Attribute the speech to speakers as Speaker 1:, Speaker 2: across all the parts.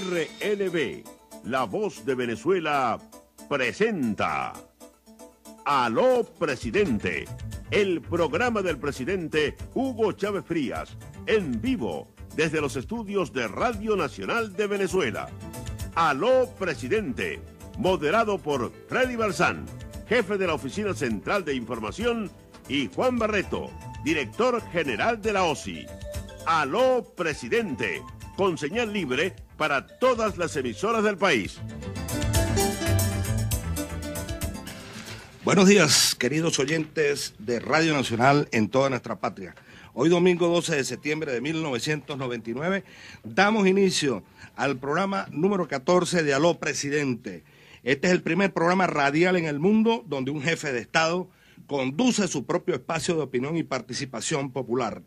Speaker 1: RNB, La Voz de Venezuela, presenta Aló Presidente, el programa del presidente Hugo Chávez Frías, en vivo desde los estudios de Radio Nacional de Venezuela. Aló Presidente, moderado por Freddy Barzán, jefe de la Oficina Central de Información, y Juan Barreto, director general de la OSI. Aló Presidente con señal libre para todas las emisoras del país.
Speaker 2: Buenos días, queridos oyentes de Radio Nacional en toda nuestra patria. Hoy domingo 12 de septiembre de 1999 damos inicio al programa número 14 de Aló Presidente. Este es el primer programa radial en el mundo donde un jefe de Estado conduce su propio espacio de opinión y participación popular.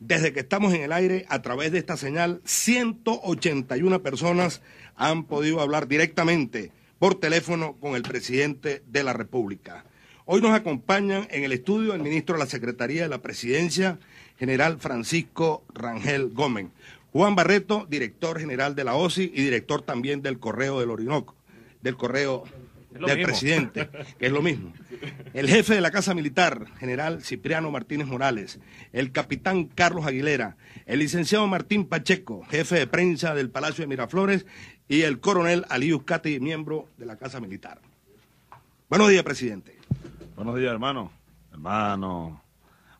Speaker 2: Desde que estamos en el aire, a través de esta señal, 181 personas han podido hablar directamente por teléfono con el presidente de la República. Hoy nos acompañan en el estudio el ministro de la Secretaría de la Presidencia, general Francisco Rangel Gómez. Juan Barreto, director general de la OSI y director también del Correo del Orinoco, del Correo del presidente, que es lo mismo. El jefe de la Casa Militar, general Cipriano Martínez Morales, el capitán Carlos Aguilera, el licenciado Martín Pacheco, jefe de prensa del Palacio de Miraflores, y el coronel Ali miembro de la Casa Militar. Buenos días, presidente. Buenos días, hermano.
Speaker 3: Hermano.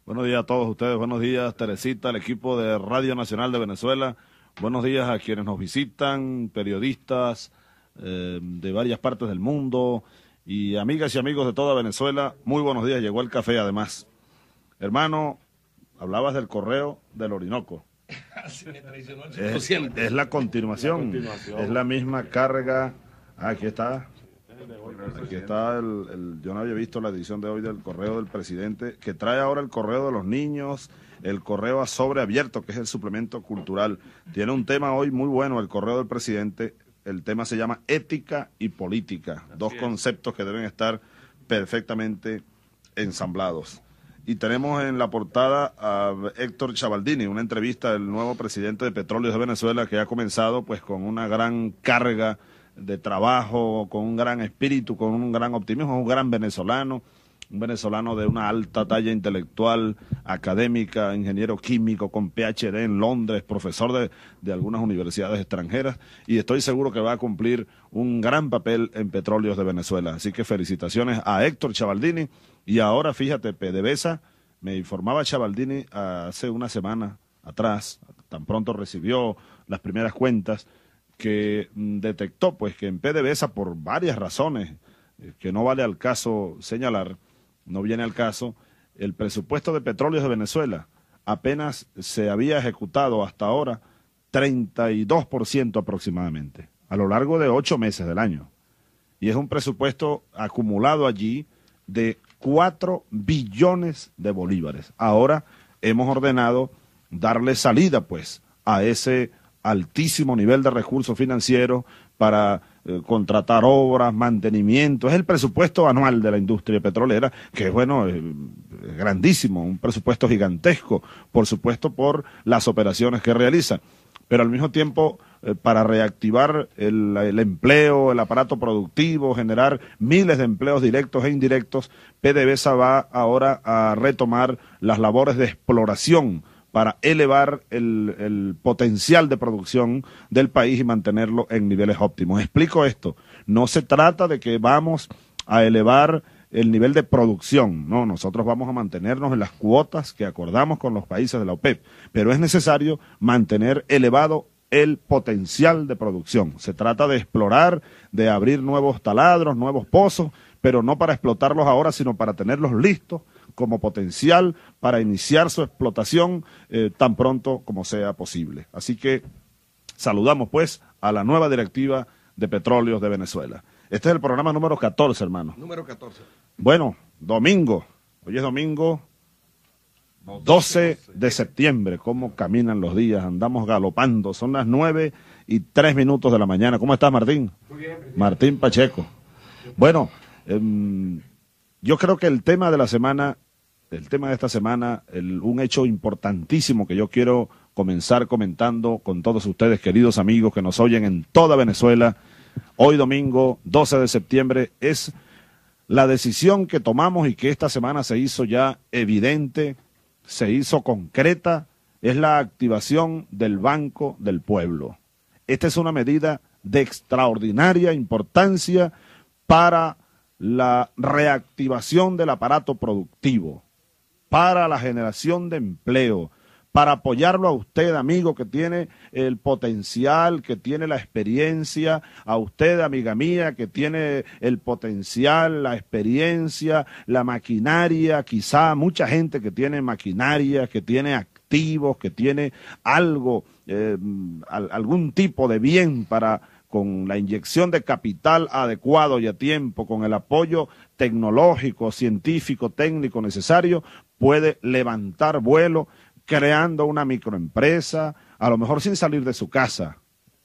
Speaker 3: Buenos días a todos ustedes. Buenos días, Teresita, al equipo de Radio Nacional de Venezuela. Buenos días a quienes nos visitan, periodistas, eh, de varias partes del mundo y amigas y amigos de toda Venezuela, muy buenos días, llegó el café además. Hermano, hablabas del correo del Orinoco.
Speaker 4: es, la continuación, es la
Speaker 3: misma carga. aquí está. Aquí está el, yo no había visto la edición de hoy del correo del presidente, que trae ahora el correo de los niños, el correo a sobre abierto, que es el suplemento cultural. Tiene un tema hoy muy bueno, el correo del presidente, el tema se llama ética y política, dos conceptos que deben estar perfectamente ensamblados. Y tenemos en la portada a Héctor Chabaldini, una entrevista del nuevo presidente de Petróleos de Venezuela que ha comenzado pues con una gran carga de trabajo, con un gran espíritu, con un gran optimismo, un gran venezolano un venezolano de una alta talla intelectual, académica, ingeniero químico con PhD en Londres, profesor de, algunas universidades extranjeras y estoy seguro que va a cumplir un gran papel en Petróleos de Venezuela. Así que felicitaciones a Héctor Chavaldini y ahora fíjate, PDVSA, me informaba Chavaldini hace una semana atrás, tan pronto recibió las primeras cuentas, que mm, detectó pues que en PDVSA por varias razones eh, que no vale al caso señalar, no viene al caso, el presupuesto de petróleo de Venezuela apenas se había ejecutado hasta ahora 32% aproximadamente, a lo largo de ocho meses del año. Y es un presupuesto acumulado allí de 4 billones de bolívares. Ahora hemos ordenado darle salida, pues, a ese altísimo nivel de recursos financieros para eh, contratar obras, mantenimiento, es el presupuesto anual de la industria petrolera, que es, bueno, eh, es grandísimo, un presupuesto gigantesco, por supuesto, por las operaciones que realiza, pero al mismo tiempo eh, para reactivar el, el, empleo, el aparato productivo, generar miles de empleos directos e indirectos, PDVSA va ahora a retomar las labores de exploración para elevar el, potencial de producción del país y mantenerlo en niveles óptimos. Explico esto, no se trata de que vamos a elevar el nivel de producción, no, nosotros vamos a mantenernos en las cuotas que acordamos con los países de la OPEP, pero es necesario mantener elevado el potencial de producción. Se trata de explorar, de abrir nuevos taladros, nuevos pozos, pero no para explotarlos ahora, sino para tenerlos listos como potencial para iniciar su explotación eh, tan pronto como sea posible. Así que saludamos pues a la nueva directiva de Petróleos de Venezuela. Este es el programa número 14, hermano.
Speaker 2: Número 14.
Speaker 3: Bueno, domingo. Hoy es domingo 12 de septiembre. ¿Cómo caminan los días? Andamos galopando. Son las 9 y 3 minutos de la mañana. ¿Cómo estás, Martín? Muy bien. Martín Pacheco. Bueno, em, yo creo que el tema de la semana el tema de esta semana, un hecho importantísimo que yo quiero comenzar comentando con todos ustedes, queridos amigos que nos oyen en toda Venezuela. Hoy domingo, 12 de septiembre, es la decisión que tomamos y que esta semana se hizo ya evidente, se hizo concreta, es la activación del Banco del Pueblo. Esta es una medida de extraordinaria importancia para la reactivación del aparato productivo para la generación de empleo, para apoyarlo a usted, amigo, que tiene el potencial, que tiene la experiencia, a usted, amiga mía, que tiene el potencial, la experiencia, la maquinaria, quizá mucha gente que tiene maquinaria, que tiene activos, que tiene algo, eh, algún tipo de bien para con la inyección de capital adecuado y a tiempo, con el apoyo tecnológico, científico, técnico necesario, puede levantar vuelo creando una microempresa, a lo mejor sin salir de su casa,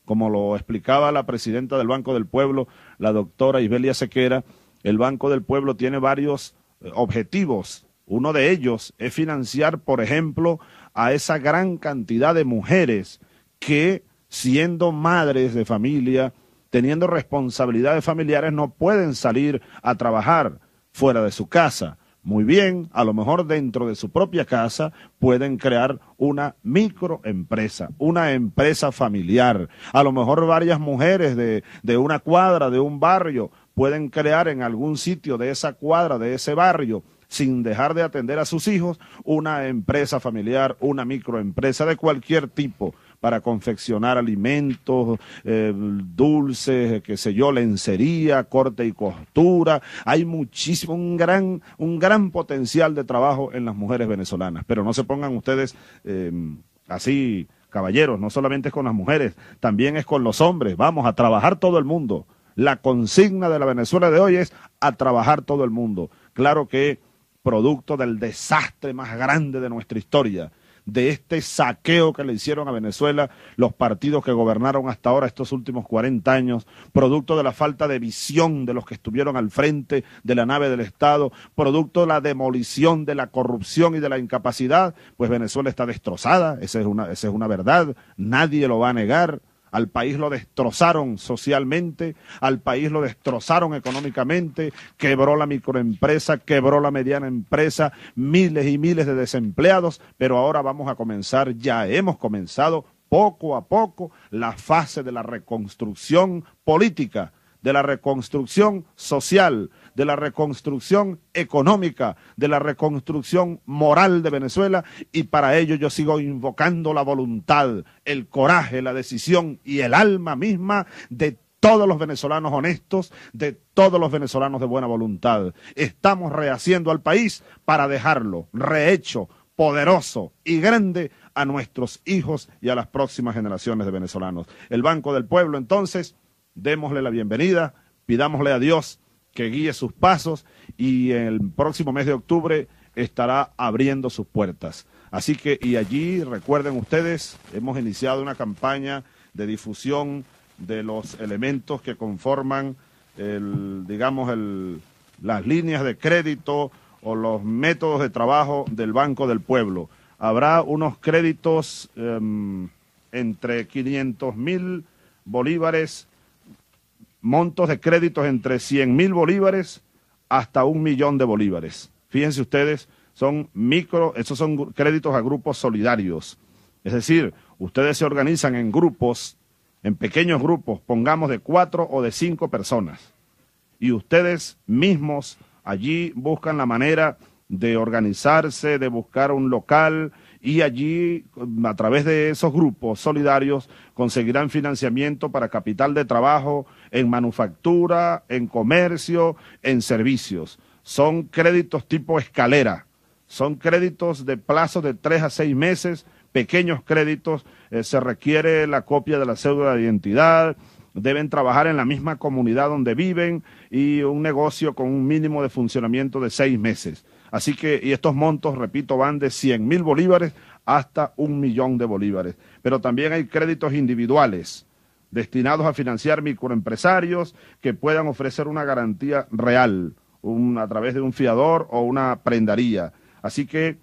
Speaker 3: como lo explicaba la presidenta del Banco del Pueblo, la doctora Ibelia Sequera, el Banco del Pueblo tiene varios eh, objetivos. Uno de ellos es financiar, por ejemplo, a esa gran cantidad de mujeres que, siendo madres de familia, teniendo responsabilidades familiares, no pueden salir a trabajar fuera de su casa. Muy bien, a lo mejor dentro de su propia casa pueden crear una microempresa, una empresa familiar. A lo mejor varias mujeres de, una cuadra, de un barrio, pueden crear en algún sitio de esa cuadra, de ese barrio, sin dejar de atender a sus hijos, una empresa familiar, una microempresa de cualquier tipo, para confeccionar alimentos, eh, dulces, eh, qué sé yo, lencería, corte y costura. Hay muchísimo, un gran, un gran potencial de trabajo en las mujeres venezolanas. Pero no se pongan ustedes em, así, caballeros, no solamente es con las mujeres, también es con los hombres. Vamos a trabajar todo el mundo. La consigna de la Venezuela de hoy es a trabajar todo el mundo. Claro que producto del desastre más grande de nuestra historia, de este saqueo que le hicieron a Venezuela los partidos que gobernaron hasta ahora estos últimos 40 años, producto de la falta de visión de los que estuvieron al frente de la nave del Estado, producto de la demolición de la corrupción y de la incapacidad, pues Venezuela está destrozada, esa es una, esa es una verdad, nadie lo va a negar. Al país lo destrozaron socialmente, al país lo destrozaron económicamente, quebró la microempresa, quebró la mediana empresa, miles y miles de desempleados, pero ahora vamos a comenzar, ya hemos comenzado poco a poco la fase de la reconstrucción política, de la reconstrucción social, de la reconstrucción económica, de la reconstrucción moral de Venezuela y para ello yo sigo invocando la voluntad, el coraje, la decisión y el alma misma de todos los venezolanos honestos, de todos los venezolanos de buena voluntad. Estamos rehaciendo al país para dejarlo rehecho, poderoso y grande a nuestros hijos y a las próximas generaciones de venezolanos. El Banco del Pueblo, entonces, démosle la bienvenida, pidámosle a Dios que guíe sus pasos y el próximo mes de octubre estará abriendo sus puertas. Así que, y allí, recuerden ustedes, hemos iniciado una campaña de difusión de los elementos que conforman, el, digamos, el, las líneas de crédito o los métodos de trabajo del Banco del Pueblo. Habrá unos créditos em, entre 500 mil bolívares montos de créditos entre 100 mil bolívares hasta un millón de bolívares. Fíjense ustedes, son micro, esos son créditos a grupos solidarios. Es decir, ustedes se organizan en grupos, en pequeños grupos, pongamos de cuatro o de cinco personas. Y ustedes mismos allí buscan la manera de organizarse, de buscar un local y allí a través de esos grupos solidarios conseguirán financiamiento para capital de trabajo en manufactura, en comercio, en servicios. Son créditos tipo escalera, son créditos de plazo de tres a seis meses, pequeños créditos, eh, se requiere la copia de la cédula de identidad, deben trabajar en la misma comunidad donde viven y un negocio con un mínimo de funcionamiento de seis meses. Así que, y estos montos, repito, van de 100 mil bolívares hasta un millón de bolívares. Pero también hay créditos individuales destinados a financiar microempresarios que puedan ofrecer una garantía real a través de un fiador o una prendaría. Así que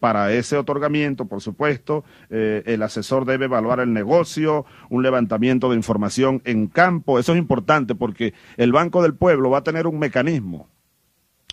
Speaker 3: para ese otorgamiento, por supuesto, eh, el asesor debe evaluar el negocio, un levantamiento de información en campo. Eso es importante porque el Banco del Pueblo va a tener un mecanismo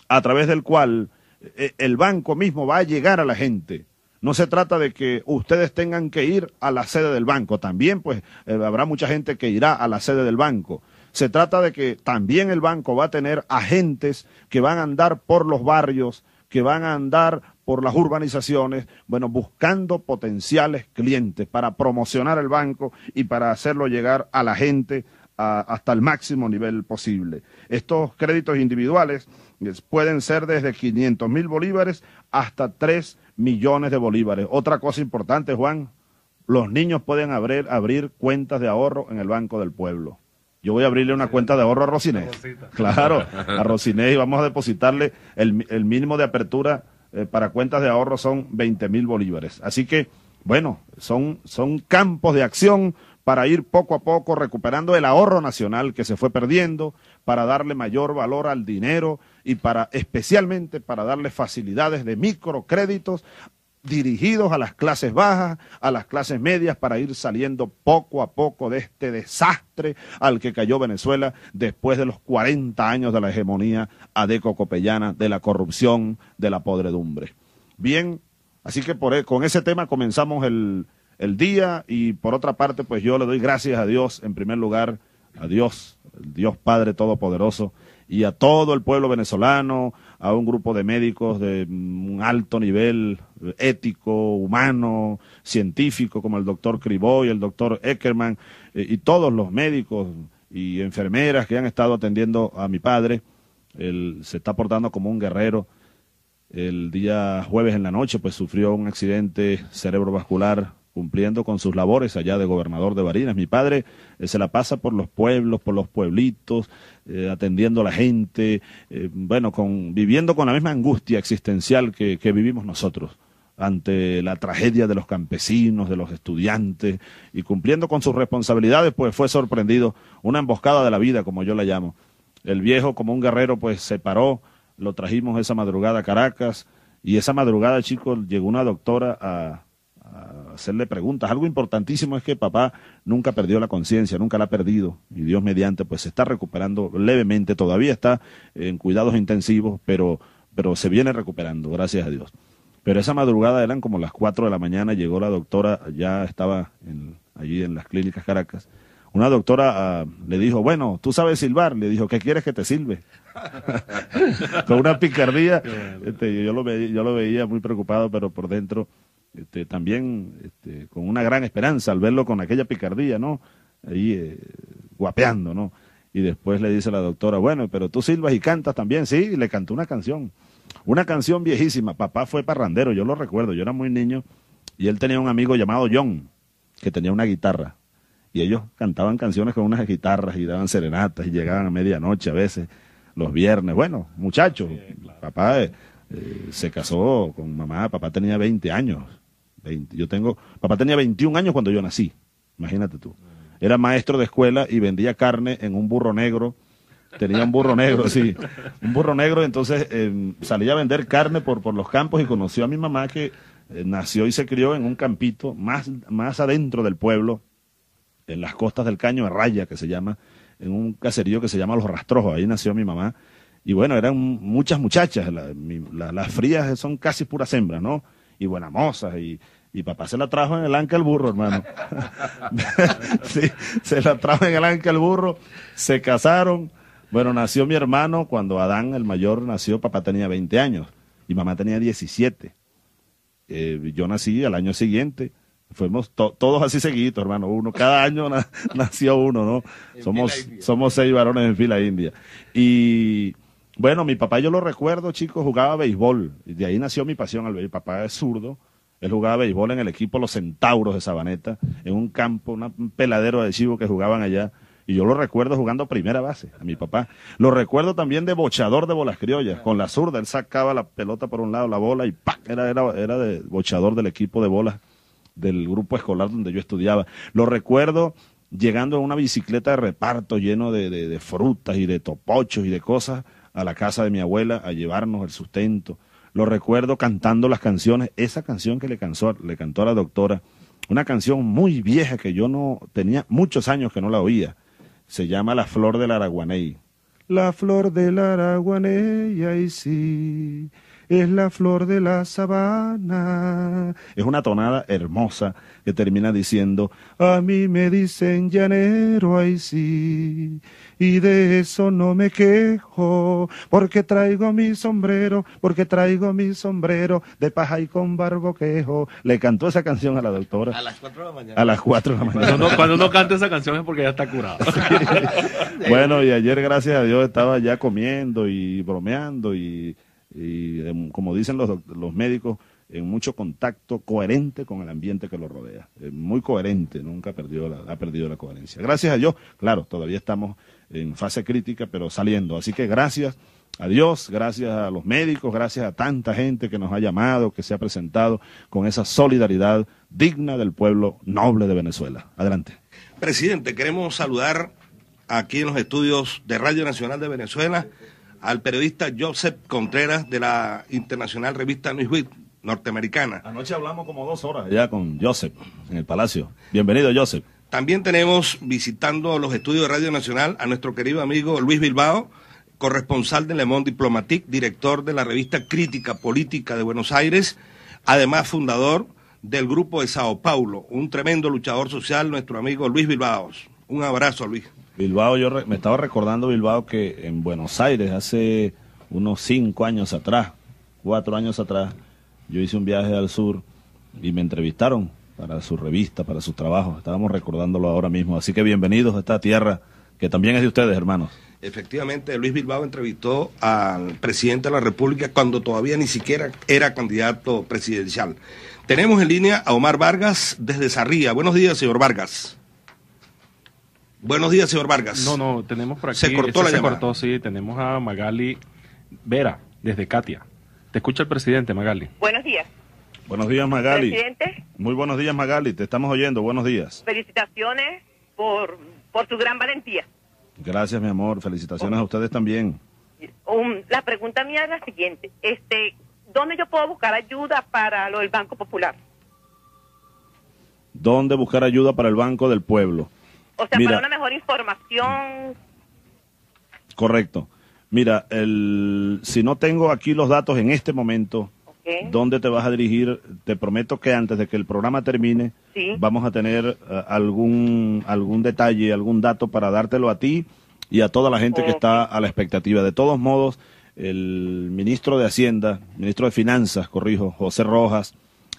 Speaker 3: a través del cual eh, el banco mismo va a llegar a la gente no se trata de que ustedes tengan que ir a la sede del banco. También, pues, eh, habrá mucha gente que irá a la sede del banco. Se trata de que también el banco va a tener agentes que van a andar por los barrios, que van a andar por las urbanizaciones, bueno, buscando potenciales clientes para promocionar el banco y para hacerlo llegar a la gente hasta el máximo nivel posible. Estos créditos individuales eh, pueden ser desde 500 mil bolívares hasta 3 millones de bolívares. Otra cosa importante, Juan, los niños pueden abrir, abrir cuentas de ahorro en el Banco del Pueblo. Yo voy a abrirle una cuenta de ahorro a Rocinés. Claro, a Rocinés y vamos a depositarle el, mínimo de apertura eh, para cuentas de ahorro son veinte mil bolívares. Así que, bueno, son, son campos de acción para ir poco a poco recuperando el ahorro nacional que se fue perdiendo, para darle mayor valor al dinero y para especialmente para darle facilidades de microcréditos dirigidos a las clases bajas, a las clases medias, para ir saliendo poco a poco de este desastre al que cayó Venezuela después de los 40 años de la hegemonía adeco-copellana, de la corrupción, de la podredumbre. Bien, así que por, e, con ese tema comenzamos el, el día y por otra parte pues yo le doy gracias a Dios en primer lugar, a Dios, Dios Padre Todopoderoso y a todo el pueblo venezolano, a un grupo de médicos de un alto nivel ético, humano, científico, como el doctor Criboy, el doctor Eckerman, eh, y todos los médicos y enfermeras que han estado atendiendo a mi padre. Él se está portando como un guerrero. El día jueves en la noche, pues sufrió un accidente cerebrovascular cumpliendo con sus labores allá de gobernador de Barinas. Mi padre eh, se la pasa por los pueblos, por los pueblitos, eh, atendiendo a la gente, eh, bueno, con, viviendo con la misma angustia existencial que, que vivimos nosotros ante la tragedia de los campesinos, de los estudiantes, y cumpliendo con sus responsabilidades, pues fue sorprendido, una emboscada de la vida, como yo la llamo. El viejo, como un guerrero, pues se paró, lo trajimos esa madrugada a Caracas, y esa madrugada, chicos, llegó una doctora a, hacerle preguntas. Algo importantísimo es que papá nunca perdió la conciencia, nunca la ha perdido, y Dios mediante, pues se está recuperando levemente, todavía está en cuidados intensivos, pero, pero se viene recuperando, gracias a Dios. Pero esa madrugada eran como las 4 de la mañana, llegó la doctora, ya estaba allí en las clínicas Caracas. Una doctora ah, le dijo, bueno, tú sabes silbar. Le dijo, ¿qué quieres que te silbe? Con una picardía. Este, yo, yo lo veía muy preocupado, pero por dentro este, también este, con una gran esperanza al verlo con aquella picardía, ¿no? Ahí eh, guapeando, ¿no? Y después le dice la doctora, bueno, pero tú silbas y cantas también, sí, y le cantó una canción, una canción viejísima, papá fue parrandero, yo lo recuerdo, yo era muy niño, y él tenía un amigo llamado John, que tenía una guitarra, y ellos cantaban canciones con unas guitarras y daban serenatas y llegaban a medianoche a veces, los viernes, bueno, muchachos, papá eh, eh, se casó con mamá, papá tenía 20 años, yo tengo, papá tenía 21 años cuando yo nací, imagínate tú. Era maestro de escuela y vendía carne en un burro negro. Tenía un burro negro, sí. Un burro negro, entonces em, salía a vender carne por, por los campos y conoció a mi mamá que eh, nació y se crió en un campito más, más adentro del pueblo, en las costas del Caño de Raya, que se llama, en un caserío que se llama Los Rastrojos. Ahí nació mi mamá. Y bueno, eran muchas muchachas. las frías son casi puras hembras, ¿no? Y buenas mozas y y papá se la trajo en el anca el burro, hermano. sí, se la trajo en el anca el burro. Se casaron. Bueno, nació mi hermano cuando Adán, el mayor, nació. Papá tenía 20 años y mamá tenía 17. Eh, yo nací al año siguiente. Fuimos todos así seguidos, hermano. Uno, cada año nació uno, ¿no? Somos, seis varones en fila india. Y bueno, mi papá, yo lo recuerdo, chicos, jugaba béisbol. De ahí nació mi pasión al béisbol. Papá es zurdo él jugaba béisbol en el equipo Los Centauros de Sabaneta, en un campo, un peladero adhesivo que jugaban allá. Y yo lo recuerdo jugando primera base a mi papá. Lo recuerdo también de bochador de bolas criollas. Con la zurda, él sacaba la pelota por un lado, la bola, y ¡pac! Era, era, de bochador del equipo de bolas del grupo escolar donde yo estudiaba. Lo recuerdo llegando en una bicicleta de reparto lleno de frutas y de topochos y de cosas a la casa de mi abuela a llevarnos el sustento. Lo recuerdo cantando las canciones, esa canción que le, le cantó a la doctora, una canción muy vieja que yo no tenía muchos años que no la oía. Se llama La Flor del Araguaney.
Speaker 5: La flor del Araguaney, ay sí, es la flor de la sabana.
Speaker 3: Es una tonada hermosa que termina diciendo, a mí me dicen llanero,
Speaker 5: ay sí, y de eso no me quejo, porque traigo mi sombrero, porque traigo mi sombrero de paja y con barboquejo.
Speaker 3: Le cantó esa canción a la doctora.
Speaker 6: A las cuatro de la mañana.
Speaker 3: A las cuatro de la
Speaker 5: mañana. Cuando
Speaker 6: cuando uno canta esa canción es porque ya está
Speaker 2: curado. bueno,
Speaker 3: y ayer, gracias a Dios, estaba ya comiendo y bromeando y y, em, como dicen los, los médicos, en mucho contacto coherente con el ambiente que lo rodea. Eh, muy coherente, nunca perdió la, ha perdido la coherencia. Gracias a Dios, claro, todavía estamos en fase crítica, pero saliendo. Así que gracias a Dios, gracias a los médicos, gracias a tanta gente que nos ha llamado, que se ha presentado con esa solidaridad digna del pueblo noble de Venezuela. Adelante.
Speaker 2: Presidente, queremos saludar aquí en los estudios de Radio Nacional de Venezuela al periodista Joseph Contreras de la internacional revista Newsweek norteamericana. Anoche hablamos como dos horas ya con Joseph en el Palacio. Bienvenido, Joseph. También tenemos visitando los estudios de Radio Nacional a nuestro querido amigo Luis Bilbao, corresponsal de Le Monde Diplomatique, director de la revista Crítica Política de Buenos Aires, además fundador del grupo de Sao Paulo, un tremendo luchador social, nuestro amigo Luis Bilbao. Un abrazo, Luis.
Speaker 3: Bilbao, yo me estaba recordando Bilbao que en Buenos Aires hace unos cinco años atrás, cuatro años atrás, yo hice un viaje al sur y me entrevistaron para su revista, para su trabajo. Estábamos recordándolo ahora mismo. Así que bienvenidos a esta tierra que también es de ustedes, hermanos.
Speaker 2: Efectivamente, Luis Bilbao entrevistó al presidente de la República cuando todavía ni siquiera era candidato presidencial. Tenemos en línea a Omar Vargas desde Sarría. Buenos días, señor Vargas. Buenos días, señor Vargas. No, no, tenemos por aquí. Se cortó este la se cortó,
Speaker 6: sí. Tenemos a Magali Vera, desde Katia. Te escucha el presidente, Magali. Buenos días. Buenos días, Magali.
Speaker 3: Muy buenos días, Magali. Te estamos oyendo. Buenos días.
Speaker 7: Felicitaciones por, por tu gran valentía.
Speaker 3: Gracias, mi amor. Felicitaciones a ustedes también.
Speaker 7: la pregunta mía es la siguiente. Este, ¿Dónde yo puedo buscar ayuda para lo del Banco Popular?
Speaker 3: ¿Dónde buscar ayuda para el Banco del Pueblo?
Speaker 7: O sea, para una mejor información.
Speaker 3: Correcto. Mira, el, si no tengo aquí los datos en este momento, ¿dónde te vas a dirigir? Te prometo que antes de que el programa termine, vamos a tener eh, algún, algún detalle, algún dato para dártelo a ti y a toda la gente que está a la expectativa. De todos modos, el ministro de Hacienda, ministro de Finanzas, corrijo, José Rojas,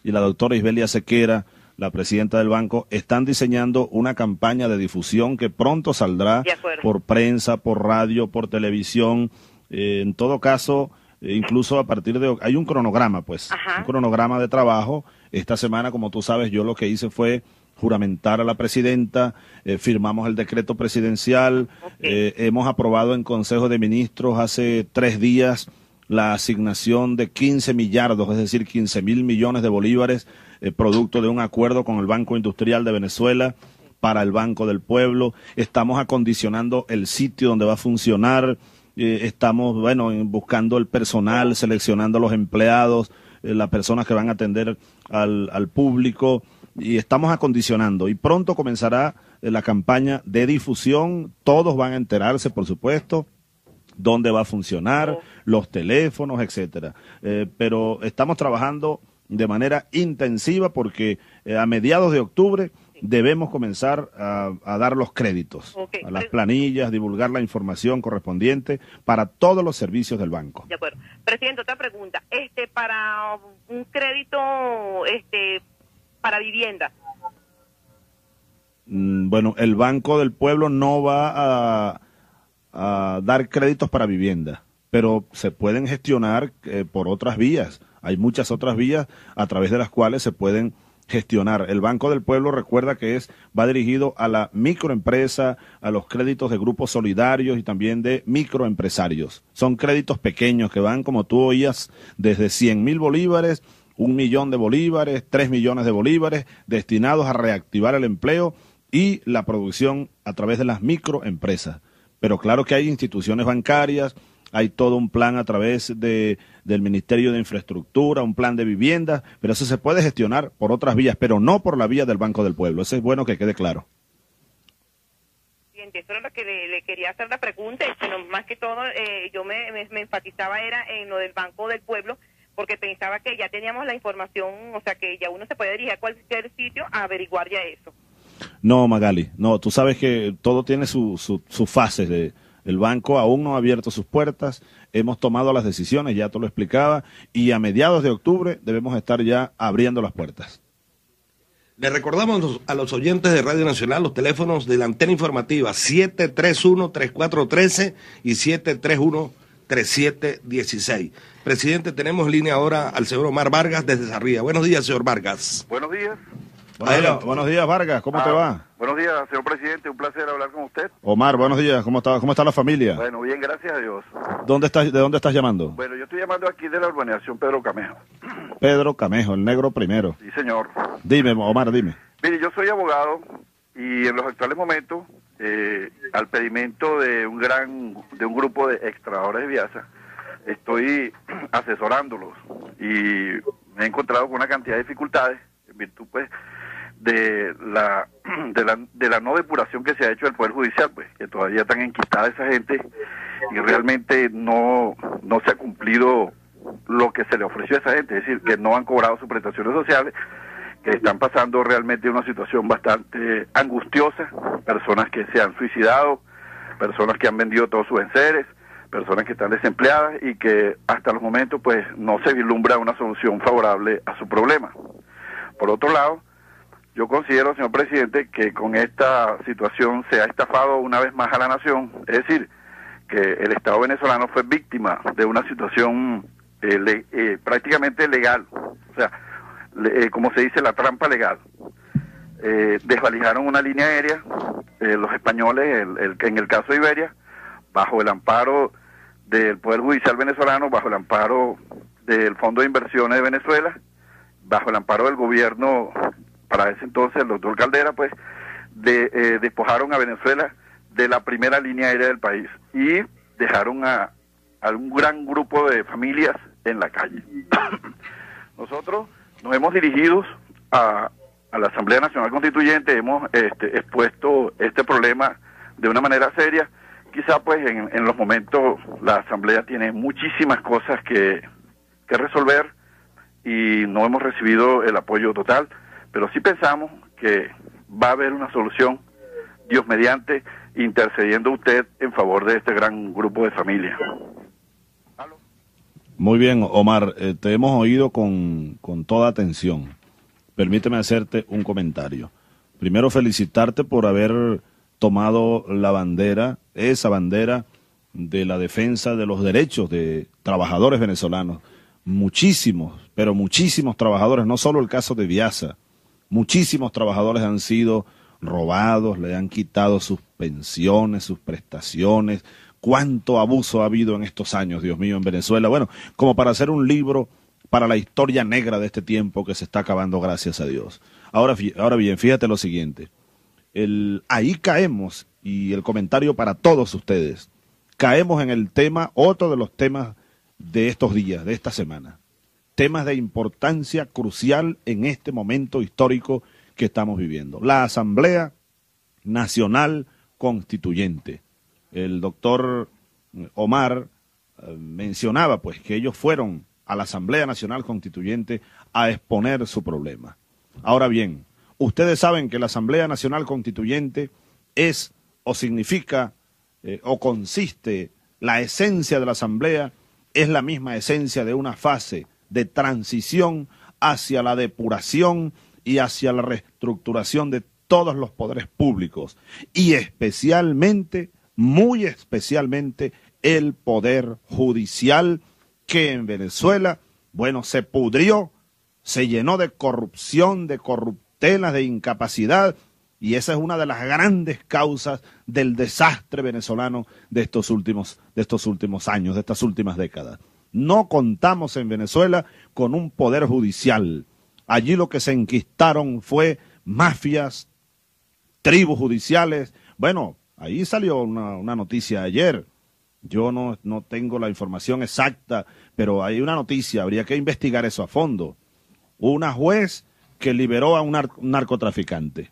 Speaker 3: y la doctora Isbelia Sequera, la presidenta del banco, están diseñando una campaña de difusión que pronto saldrá por prensa, por radio, por televisión. Eh, en todo caso, eh, incluso a partir de... Hay un cronograma, pues, un cronograma de trabajo. Esta semana, como tú sabes, yo lo que hice fue juramentar a la presidenta, eh, firmamos el decreto presidencial, hemos aprobado en Consejo de Ministros hace tres días la asignación de 15 millardos, es decir, 15 mil millones de bolívares eh, producto de un acuerdo con el Banco Industrial de Venezuela para el Banco del Pueblo. Estamos acondicionando el sitio donde va a funcionar. Eh, estamos, bueno, buscando el personal, seleccionando los empleados, eh, las personas que van a atender al, público. Y estamos acondicionando. Y pronto comenzará la campaña de difusión. Todos van a enterarse, por supuesto dónde va a funcionar, los teléfonos, etcétera. pero estamos trabajando de manera intensiva porque eh, a mediados de octubre debemos comenzar a, dar los créditos a las pues planillas, divulgar la información correspondiente para todos los servicios del banco.
Speaker 7: De acuerdo. Presidente, otra pregunta. Este, para un crédito este, para vivienda.
Speaker 3: Mm, bueno, el Banco del Pueblo no va a, dar créditos para vivienda, pero se pueden gestionar eh, por otras vías hay muchas otras vías a través de las cuales se pueden gestionar. El Banco del Pueblo recuerda que es va dirigido a la microempresa, a los créditos de grupos solidarios y también de microempresarios. Son créditos pequeños que van, como tú oías, desde 100 mil bolívares, un millón de bolívares, tres millones de bolívares, destinados a reactivar el empleo y la producción a través de las microempresas. Pero claro que hay instituciones bancarias, hay todo un plan a través de del Ministerio de Infraestructura, un plan de vivienda, pero eso se puede gestionar por otras vías, pero no por la vía del Banco del Pueblo. Eso es bueno que quede claro.
Speaker 7: Eso era lo que le, quería hacer la pregunta, más que todo eh, yo me, me, enfatizaba era en lo del Banco del Pueblo, porque pensaba que ya teníamos la información, o sea, que ya uno se puede dirigir a cualquier sitio a averiguar ya eso.
Speaker 3: No, Magali, no, tú sabes que todo tiene sus su, fases. el banco aún no ha abierto sus puertas, hemos tomado las decisiones, ya te lo explicaba, y a mediados de octubre debemos estar ya abriendo las puertas.
Speaker 2: Le recordamos a los oyentes de Radio Nacional los teléfonos de la antena informativa 731-3413 y 731-3716. Presidente, tenemos línea ahora al señor Omar Vargas desde Sarria. Buenos días, señor Vargas. Buenos días. Buenos días, Vargas, ¿cómo te ah, va?
Speaker 8: Buenos días, señor presidente, un placer hablar con usted.
Speaker 3: Omar, buenos días, ¿cómo está, cómo está la familia?
Speaker 8: Bueno, bien, gracias a Dios.
Speaker 3: ¿Dónde estás, ¿De dónde estás llamando?
Speaker 8: Bueno, yo estoy llamando aquí de la urbanización Pedro Camejo.
Speaker 3: Pedro Camejo, el negro primero. Sí, señor. Dime, Omar, dime.
Speaker 8: Mire, yo soy abogado y en los actuales momentos, eh, al pedimento de un gran, de un grupo de extradores de viasa, estoy asesorándolos y me he encontrado con una cantidad de dificultades en virtud, pues, de la, de la, no depuración que se ha hecho del Poder Judicial, pues, que todavía están enquistadas esa gente y realmente no, no se ha cumplido lo que se le ofreció a esa gente, es decir, que no han cobrado sus prestaciones sociales, que están pasando realmente una situación bastante angustiosa, personas que se han suicidado, personas que han vendido todos sus venceres personas que están desempleadas y que hasta los momentos pues no se vislumbra una solución favorable a su problema. Por otro lado, yo considero, señor presidente, que con esta situación se ha estafado una vez más a la nación. Es decir, que el Estado venezolano fue víctima de una situación eh, eh, prácticamente legal. O sea, eh, como se dice, la trampa legal. desvalijaron una línea aérea, los españoles, el, en el caso de Iberia, bajo el amparo del Poder Judicial venezolano, bajo el amparo del Fondo de Inversiones de Venezuela, bajo el amparo del gobierno para ese entonces el doctor Caldera, pues, eh, despojaron a Venezuela de la primera línea aérea del país y dejaron a, un gran grupo de familias en la calle. Nosotros nos hemos dirigido a, la Asamblea Nacional Constituyente, hemos este, expuesto este problema de una manera seria. Quizá pues en, los momentos la Asamblea tiene muchísimas cosas que resolver y no hemos recibido el apoyo total pero sí pensamos que va a haber una solución, Dios mediante, intercediendo usted en favor de este gran grupo de familia.
Speaker 3: Muy bien, Omar, eh, te hemos oído con, con toda atención. Permíteme hacerte un comentario. Primero, felicitarte por haber tomado la bandera, esa bandera de la defensa de los derechos de trabajadores venezolanos. Muchísimos, pero muchísimos trabajadores, no solo el caso de Viasa, Muchísimos trabajadores han sido robados, le han quitado sus pensiones, sus prestaciones. Cuánto abuso ha habido en estos años, Dios mío, en Venezuela. Bueno, como para hacer un libro para la historia negra de este tiempo que se está acabando, gracias a Dios. Ahora, bien, fíjate lo siguiente. El, ahí caemos, y el comentario para todos ustedes. Caemos en el tema, otro de los temas de estos días, de esta semana temas de importancia crucial en este momento histórico que estamos viviendo. La Asamblea Nacional Constituyente. El doctor eh, Omar eh, mencionaba pues que ellos fueron a la Asamblea Nacional Constituyente a exponer su problema. Ahora bien, ustedes saben que la Asamblea Nacional Constituyente es o significa eh, o consiste la esencia de la Asamblea es la misma esencia de una fase de transición hacia la depuración y hacia la reestructuración de todos los poderes públicos y especialmente, muy especialmente, el poder judicial que en Venezuela, bueno, se pudrió, se llenó de corrupción, de corruptelas, de incapacidad y esa es una de las grandes causas del desastre venezolano de estos últimos, de estos últimos años, de estas últimas décadas. No contamos en Venezuela con un poder judicial. Allí lo que se enquistaron fue mafias, tribus judiciales. Bueno, ahí salió una, noticia ayer. Yo no, tengo la información exacta, pero hay una noticia, habría que investigar eso a fondo. Una juez que liberó a un, narcotraficante.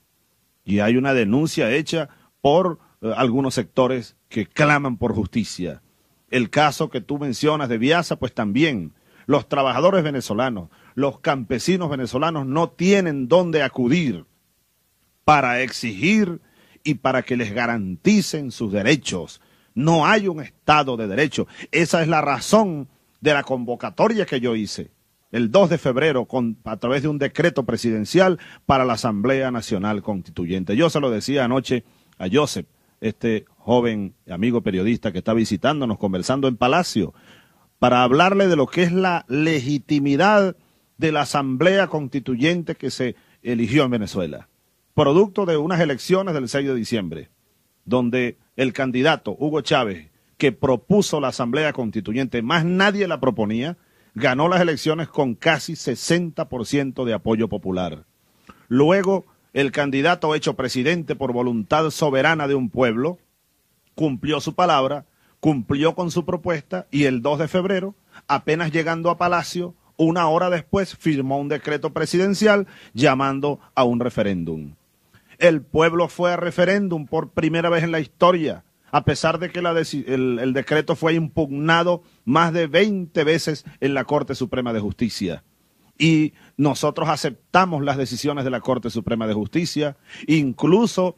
Speaker 3: Y hay una denuncia hecha por eh, algunos sectores que claman por justicia. El caso que tú mencionas de Viasa, pues también los trabajadores venezolanos, los campesinos venezolanos no tienen dónde acudir para exigir y para que les garanticen sus derechos. No hay un Estado de derecho. Esa es la razón de la convocatoria que yo hice el 2 de febrero a través de un decreto presidencial para la Asamblea Nacional Constituyente. Yo se lo decía anoche a Joseph, este, joven amigo periodista que está visitándonos, conversando en Palacio, para hablarle de lo que es la legitimidad de la Asamblea Constituyente que se eligió en Venezuela, producto de unas elecciones del 6 de diciembre, donde el candidato Hugo Chávez, que propuso la Asamblea Constituyente, más nadie la proponía, ganó las elecciones con casi 60% de apoyo popular. Luego, el candidato hecho presidente por voluntad soberana de un pueblo, cumplió su palabra, cumplió con su propuesta y el 2 de febrero, apenas llegando a Palacio, una hora después firmó un decreto presidencial llamando a un referéndum. El pueblo fue a referéndum por primera vez en la historia, a pesar de que el decreto fue impugnado más de 20 veces en la Corte Suprema de Justicia y nosotros aceptamos las decisiones de la Corte Suprema de Justicia, incluso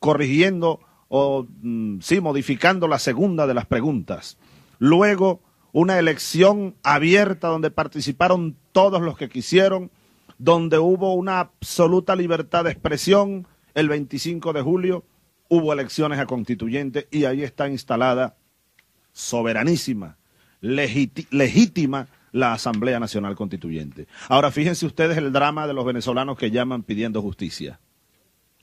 Speaker 3: corrigiendo o mm, sí, modificando la segunda de las preguntas. Luego, una elección abierta donde participaron todos los que quisieron, donde hubo una absoluta libertad de expresión. El 25 de julio hubo elecciones a constituyente y ahí está instalada soberanísima, legítima la Asamblea Nacional Constituyente. Ahora fíjense ustedes el drama de los venezolanos que llaman pidiendo justicia,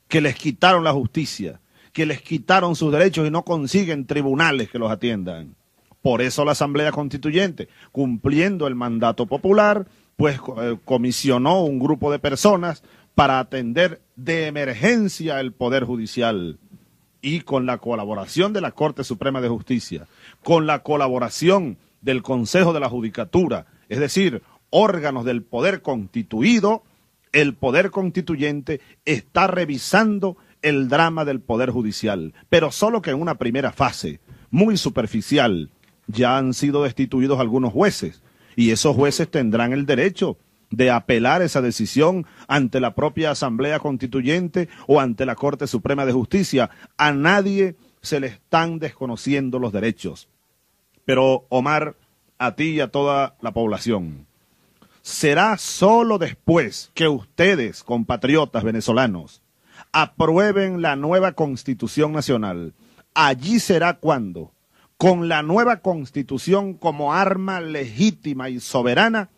Speaker 3: que les quitaron la justicia, que les quitaron sus derechos y no consiguen tribunales que los atiendan. Por eso la Asamblea Constituyente, cumpliendo el mandato popular, pues eh, comisionó un grupo de personas para atender de emergencia el Poder Judicial y con la colaboración de la Corte Suprema de Justicia, con la colaboración del Consejo de la Judicatura, es decir, órganos del poder constituido, el poder constituyente está revisando el drama del Poder Judicial, pero solo que en una primera fase, muy superficial, ya han sido destituidos algunos jueces y esos jueces tendrán el derecho de apelar esa decisión ante la propia Asamblea Constituyente o ante la Corte Suprema de Justicia. A nadie se le están desconociendo los derechos. Pero, Omar, a ti y a toda la población, será solo después que ustedes, compatriotas venezolanos, aprueben la nueva constitución nacional. Allí será cuando, con la nueva constitución como arma legítima y soberana,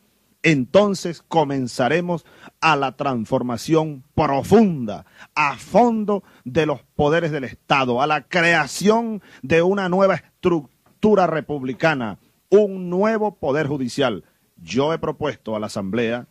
Speaker 3: entonces comenzaremos a la transformación profunda, a fondo de los poderes del Estado, a la creación de una nueva estructura republicana, un nuevo poder judicial. Yo he propuesto a la Asamblea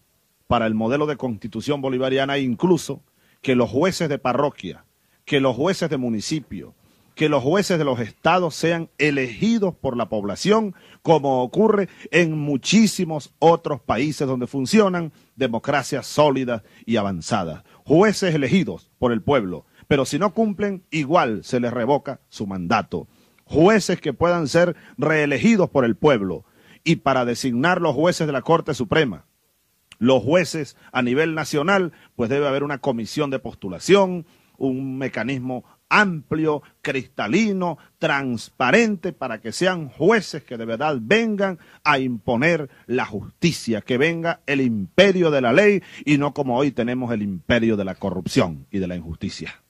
Speaker 3: para el modelo de constitución bolivariana incluso que los jueces de parroquia, que los jueces de municipio, que los jueces de los estados sean elegidos por la población, como ocurre en muchísimos otros países donde funcionan democracias sólidas y avanzadas. Jueces elegidos por el pueblo, pero si no cumplen, igual se les revoca su mandato. Jueces que puedan ser reelegidos por el pueblo y para designar los jueces de la Corte Suprema los jueces a nivel nacional, pues debe haber una comisión de postulación, un mecanismo amplio, cristalino, transparente, para que sean jueces que de verdad vengan a imponer la justicia, que venga el imperio de la ley y no como hoy tenemos el
Speaker 2: imperio de la corrupción y de la injusticia.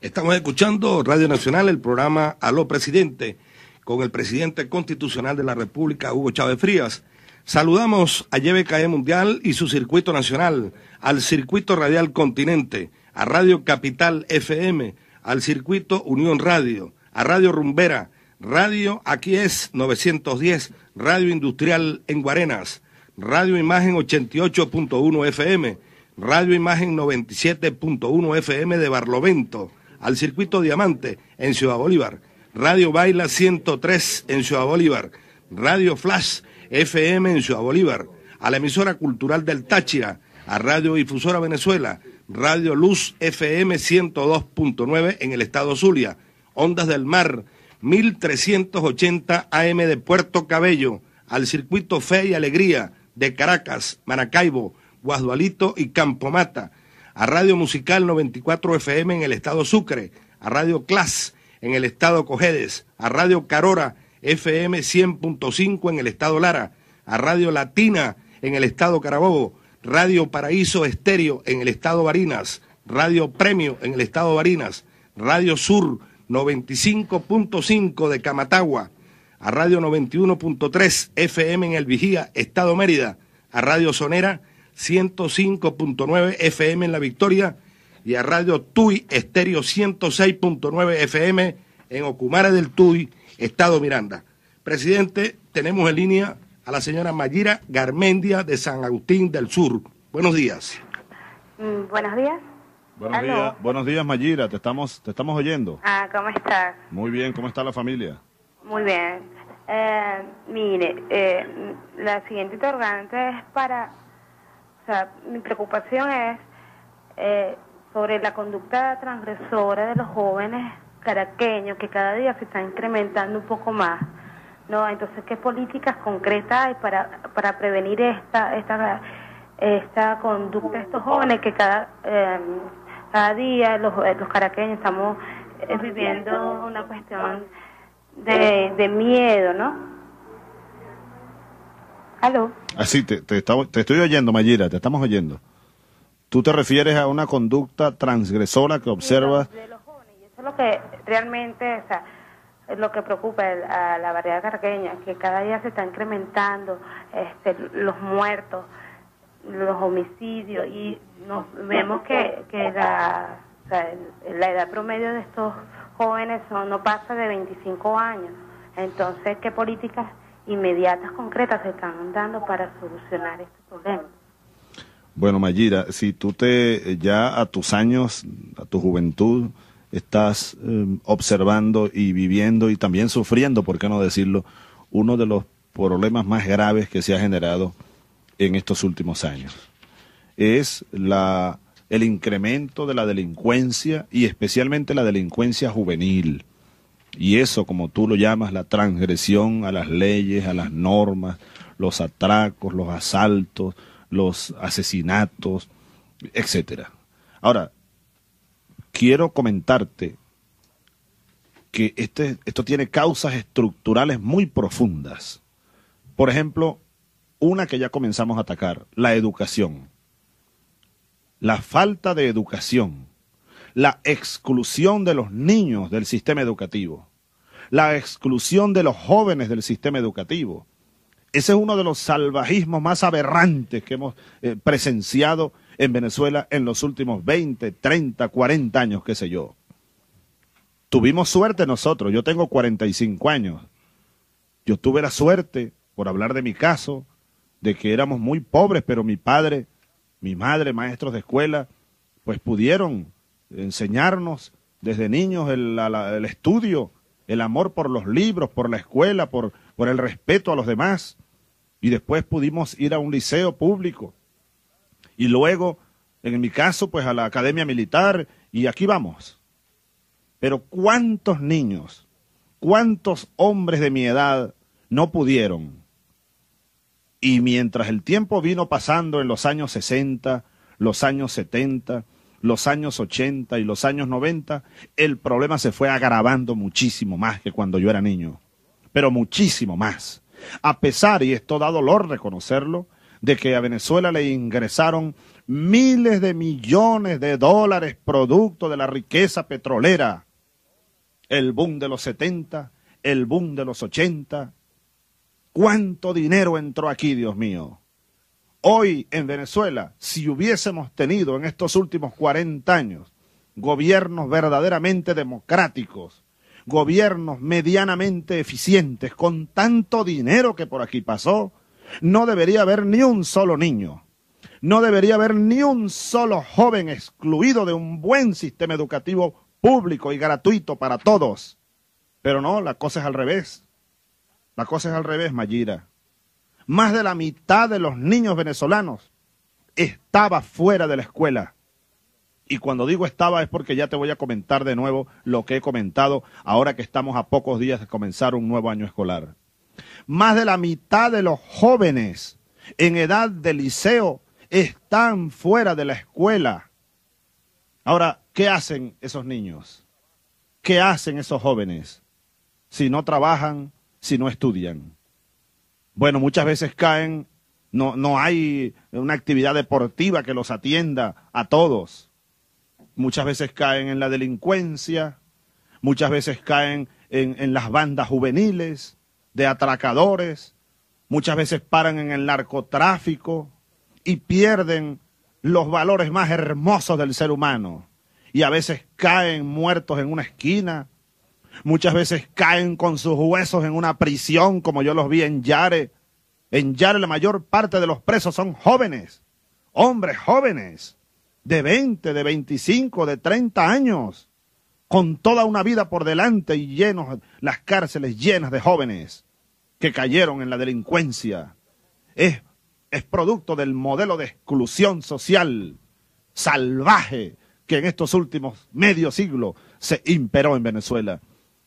Speaker 2: Estamos escuchando Radio Nacional, el programa lo Presidente, con el presidente constitucional de la República, Hugo Chávez Frías. Saludamos a YBKE Mundial y su circuito nacional, al circuito radial Continente, a Radio Capital FM, al circuito Unión Radio, a Radio Rumbera, Radio Aquí es 910, Radio Industrial en Guarenas, Radio Imagen 88.1 FM, Radio Imagen 97.1 FM de Barlovento, al circuito Diamante en Ciudad Bolívar, Radio Baila 103 en Ciudad Bolívar, Radio Flash FM en Ciudad Bolívar, a la emisora cultural del Táchira, a Radio Difusora Venezuela, Radio Luz FM 102.9 en el estado Zulia, Ondas del Mar 1380 AM de Puerto Cabello, al circuito Fe y Alegría de Caracas, Maracaibo, Guasdualito y Campomata, a Radio Musical 94 FM en el estado Sucre, a Radio Clas en el estado Cojedes, a Radio Carora FM 100.5 en el estado Lara, a Radio Latina en el estado Carabobo, Radio Paraíso Estéreo en el estado Barinas, Radio Premio en el estado Barinas, Radio Sur 95.5 de Camatagua, a Radio 91.3 FM en El Vigía, Estado Mérida, a Radio Sonera 105.9 FM en La Victoria y a Radio Tuy Estéreo 106.9 FM en Ocumara del Tuy Estado Miranda. Presidente, tenemos en línea a la señora Mayira Garmendia de San Agustín del Sur. Buenos días.
Speaker 9: Mm, buenos días.
Speaker 2: Buenos días, Mayira, te estamos, te estamos oyendo.
Speaker 9: Ah, ¿cómo estás?
Speaker 3: Muy bien, ¿cómo está la familia?
Speaker 9: Muy bien. Eh, mire, eh, la siguiente interrogante es para, o sea, mi preocupación es eh, sobre la conducta transgresora de los jóvenes caraqueños que cada día se está incrementando un poco más. ¿no? Entonces, ¿qué políticas concretas hay para, para prevenir esta, esta, esta conducta de estos jóvenes que cada, em, cada día los, caraqueños estamos
Speaker 10: eh, viviendo
Speaker 9: una cuestión de, miedo, ¿no? ¿Aló?
Speaker 3: Así, ah, te, te, estoy oyendo, Mayira, te estamos oyendo. ¿Tú te refieres a una conducta transgresora que observa
Speaker 9: lo que realmente o lo que preocupa a la variedad cargueña que cada día se está incrementando este, los muertos, los homicidios, y nos, vemos que, la, edad promedio de estos jóvenes no pasa de 25 años. Entonces, ¿qué políticas inmediatas, concretas se están dando para solucionar este problema?
Speaker 3: Bueno, Mayira, si tú te ya a tus años, a tu juventud, estás em, observando y viviendo y también sufriendo, por qué no decirlo, uno de los problemas más graves que se ha generado en estos últimos años. Es la, el incremento de la delincuencia y especialmente la delincuencia juvenil. Y eso, como tú lo llamas, la transgresión a las leyes, a las normas, los atracos, los asaltos, los asesinatos, etcétera. Ahora, quiero comentarte que este, esto tiene causas estructurales muy profundas. Por ejemplo, una que ya comenzamos a atacar, la educación. La falta de educación, la exclusión de los niños del sistema educativo, la exclusión de los jóvenes del sistema educativo. Ese es uno de los salvajismos más aberrantes que hemos eh, presenciado en Venezuela en los últimos 20, 30, 40 años, qué sé yo. Tuvimos suerte nosotros, yo tengo 45 años. Yo tuve la suerte, por hablar de mi caso, de que éramos muy pobres, pero mi padre, mi madre, maestros de escuela, pues pudieron enseñarnos desde niños el, el estudio, el amor por los libros, por la escuela, por el respeto a los demás. Y después pudimos ir a un liceo público y luego, en mi caso, pues a la academia militar y aquí vamos. Pero ¿cuántos niños, cuántos hombres de mi edad no pudieron? Y mientras el tiempo vino pasando en los años 60, los años 70, los años 80 y los años 90, el problema se fue agravando muchísimo más que cuando yo era niño, pero muchísimo más. A pesar, y esto da dolor reconocerlo, de que a Venezuela le ingresaron miles de millones de dólares producto de la riqueza petrolera. El boom de los 70, el boom de los 80. ¿Cuánto dinero entró aquí, Dios mío? Hoy en Venezuela, si hubiésemos tenido en estos últimos 40 años gobiernos verdaderamente democráticos, gobiernos medianamente eficientes, con tanto dinero que por aquí pasó, no debería haber ni un solo niño, no debería haber ni un solo joven excluido de un buen sistema educativo público y gratuito para todos. Pero no, la cosa es al revés. La cosa es al revés, Mayira. Más de la mitad de los niños venezolanos estaba fuera de la escuela. Y cuando digo estaba es porque ya te voy a comentar de nuevo lo que he comentado ahora que estamos a pocos días de comenzar un nuevo año escolar. Más de la mitad de los jóvenes en edad de liceo están fuera de la escuela. Ahora, ¿qué hacen esos niños? ¿Qué hacen esos jóvenes si no trabajan, si no estudian? Bueno, muchas veces caen, no, hay una actividad deportiva que los atienda a todos. Muchas veces caen en la delincuencia, muchas veces caen en las bandas juveniles, de atracadores, muchas veces paran en el narcotráfico y pierden los valores más hermosos del ser humano. Y a veces caen muertos en una esquina, muchas veces caen con sus huesos en una prisión, como yo los vi en Yare. En Yare la mayor parte de los presos son jóvenes, hombres jóvenes, de 20, de 25, de 30 años, con toda una vida por delante y llenos, las cárceles llenas de jóvenes que cayeron en la delincuencia. Es, es producto del modelo de exclusión social salvaje que en estos últimos medio siglo se imperó en Venezuela.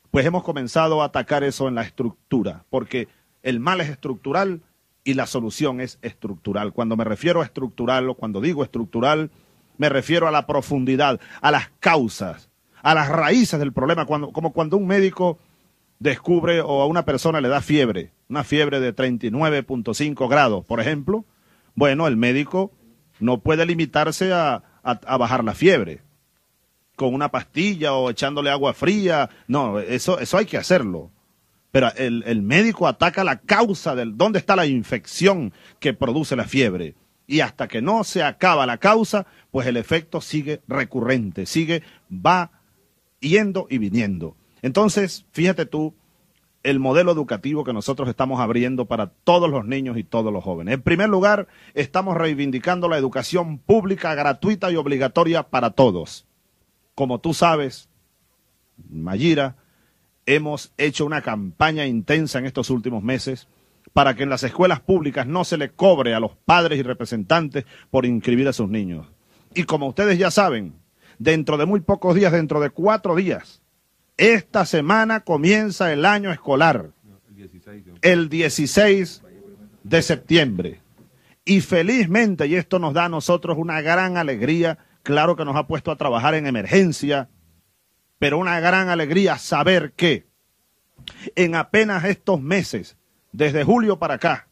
Speaker 3: Pues hemos comenzado a atacar eso en la estructura, porque el mal es estructural y la solución es estructural. Cuando me refiero a estructural o cuando digo estructural, me refiero a la profundidad, a las causas, a las raíces del problema, cuando, como cuando un médico descubre o a una persona le da fiebre, una fiebre de 39.5 grados, por ejemplo, bueno, el médico no puede limitarse a, bajar la fiebre con una pastilla o echándole agua fría, no, eso, eso hay que hacerlo. Pero el, el médico ataca la causa del dónde está la infección que produce la fiebre. Y hasta que no se acaba la causa, pues el efecto sigue recurrente, sigue, va yendo y viniendo. Entonces, fíjate tú el modelo educativo que nosotros estamos abriendo para todos los niños y todos los jóvenes. En primer lugar, estamos reivindicando la educación pública, gratuita y obligatoria para todos. Como tú sabes, Mayira, hemos hecho una campaña intensa en estos últimos meses para que en las escuelas públicas no se le cobre a los padres y representantes por inscribir a sus niños. Y como ustedes ya saben, dentro de muy pocos días, dentro de cuatro días, esta semana comienza el año escolar, el 16 de septiembre. Y felizmente, y esto nos da a nosotros una gran alegría, claro que nos ha puesto a trabajar en emergencia, pero una gran alegría saber que en apenas estos meses, desde julio para acá,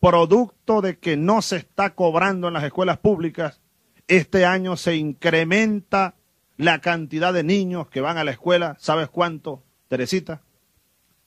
Speaker 3: producto de que no se está cobrando en las escuelas públicas, este año se incrementa la cantidad de niños que van a la escuela, ¿sabes cuánto, Teresita?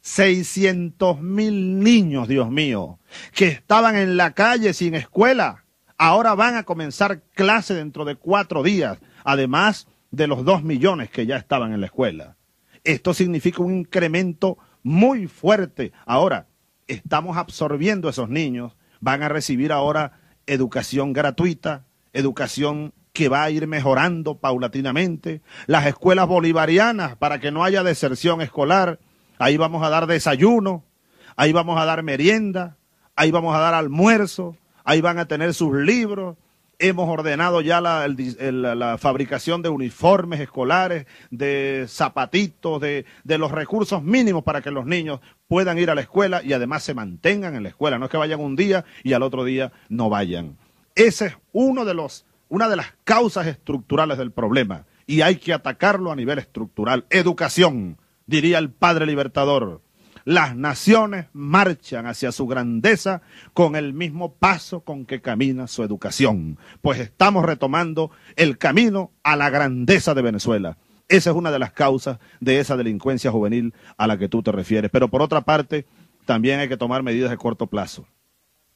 Speaker 3: 600 mil niños, Dios mío, que estaban en la calle sin escuela, ahora van a comenzar clase dentro de cuatro días, además de los dos millones que ya estaban en la escuela. Esto significa un incremento muy fuerte. Ahora, estamos absorbiendo a esos niños, van a recibir ahora educación gratuita, educación que va a ir mejorando paulatinamente, las escuelas bolivarianas para que no haya deserción escolar, ahí vamos a dar desayuno, ahí vamos a dar merienda, ahí vamos a dar almuerzo, ahí van a tener sus libros, hemos ordenado ya la, fabricación de uniformes escolares, de zapatitos, de, de los recursos mínimos para que los niños puedan ir a la escuela y además se mantengan en la escuela, no es que vayan un día y al otro día no vayan. Ese es uno de los una de las causas estructurales del problema y hay que atacarlo a nivel estructural. Educación, diría el padre libertador. Las naciones marchan hacia su grandeza con el mismo paso con que camina su educación, pues estamos retomando el camino a la grandeza de Venezuela. Esa es una de las causas de esa delincuencia juvenil a la que tú te refieres. Pero por otra parte, también hay que tomar medidas de corto plazo.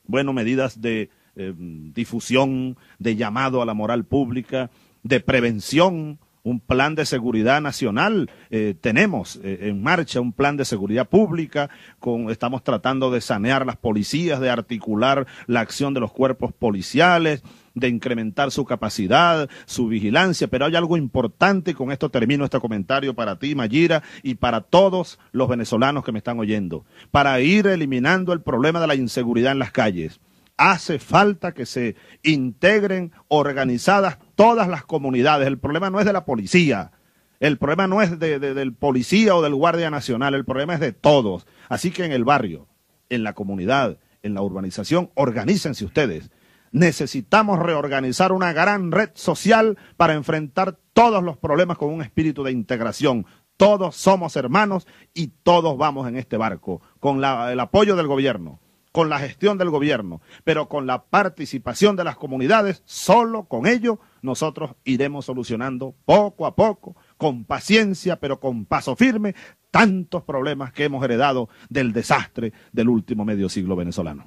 Speaker 3: Bueno, medidas de Em, difusión, de llamado a la moral pública, de prevención, un plan de seguridad nacional. Eh, tenemos eh, en marcha un plan de seguridad pública, con, estamos tratando de sanear las policías, de articular la acción de los cuerpos policiales, de incrementar su capacidad, su vigilancia, pero hay algo importante, y con esto termino este comentario para ti, Mayira, y para todos los venezolanos que me están oyendo, para ir eliminando el problema de la inseguridad en las calles. Hace falta que se integren organizadas todas las comunidades. El problema no es de la policía. El problema no es del policía o del guardia nacional. El problema es de todos. Así que en el barrio, en la comunidad, en la urbanización, organícense ustedes. Necesitamos reorganizar una gran red social para enfrentar todos los problemas con un espíritu de integración. Todos somos hermanos y todos vamos en este barco, con el apoyo del gobierno con la gestión del gobierno, pero con la participación de las comunidades, solo con ello nosotros iremos solucionando poco a poco, con paciencia, pero con paso firme, tantos
Speaker 2: problemas que hemos heredado del desastre del último medio siglo venezolano.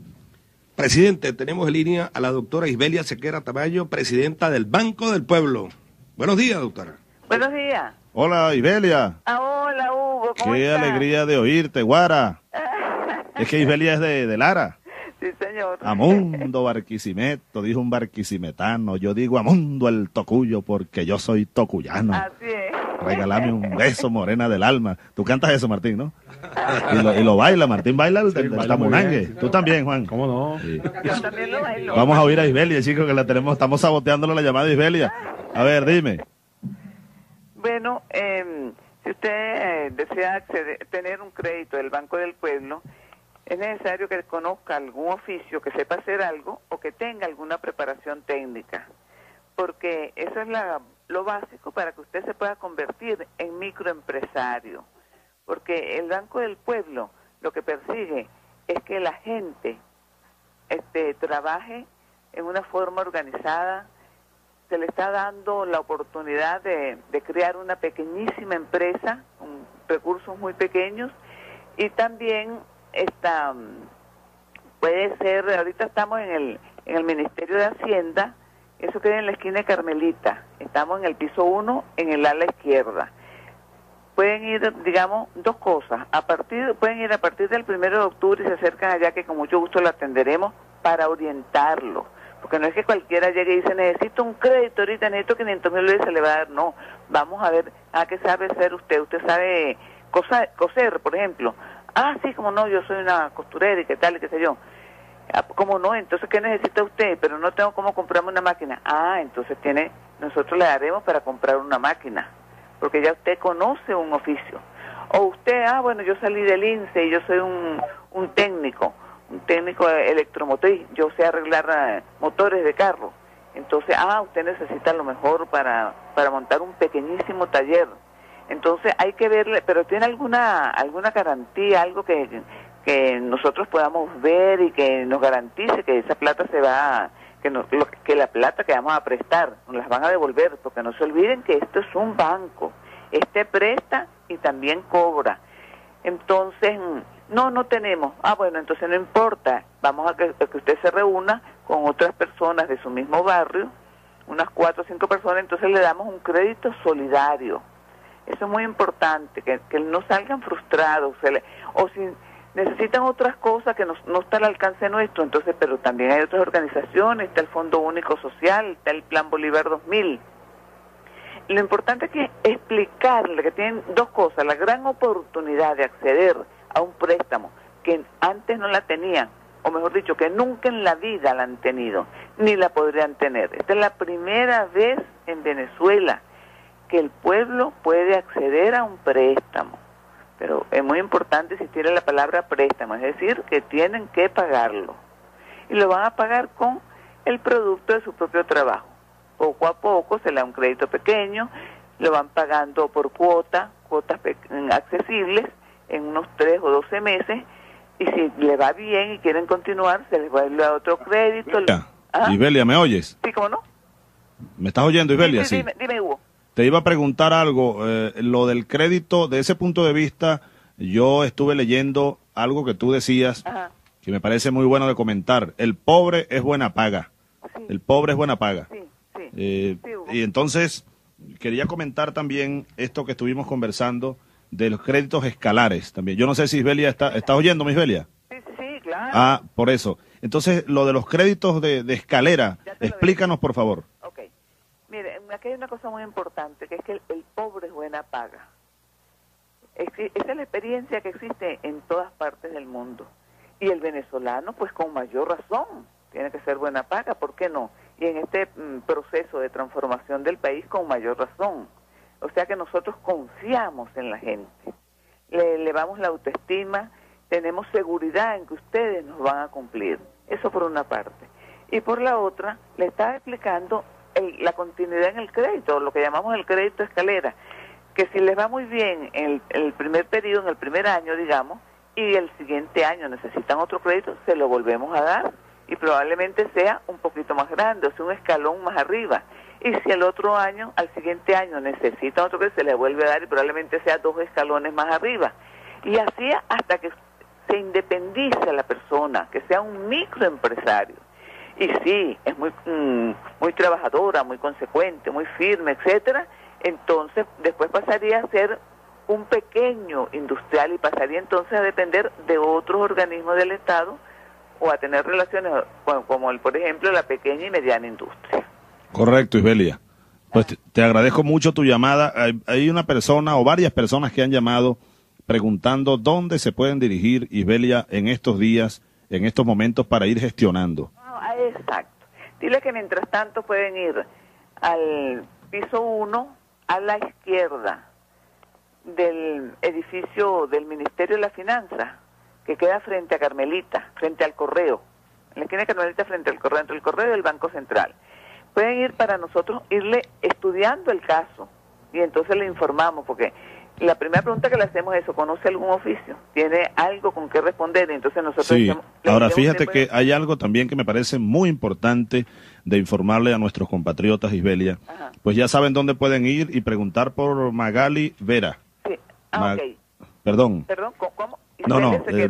Speaker 2: Presidente, tenemos en línea a la doctora Isbelia Sequera Tamayo, presidenta del Banco del Pueblo. Buenos días, doctora.
Speaker 11: Buenos días.
Speaker 2: Hola, Ibelia.
Speaker 11: Ah, hola, Hugo. Qué
Speaker 3: alegría de oírte, Guara. Eh, es que Isbelia es de, Lara. Sí, señor. Amundo Barquisimeto, dijo un barquisimetano. Yo digo amundo el tocuyo porque yo soy tocuyano. Así es. Regalame un beso, morena del alma. Tú cantas eso, Martín, ¿no? Y lo, baila, Martín baila el, sí, Tú también, Juan. ¿Cómo no? Yo
Speaker 1: también lo bailo.
Speaker 3: Vamos a oír a Isbelia, chicos, que la tenemos, estamos saboteando la llamada Isbelia. A ver, dime.
Speaker 11: Bueno, em, si usted eh, desea tener un crédito del Banco del Pueblo, es necesario que conozca algún oficio, que sepa hacer algo o que tenga alguna preparación técnica, porque eso es lo básico para que usted se pueda convertir en microempresario, porque el Banco del Pueblo lo que persigue es que la gente este, trabaje en una forma organizada, se le está dando la oportunidad de, crear una pequeñísima empresa, con recursos muy pequeños, y también Mm, puede ser, ahorita estamos en el, en el Ministerio de Hacienda, eso queda en la esquina de Carmelita, estamos en el piso 1, en el ala izquierda. Pueden ir, digamos, dos cosas. A partir, pueden ir a partir del 1 de octubre y se acercan allá, que con mucho gusto lo atenderemos para orientarlo. Porque no es que cualquiera llegue y dice, necesito un crédito ahorita, necesito 500 mil dólares, se le va a dar. No, vamos a ver a ah, qué sabe ser usted. Usted sabe coser, coser por ejemplo. Ah, sí, como no, yo soy una costurera y qué tal, y qué sé yo. Ah, ¿Cómo no? Entonces, ¿qué necesita usted? Pero no tengo cómo comprarme una máquina. Ah, entonces tiene, nosotros le daremos para comprar una máquina, porque ya usted conoce un oficio. O usted, ah, bueno, yo salí del INSE y yo soy un, técnico, un técnico electromotriz, yo sé arreglar eh, motores de carro. Entonces, ah, usted necesita lo mejor para, para montar un pequeñísimo taller entonces hay que verle, pero tiene alguna alguna garantía, algo que, que nosotros podamos ver y que nos garantice que esa plata se va que, la plata que vamos a prestar nos las van a devolver, porque no se olviden que esto es un banco, este presta y también cobra. Entonces, no, no tenemos. Ah, bueno, entonces no importa, vamos a que usted se reúna con otras personas de su mismo barrio, unas cuatro o cinco personas, entonces le damos un crédito solidario eso es muy importante, que, no salgan frustrados o si necesitan otras cosas que no, no, está al alcance nuestro, entonces, pero también hay otras organizaciones, está el Fondo Único Social, está el Plan Bolívar 2000. Lo importante es que explicarle que tienen dos cosas, la gran oportunidad de acceder a un préstamo que antes no la tenían, o mejor dicho, que nunca en la vida la han tenido, ni la podrían tener. Esta es la primera vez en Venezuela que el pueblo puede acceder a un préstamo. Pero es muy importante si tiene la palabra préstamo, es decir, que tienen que pagarlo. Y lo van a pagar con el producto de su propio trabajo. Poco a poco se le da un crédito pequeño, lo van pagando por cuota, cuotas accesibles, en unos 3 o 12 meses, y si le va bien y quieren continuar, se les va a dar otro crédito. ¿Ah? Ibelia, ¿me oyes? Sí, ¿cómo no?
Speaker 3: ¿Me estás oyendo, Ibelia? Sí, dime, Hugo. Te iba a preguntar algo, eh, lo del crédito, de ese punto de vista, yo estuve leyendo algo que tú decías, que me parece muy bueno de comentar. El pobre es buena paga. El pobre es buena paga. Sí, sí. Eh, y entonces, quería comentar también esto que estuvimos conversando de los créditos escalares también. Yo no sé si Isbelia está, ¿estás oyendo, Isbelia? Sí, sí, claro. Ah, por eso. Entonces, lo de los créditos de, de escalera, explícanos, por favor.
Speaker 11: Mire, aquí hay una cosa muy importante, que es que el, pobre es buena paga. esa es la experiencia que existe en todas partes del mundo. Y el venezolano, pues con mayor razón, tiene que ser buena paga, ¿por qué no? Y en este mm, proceso de transformación del país, con mayor razón. O sea que nosotros confiamos en la gente, le elevamos la autoestima, tenemos seguridad en que ustedes nos van a cumplir. Eso por una parte. Y por la otra, le estaba explicando la continuidad en el crédito, lo que llamamos el crédito escalera, que si les va muy bien en el, el primer periodo, en el primer año, digamos, y el siguiente año necesitan otro crédito, se lo volvemos a dar y probablemente sea un poquito más grande, o sea, un escalón más arriba. Y si el otro año, al siguiente año, necesitan otro crédito, se le vuelve a dar y probablemente sea dos escalones más arriba. Y así hasta que se independice la persona, que sea un microempresario y sí, es muy, mm, muy trabajadora, muy consecuente, muy firme, etcétera, entonces después pasaría a ser un pequeño industrial y pasaría entonces a depender de otros organismos del Estado o a tener relaciones como el, por ejemplo la pequeña y mediana industria.
Speaker 3: Correcto, Isbelia. Pues te, agradezco mucho tu llamada. hay, una persona o varias personas que han llamado preguntando dónde se pueden dirigir Isbelia en estos días, en estos momentos para ir gestionando.
Speaker 11: Ah, exacto. Dile que mientras tanto pueden ir al piso 1 a la izquierda del edificio del Ministerio de la Finanza, que queda frente a Carmelita, frente al correo. En la esquina de Carmelita, frente al correo, entre el correo y Banco Central. Pueden ir para nosotros, irle estudiando el caso y entonces le informamos, porque la primera pregunta que le hacemos es eso, ¿conoce algún oficio? ¿Tiene algo con qué responder? Entonces nosotros... Sí. ahora fíjate que
Speaker 3: hay algo también que me parece muy importante de informarle a nuestros compatriotas Isbelia. Pues ya saben dónde pueden ir y preguntar por Magali Vera. Sí. Ah, Perdón. Perdón, ¿cómo? No, no. Eh,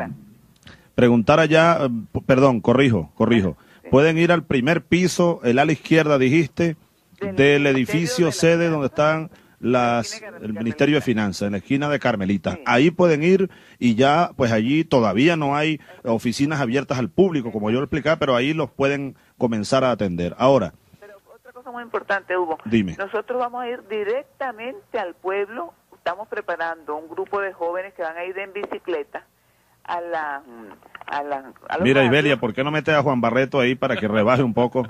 Speaker 3: preguntar allá, eh, perdón, corrijo, corrijo. Ah, pueden ir al primer piso, el ala izquierda dijiste, del, edificio sede donde están las, el Ministerio de Finanzas, en la esquina de Carmelita. Ahí pueden ir y ya, pues allí todavía no hay oficinas abiertas al público, como yo lo explicaba, pero ahí los pueden comenzar a atender. Ahora. Pero
Speaker 11: otra cosa muy importante, Hugo. Dime. Nosotros vamos a ir directamente al pueblo. Estamos preparando un grupo de jóvenes que van a ir en bicicleta a la... Mira, Ibelia,
Speaker 3: ¿por qué no metes a Juan Barreto ahí para que rebaje un poco?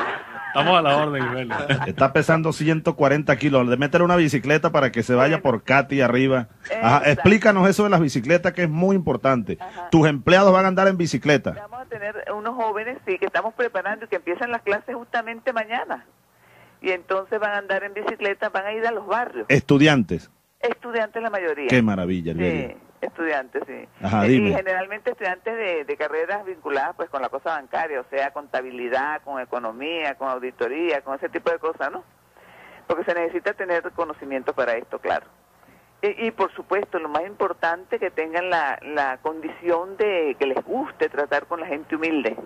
Speaker 6: Estamos a la orden, Ibelia.
Speaker 3: Está pesando 140 kilos. De meter una bicicleta para que se vaya por Katy arriba. Ajá, explícanos eso de las bicicletas, que es muy importante. Tus empleados van a andar en bicicleta.
Speaker 11: Vamos a tener unos jóvenes, sí, que estamos preparando y que empiezan las clases justamente mañana. Y entonces van a andar en bicicleta, van a ir a los barrios.
Speaker 3: Estudiantes.
Speaker 11: Estudiantes la mayoría. Qué
Speaker 3: maravilla, Ibelia.
Speaker 11: Estudiantes, sí. Eh, y generalmente estudiantes de, carreras vinculadas pues con la cosa bancaria, o sea, contabilidad, con economía, con auditoría, con ese tipo de cosas, ¿no? Porque se necesita tener conocimiento para esto, claro. Y, por supuesto, lo más importante, que tengan la, la, condición de que les guste tratar con la gente humilde.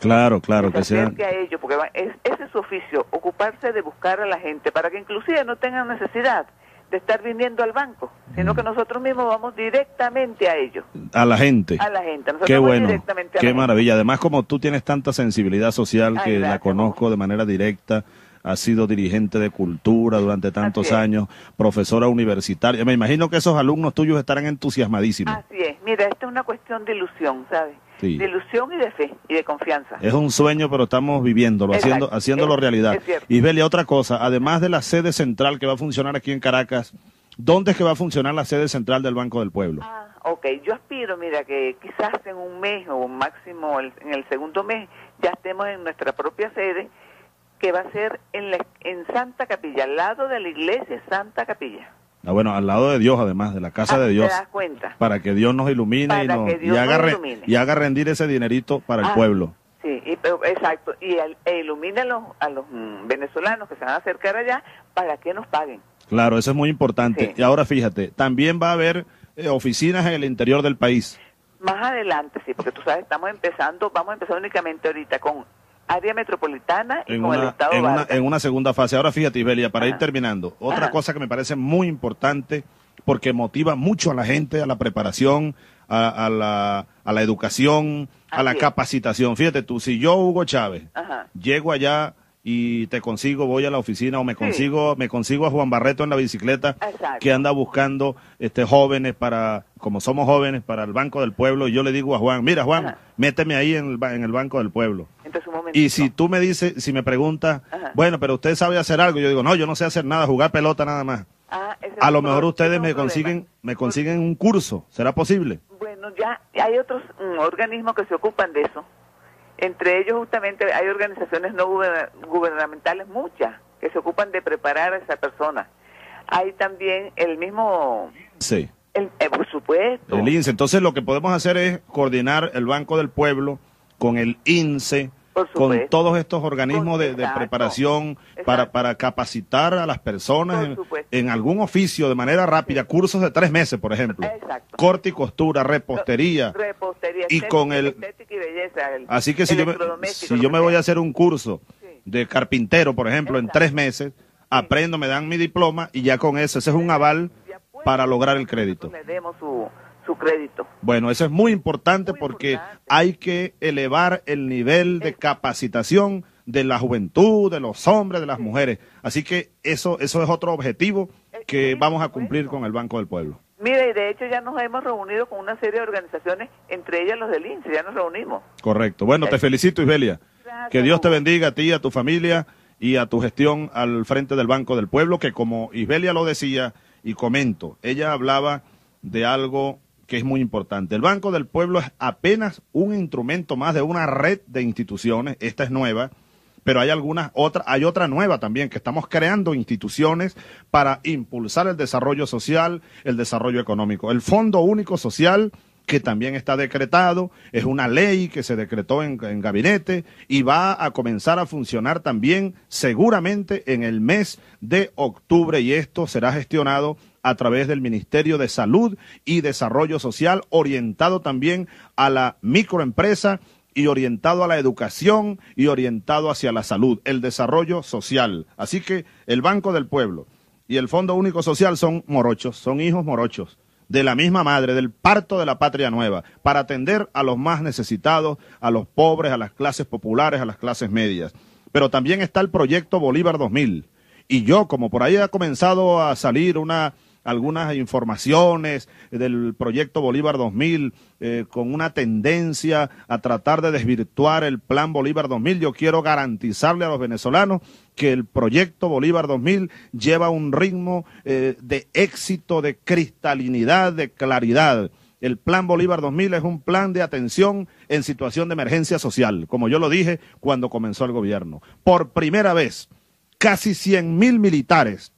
Speaker 12: Claro, claro,
Speaker 3: que, que
Speaker 11: a ellos, porque es, ese es su oficio, ocuparse de buscar a la gente, para que inclusive no tengan necesidad de estar viniendo al banco, sino mm. que nosotros mismos vamos directamente a
Speaker 3: ellos. A la gente. qué bueno. qué maravilla. Además, como tú tienes tanta sensibilidad social que la conozco de manera directa, ha sido dirigente de cultura durante tantos años, profesora universitaria. Me imagino que esos alumnos tuyos estarán entusiasmadísimos.
Speaker 11: Así es, mira, esta es una cuestión de ilusión, ¿sabes? Sí. de ilusión y de fe y de confianza. Es un
Speaker 3: sueño, pero estamos viviéndolo, haciendo, haciéndolo es, realidad. Y otra cosa, además de la sede central que va a funcionar aquí en Caracas, ¿dónde es que va a funcionar la sede central del Banco del Pueblo? Ah,
Speaker 1: ok,
Speaker 11: yo aspiro, mira, que quizás en un mes o máximo en el segundo mes ya estemos en nuestra propia sede que va a ser en, en Santa Capilla, al lado de la iglesia Santa Capilla.
Speaker 3: Ah, bueno, al lado de Dios, además, de la casa ah, de Dios. cuenta. Para que Dios nos ilumine, y, haga rendir ese dinerito para el ah, pueblo.
Speaker 11: Sí, y, exacto. Y e ilumine a los, mm, venezolanos que se van a acercar allá para que nos paguen.
Speaker 3: Claro, eso es muy importante. Y ahora fíjate, también va a haber eh, oficinas en el interior del país.
Speaker 11: Más adelante, sí, porque tú sabes, estamos empezando, vamos a empezar únicamente ahorita con área metropolitana en con una, el Estado en
Speaker 3: en una segunda fase. Ahora fíjate, Ibelia, para ir terminando, otra cosa que me parece muy importante porque motiva mucho a la gente a la preparación, a, la, educación, a la capacitación. Fíjate tú, si yo, Hugo Chávez, llego allá y te consigo, voy a la oficina o me consigo, me consigo a Juan Barreto en la bicicleta que anda buscando este jóvenes para, como somos jóvenes, para el Banco del Pueblo, y yo le digo a Juan, mira Juan, méteme ahí en el, en el Banco del Pueblo. y si tú me dices, si me preguntas, bueno, pero usted sabe hacer algo, yo digo, no, yo no sé hacer nada, jugar pelota nada más. Ah, a lo mejor ustedes me consiguen, me consiguen un curso, ¿será posible?
Speaker 11: Bueno, ya hay otros mm, organismos que se ocupan de eso. Entre ellos justamente hay organizaciones no gubernamentales, muchas, que se ocupan de preparar a esa persona. Hay también el mismo... Sí. El, eh, por supuesto.
Speaker 3: El INSE. Entonces lo que podemos hacer es coordinar el Banco del Pueblo con el INSE con todos estos organismos de, preparación para, capacitar a las personas en, algún oficio de manera rápida, cursos de tres meses, por ejemplo. Corte y costura, repostería. y con el... así que si, yo me, si yo me voy a hacer un curso de carpintero, por ejemplo, en tres meses, aprendo, me dan mi diploma y ya con eso, ese es un aval
Speaker 11: para lograr el crédito
Speaker 3: su crédito. Bueno, eso es muy importante porque hay que elevar el nivel de capacitación de la juventud, de los hombres, de las mujeres. Así que eso, eso es otro objetivo eh, que vamos a cumplir con el Banco del Pueblo.
Speaker 11: Mire, y de hecho ya nos hemos reunido con una serie de organizaciones, entre ellas los del INSE, ya nos reunimos.
Speaker 3: Correcto. Bueno, te eh, felicito, Isbelia. que Dios te bendiga a ti, a tu familia y a tu gestión al frente del Banco del Pueblo, que como Isbelia lo decía y comento, ella hablaba de algo que es muy importante. El Banco del Pueblo es apenas un instrumento más de una red de instituciones, esta es nueva, pero hay algunas hay otra nueva también, que estamos creando instituciones para impulsar el desarrollo social, el desarrollo económico. El Fondo Único Social que también está decretado, es una ley que se decretó en, en, gabinete y va a comenzar a funcionar también seguramente en el mes de octubre y esto será gestionado a través del Ministerio de Salud y Desarrollo Social, orientado también a la microempresa y orientado a la educación y orientado hacia la salud, el desarrollo social. Así que el Banco del Pueblo y el Fondo Único Social son morochos, son hijos morochos de la misma madre, del parto de la patria nueva, para atender a los más necesitados, a los pobres, a las clases populares, a las clases medias. Pero también está el proyecto Bolívar 2000. Y yo, como por ahí ha comenzado a salir una algunas informaciones del proyecto Bolívar 2000 eh, con una tendencia a tratar de desvirtuar el plan Bolívar 2000. Yo quiero garantizarle a los venezolanos que el proyecto Bolívar 2000 lleva un ritmo eh, de éxito, de cristalinidad, de claridad. El plan Bolívar 2000 es un plan de atención en situación de emergencia social, como yo lo dije cuando comenzó el gobierno. Por primera vez, casi 100 mil militares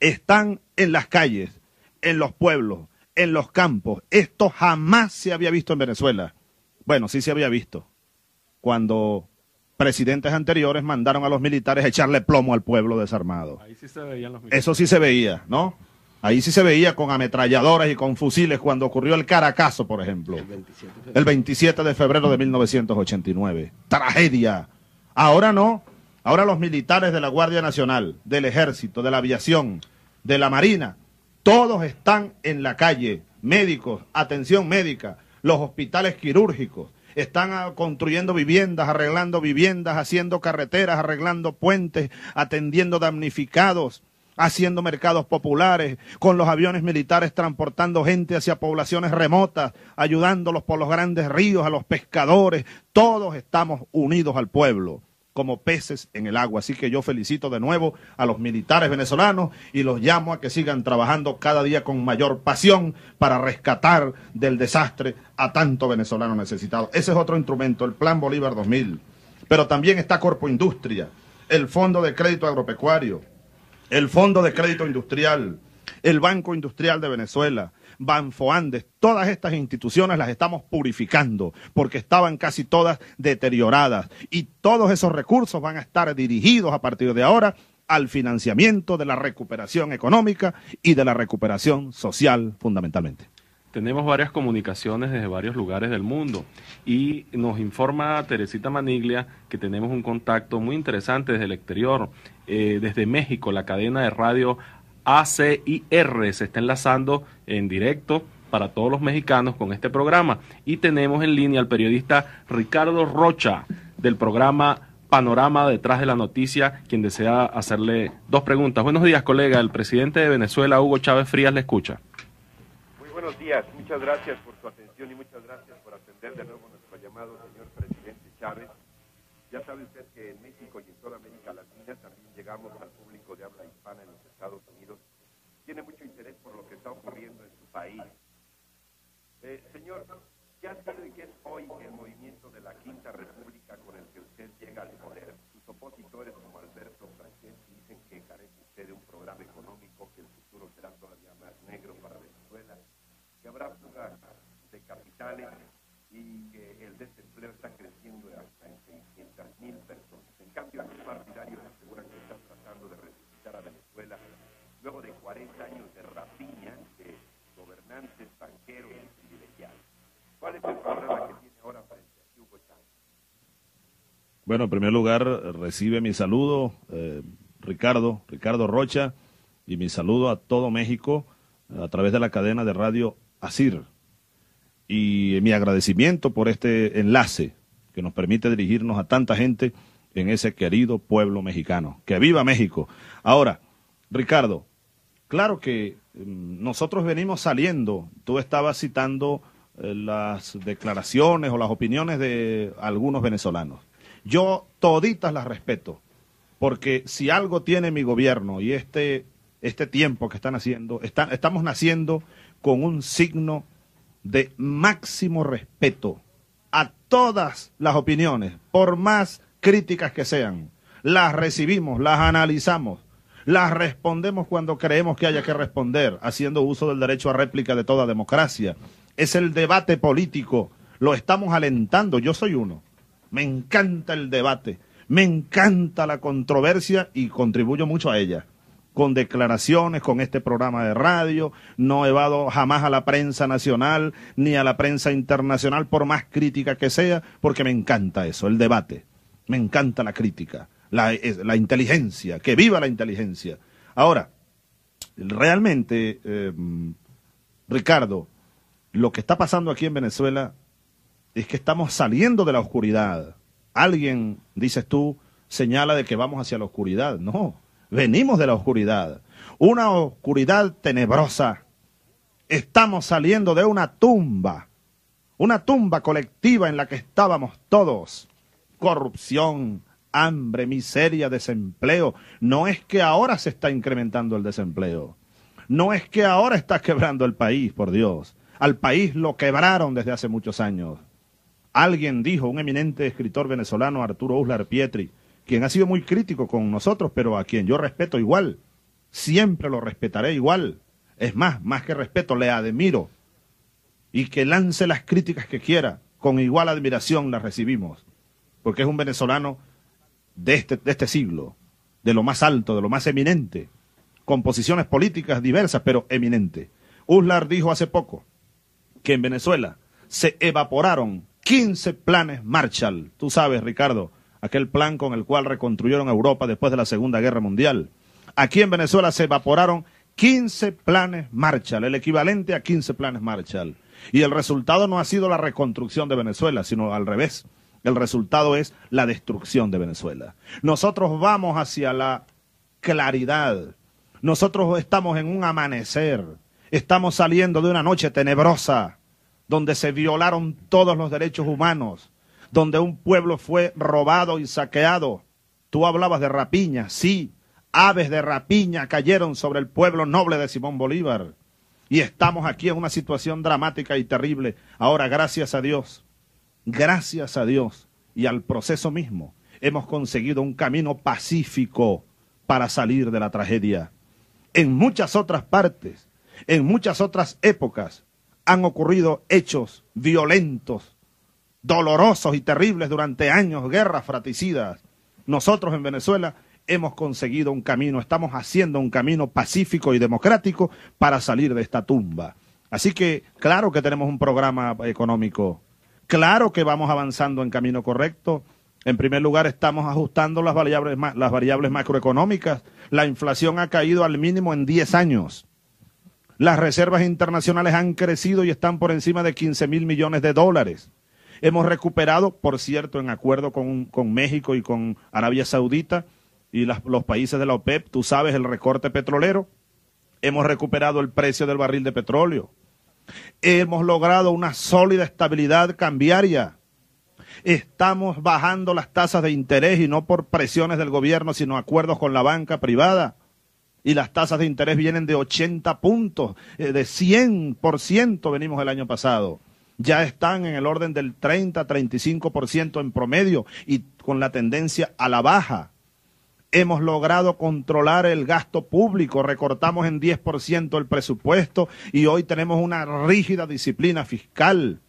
Speaker 3: están en las calles, en los pueblos, en los campos. Esto jamás se había visto en Venezuela. Bueno, sí se había visto. Cuando presidentes anteriores mandaron a los militares a echarle plomo al pueblo desarmado.
Speaker 1: Ahí sí se veían los
Speaker 3: Eso sí se veía, ¿no? Ahí sí se veía con ametralladoras y con fusiles cuando ocurrió el Caracazo, por ejemplo. el 27 de, febrero de 1989. Tragedia. Ahora no. Ahora los militares de la Guardia Nacional, del Ejército, de la Aviación, de la Marina, todos están en la calle, médicos, atención médica, los hospitales quirúrgicos, están construyendo viviendas, arreglando viviendas, haciendo carreteras, arreglando puentes, atendiendo damnificados, haciendo mercados populares, con los aviones militares transportando gente hacia poblaciones remotas, ayudándolos por los grandes ríos, a los pescadores. Todos estamos unidos al pueblo como peces en el agua. Así que yo felicito de nuevo a los militares venezolanos y los llamo a que sigan trabajando cada día con mayor pasión para rescatar del desastre a tanto venezolano necesitado. Ese es otro instrumento, el Plan Bolívar 2000. Pero también está Corpo Industria, el Fondo de Crédito Agropecuario, el Fondo de Crédito Industrial, el Banco Industrial de Venezuela, Banfoandes, todas estas instituciones las estamos purificando porque estaban casi todas deterioradas y todos esos recursos van a estar dirigidos a partir de ahora al financiamiento de la recuperación económica y de la recuperación social fundamentalmente.
Speaker 6: Tenemos varias comunicaciones desde varios lugares del mundo y nos informa Teresita Maniglia que tenemos un contacto muy interesante desde el exterior, eh, desde México, la cadena de radio ACIR se está enlazando en directo para todos los mexicanos con este programa. Y tenemos en línea al periodista Ricardo Rocha del programa Panorama detrás de la noticia, quien desea hacerle dos preguntas. Buenos días, colega. El presidente de Venezuela, Hugo Chávez Frías, le escucha.
Speaker 4: Muy buenos días. Muchas gracias por su atención y muchas gracias por atender de nuevo nuestro llamado, señor presidente Chávez. Ya sabe
Speaker 12: Bueno, en
Speaker 3: primer lugar, recibe mi saludo, eh, Ricardo, Ricardo Rocha, y mi saludo a todo México a través de la cadena de radio ASIR. Y mi agradecimiento por este enlace que nos permite dirigirnos a tanta gente en ese querido pueblo mexicano. ¡Que viva México! Ahora, Ricardo, claro que mm, nosotros venimos saliendo, tú estabas citando eh, las declaraciones o las opiniones de algunos venezolanos. Yo toditas las respeto, porque si algo tiene mi gobierno y este, este tiempo que están haciendo, estamos naciendo con un signo de máximo respeto a todas las opiniones, por más críticas que sean. Las recibimos, las analizamos, las respondemos cuando creemos que haya que responder, haciendo uso del derecho a réplica de toda democracia. Es el debate político, lo estamos alentando, yo soy uno. Me encanta el debate, me encanta la controversia y contribuyo mucho a ella con declaraciones, con este programa de radio, no he vado jamás a la prensa nacional ni a la prensa internacional, por más crítica que sea, porque me encanta eso, el debate, me encanta la crítica, la, inteligencia, que viva la inteligencia. Ahora, realmente, eh, Ricardo, lo que está pasando aquí en Venezuela es que estamos saliendo de la oscuridad. Alguien, dices tú, señala de que vamos hacia la oscuridad. No, venimos de la oscuridad. Una oscuridad tenebrosa. Estamos saliendo de una tumba, una tumba colectiva en la que estábamos todos. Corrupción, hambre, miseria, desempleo. No es que ahora se está incrementando el desempleo. No es que ahora está quebrando el país, por Dios. Al país lo quebraron desde hace muchos años. Alguien dijo, un eminente escritor venezolano, Arturo Uslar Pietri, quien ha sido muy crítico con nosotros, pero a quien yo respeto igual, siempre lo respetaré igual. Es más, más que respeto, le admiro. Y que lance las críticas que quiera, con igual admiración las recibimos. Porque es un venezolano de este, de este siglo, de lo más alto, de lo más eminente, con posiciones políticas diversas, pero eminente. Uslar dijo hace poco que en Venezuela se evaporaron 15 planes Marshall. Tú sabes, Ricardo, aquel plan con el cual reconstruyeron Europa después de la Segunda Guerra Mundial. Aquí en Venezuela se evaporaron 15 planes Marshall, el equivalente a 15 planes Marshall. Y el resultado no ha sido la reconstrucción de Venezuela, sino al revés. El resultado es la destrucción de Venezuela. Nosotros vamos hacia la claridad. Nosotros estamos en un amanecer. Estamos saliendo de una noche tenebrosa donde se violaron todos los derechos humanos, donde un pueblo fue robado y saqueado. Tú hablabas de rapiña, sí, aves de rapiña cayeron sobre el pueblo noble de Simón Bolívar. Y estamos aquí en una situación dramática y terrible. Ahora, gracias a Dios, gracias a Dios y al proceso mismo, hemos conseguido un camino pacífico para salir de la tragedia. En muchas otras partes, en muchas otras épocas, han ocurrido hechos violentos, dolorosos y terribles durante años, guerras fratricidas. Nosotros en Venezuela hemos conseguido un camino, estamos haciendo un camino pacífico y democrático para salir de esta tumba. Así que claro que tenemos un programa económico, claro que vamos avanzando en camino correcto. En primer lugar, estamos ajustando las variables, las variables macroeconómicas. La inflación ha caído al mínimo en 10 años. Las reservas internacionales han crecido y están por encima de 15 mil millones de dólares. Hemos recuperado, por cierto, en acuerdo con, México y con Arabia Saudita y los países de la OPEP, tú sabes, el recorte petrolero. Hemos recuperado el precio del barril de petróleo. Hemos logrado una sólida estabilidad cambiaria. Estamos bajando las tasas de interés y no por presiones del gobierno, sino acuerdos con la banca privada y las tasas de interés vienen de 80 puntos, eh, de 100% venimos el año pasado. Ya están en el orden del 30-35% en promedio y con la tendencia a la baja. Hemos logrado controlar el gasto público, recortamos en 10% el presupuesto y hoy tenemos una rígida disciplina fiscal.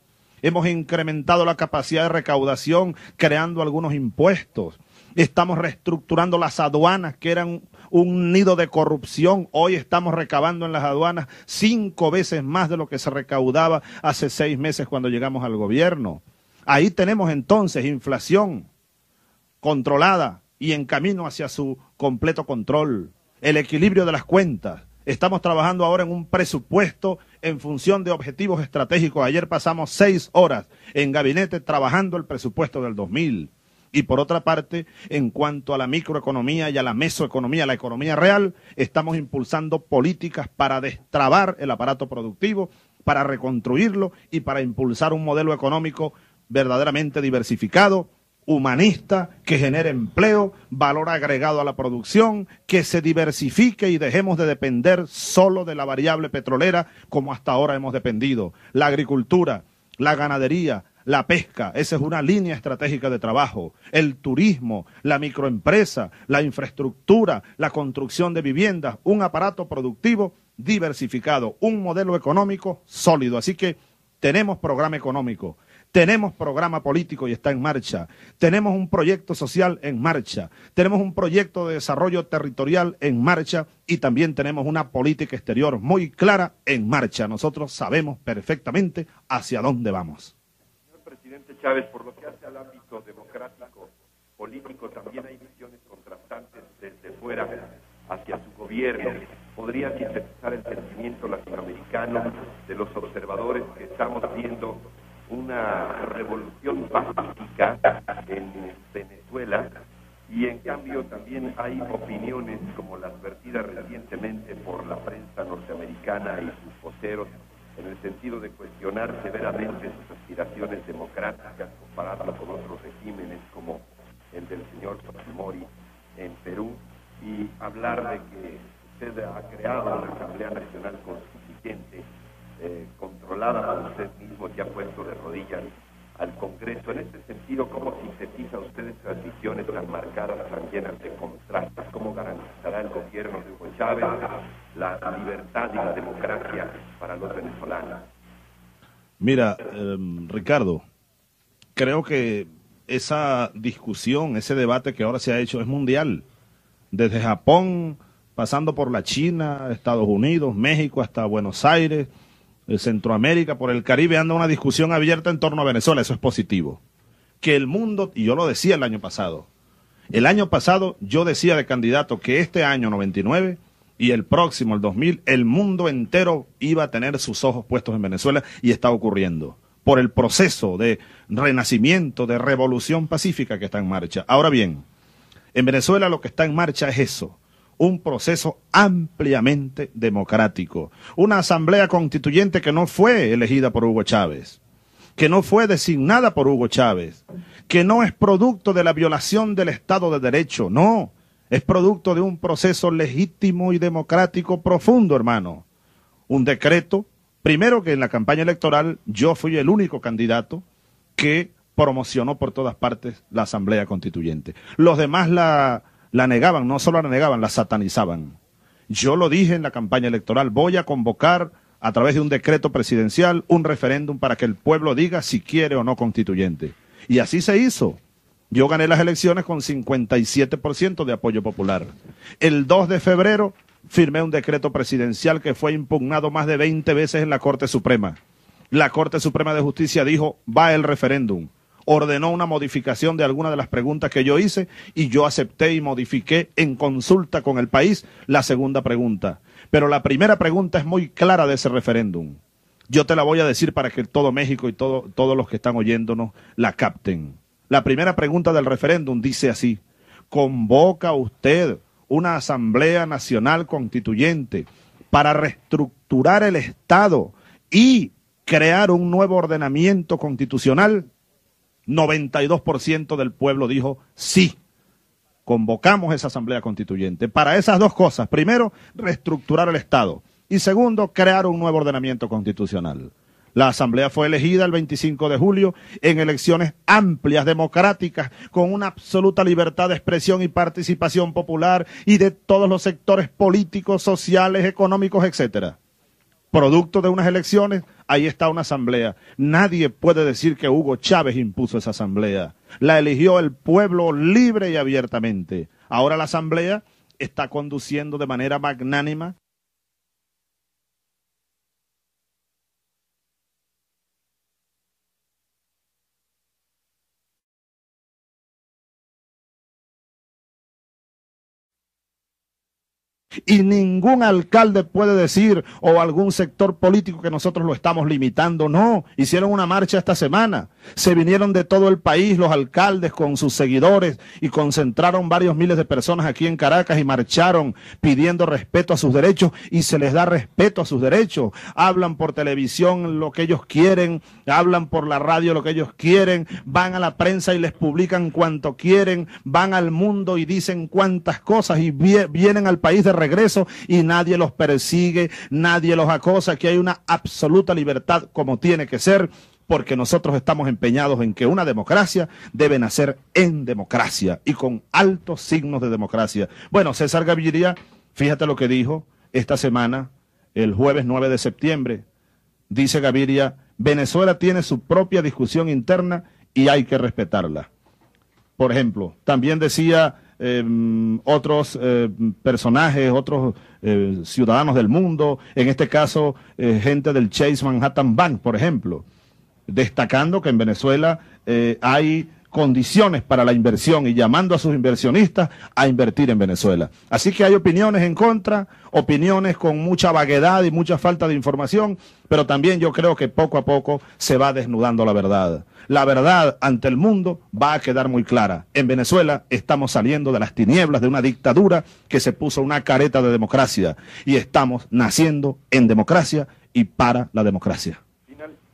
Speaker 3: Hemos incrementado la capacidad de recaudación creando algunos impuestos. Estamos reestructurando las aduanas que eran un nido de corrupción. Hoy estamos recabando en las aduanas cinco veces más de lo que se recaudaba hace seis meses cuando llegamos al gobierno. Ahí tenemos entonces inflación controlada y en camino hacia su completo control. El equilibrio de las cuentas. Estamos trabajando ahora en un presupuesto en función de objetivos estratégicos. Ayer pasamos seis horas en gabinete trabajando el presupuesto del 2000. Y por otra parte, en cuanto a la microeconomía y a la mesoeconomía, la economía real, estamos impulsando políticas para destrabar el aparato productivo, para reconstruirlo y para impulsar un modelo económico verdaderamente diversificado, humanista, que genere empleo, valor agregado a la producción, que se diversifique y dejemos de depender solo de la variable petrolera como hasta ahora hemos dependido. La agricultura, la ganadería, la pesca, esa es una línea estratégica de trabajo, el turismo, la microempresa, la infraestructura, la construcción de viviendas, un aparato productivo diversificado, un modelo económico sólido. Así que tenemos programa económico, tenemos programa político y está en marcha. Tenemos un proyecto social en marcha. Tenemos un proyecto de desarrollo territorial en marcha. Y también tenemos una política exterior muy clara en marcha. Nosotros sabemos perfectamente hacia dónde vamos.
Speaker 4: Chávez, por lo que hace al ámbito democrático político, también hay visiones contrastantes desde fuera hacia su gobierno. Podría sintetizar el sentimiento latinoamericano de los observadores que estamos viendo una revolución pacífica en Venezuela y en cambio también hay opiniones como las vertidas recientemente por la prensa norteamericana y sus voceros en el sentido de cuestionar severamente sus aspiraciones democráticas, comparadas con otros regímenes como el del señor Fujimori en Perú, y hablar de que usted ha creado una Asamblea Nacional Constituyente eh, controlada por usted mismo que ha puesto de rodillas al Congreso. En este sentido, ¿cómo sintetiza ustedes las visiones tan marcadas, tan llenas de contrastes? ¿Cómo garantizará el gobierno de Hugo Chávez la libertad y la democracia para los venezolanos?
Speaker 3: Mira, em, Ricardo, creo que esa discusión, ese debate que ahora se ha hecho es mundial. Desde Japón, pasando por la China, Estados Unidos, México, hasta Buenos Aires, de Centroamérica, por el Caribe, anda una discusión abierta en torno a Venezuela. Eso es positivo. Que el mundo, y yo lo decía el año pasado, el año pasado yo decía de candidato que este año 99 y el próximo, el 2000, el mundo entero iba a tener sus ojos puestos en Venezuela y está ocurriendo por el proceso de renacimiento, de revolución pacífica que está en marcha. Ahora bien, en Venezuela lo que está en marcha es eso, un proceso ampliamente democrático, una asamblea constituyente que no fue elegida por Hugo Chávez, que no fue designada por Hugo Chávez, que no es producto de la violación del Estado de Derecho, no, es producto de un proceso legítimo y democrático profundo, hermano. Un decreto, primero que en la campaña electoral yo fui el único candidato que promocionó por todas partes la Asamblea Constituyente. Los demás la la negaban, no solo la negaban, la satanizaban. Yo lo dije en la campaña electoral, voy a convocar a través de un decreto presidencial un referéndum para que el pueblo diga si quiere o no constituyente. Y así se hizo. Yo gané las elecciones con 57% de apoyo popular. El 2 de febrero firmé un decreto presidencial que fue impugnado más de 20 veces en la Corte Suprema. La Corte Suprema de Justicia dijo, va el referéndum ordenó una modificación de alguna de las preguntas que yo hice y yo acepté y modifiqué en consulta con el país la segunda pregunta. Pero la primera pregunta es muy clara de ese referéndum. Yo te la voy a decir para que todo México y todo, todos los que están oyéndonos la capten. La primera pregunta del referéndum dice así, ¿convoca usted una Asamblea Nacional Constituyente para reestructurar el Estado y crear un nuevo ordenamiento constitucional? 92% del pueblo dijo sí. Convocamos esa asamblea constituyente para esas dos cosas. Primero, reestructurar el Estado. Y segundo, crear un nuevo ordenamiento constitucional. La asamblea fue elegida el 25 de julio en elecciones amplias, democráticas, con una absoluta libertad de expresión y participación popular y de todos los sectores políticos, sociales, económicos, etcétera producto de unas elecciones, ahí está una asamblea. Nadie puede decir que Hugo Chávez impuso esa asamblea. La eligió el pueblo libre y abiertamente. Ahora la asamblea está conduciendo de manera magnánima
Speaker 12: Y ningún alcalde
Speaker 3: puede decir o algún sector político que nosotros lo estamos limitando. No, hicieron una marcha esta semana. Se vinieron de todo el país los alcaldes con sus seguidores y concentraron varios miles de personas aquí en Caracas y marcharon pidiendo respeto a sus derechos y se les da respeto a sus derechos. Hablan por televisión lo que ellos quieren, hablan por la radio lo que ellos quieren, van a la prensa y les publican cuanto quieren, van al mundo y dicen cuantas cosas y vienen al país de regreso y nadie los persigue, nadie los acosa, que hay una absoluta libertad como tiene que ser porque nosotros estamos empeñados en que una democracia debe nacer en democracia y con altos signos de democracia. Bueno, César Gaviria, fíjate lo que dijo esta semana, el jueves 9 de septiembre. Dice Gaviria, Venezuela tiene su propia discusión interna y hay que respetarla. Por ejemplo, también decía Em, otros eh, personajes, otros eh, ciudadanos del mundo, en este caso eh, gente del Chase Manhattan Bank, por ejemplo, destacando que en Venezuela hay condiciones para la inversión y llamando a sus inversionistas a invertir en Venezuela. Así que hay opiniones en contra, opiniones con mucha vaguedad y mucha falta de información, pero también yo creo que poco a poco se va desnudando la verdad la verdad ante el mundo va a quedar muy clara. En Venezuela estamos saliendo de las tinieblas de una dictadura que se puso una careta de democracia y estamos naciendo en democracia y para la democracia.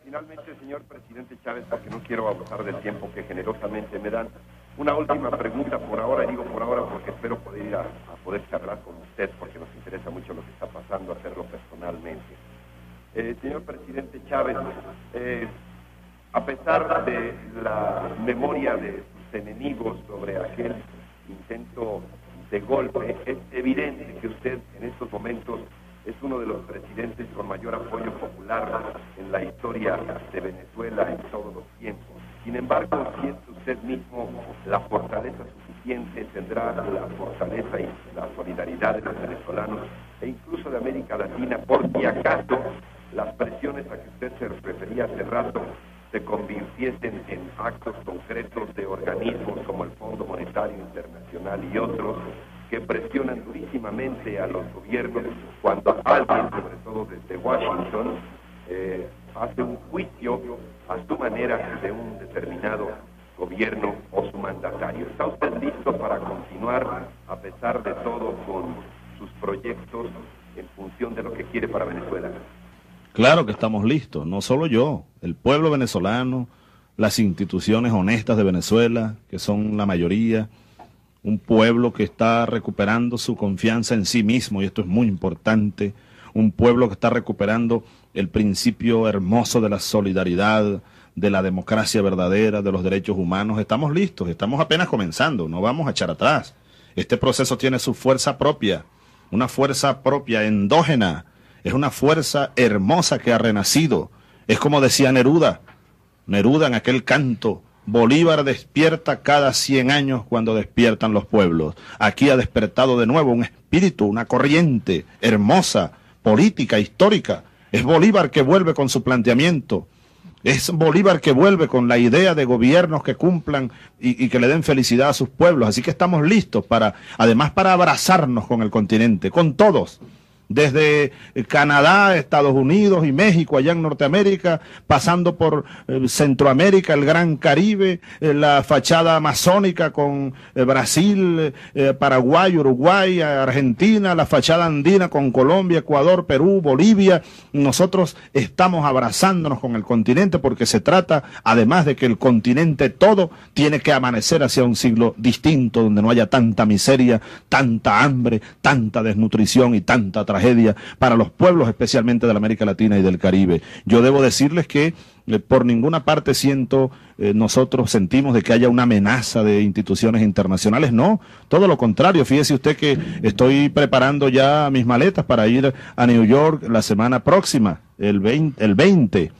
Speaker 5: finalmente, señor
Speaker 4: presidente Chávez, porque no quiero abusar del tiempo que generosamente me dan, una última pregunta por ahora, digo por ahora porque espero poder ir a, poder charlar con usted porque nos interesa mucho lo que está pasando, hacerlo personalmente. Eh, señor presidente Chávez, eh, a pesar de la memoria de sus enemigos sobre aquel intento de golpe, es evidente que usted en estos momentos es uno de los presidentes con mayor apoyo popular en la historia de Venezuela en todos los tiempos. Sin embargo, siente usted mismo la fortaleza suficiente, tendrá la fortaleza y la solidaridad de los venezolanos e incluso de América Latina, por acaso las presiones a que usted se refería hace rato se convirtiesen en actos concretos de organismos como el Fondo Monetario Internacional y otros que presionan durísimamente a los gobiernos cuando alguien, sobre todo desde Washington, eh, hace un juicio a su manera de un determinado gobierno o su mandatario. ¿Está usted listo para continuar, a pesar de todo, con sus proyectos en función de lo que quiere para Venezuela?
Speaker 3: Claro que estamos listos, no solo yo, el pueblo venezolano, las instituciones honestas de Venezuela, que son la mayoría, un pueblo que está recuperando su confianza en sí mismo, y esto es muy importante, un pueblo que está recuperando el principio hermoso de la solidaridad, de la democracia verdadera, de los derechos humanos. Estamos listos, estamos apenas comenzando, no vamos a echar atrás. Este proceso tiene su fuerza propia, una fuerza propia endógena es una fuerza hermosa que ha renacido. Es como decía Neruda, Neruda en aquel canto, Bolívar despierta cada 100 años cuando despiertan los pueblos. Aquí ha despertado de nuevo un espíritu, una corriente hermosa, política, histórica. Es Bolívar que vuelve con su planteamiento. Es Bolívar que vuelve con la idea de gobiernos que cumplan y, y, que le den felicidad a sus pueblos. Así que estamos listos para, además, para abrazarnos con el continente, con todos desde Canadá, Estados Unidos y México, allá en Norteamérica, pasando por eh, Centroamérica, el Gran Caribe, eh, la fachada amazónica con eh, Brasil, Paraguay, Uruguay, Argentina, la fachada andina con Colombia, Ecuador, Perú, Bolivia. Nosotros estamos abrazándonos con el continente porque se trata, además de que el continente todo tiene que amanecer hacia un siglo distinto, donde no haya tanta miseria, tanta hambre, tanta desnutrición y tanta tragedia tragedia para los pueblos, especialmente de la América Latina y del Caribe. Yo debo decirles que eh, por ninguna parte siento, eh, nosotros sentimos de que haya una amenaza de instituciones internacionales, no, todo lo contrario, fíjese usted que estoy preparando ya mis maletas para ir a New York la semana próxima, el 20, el 20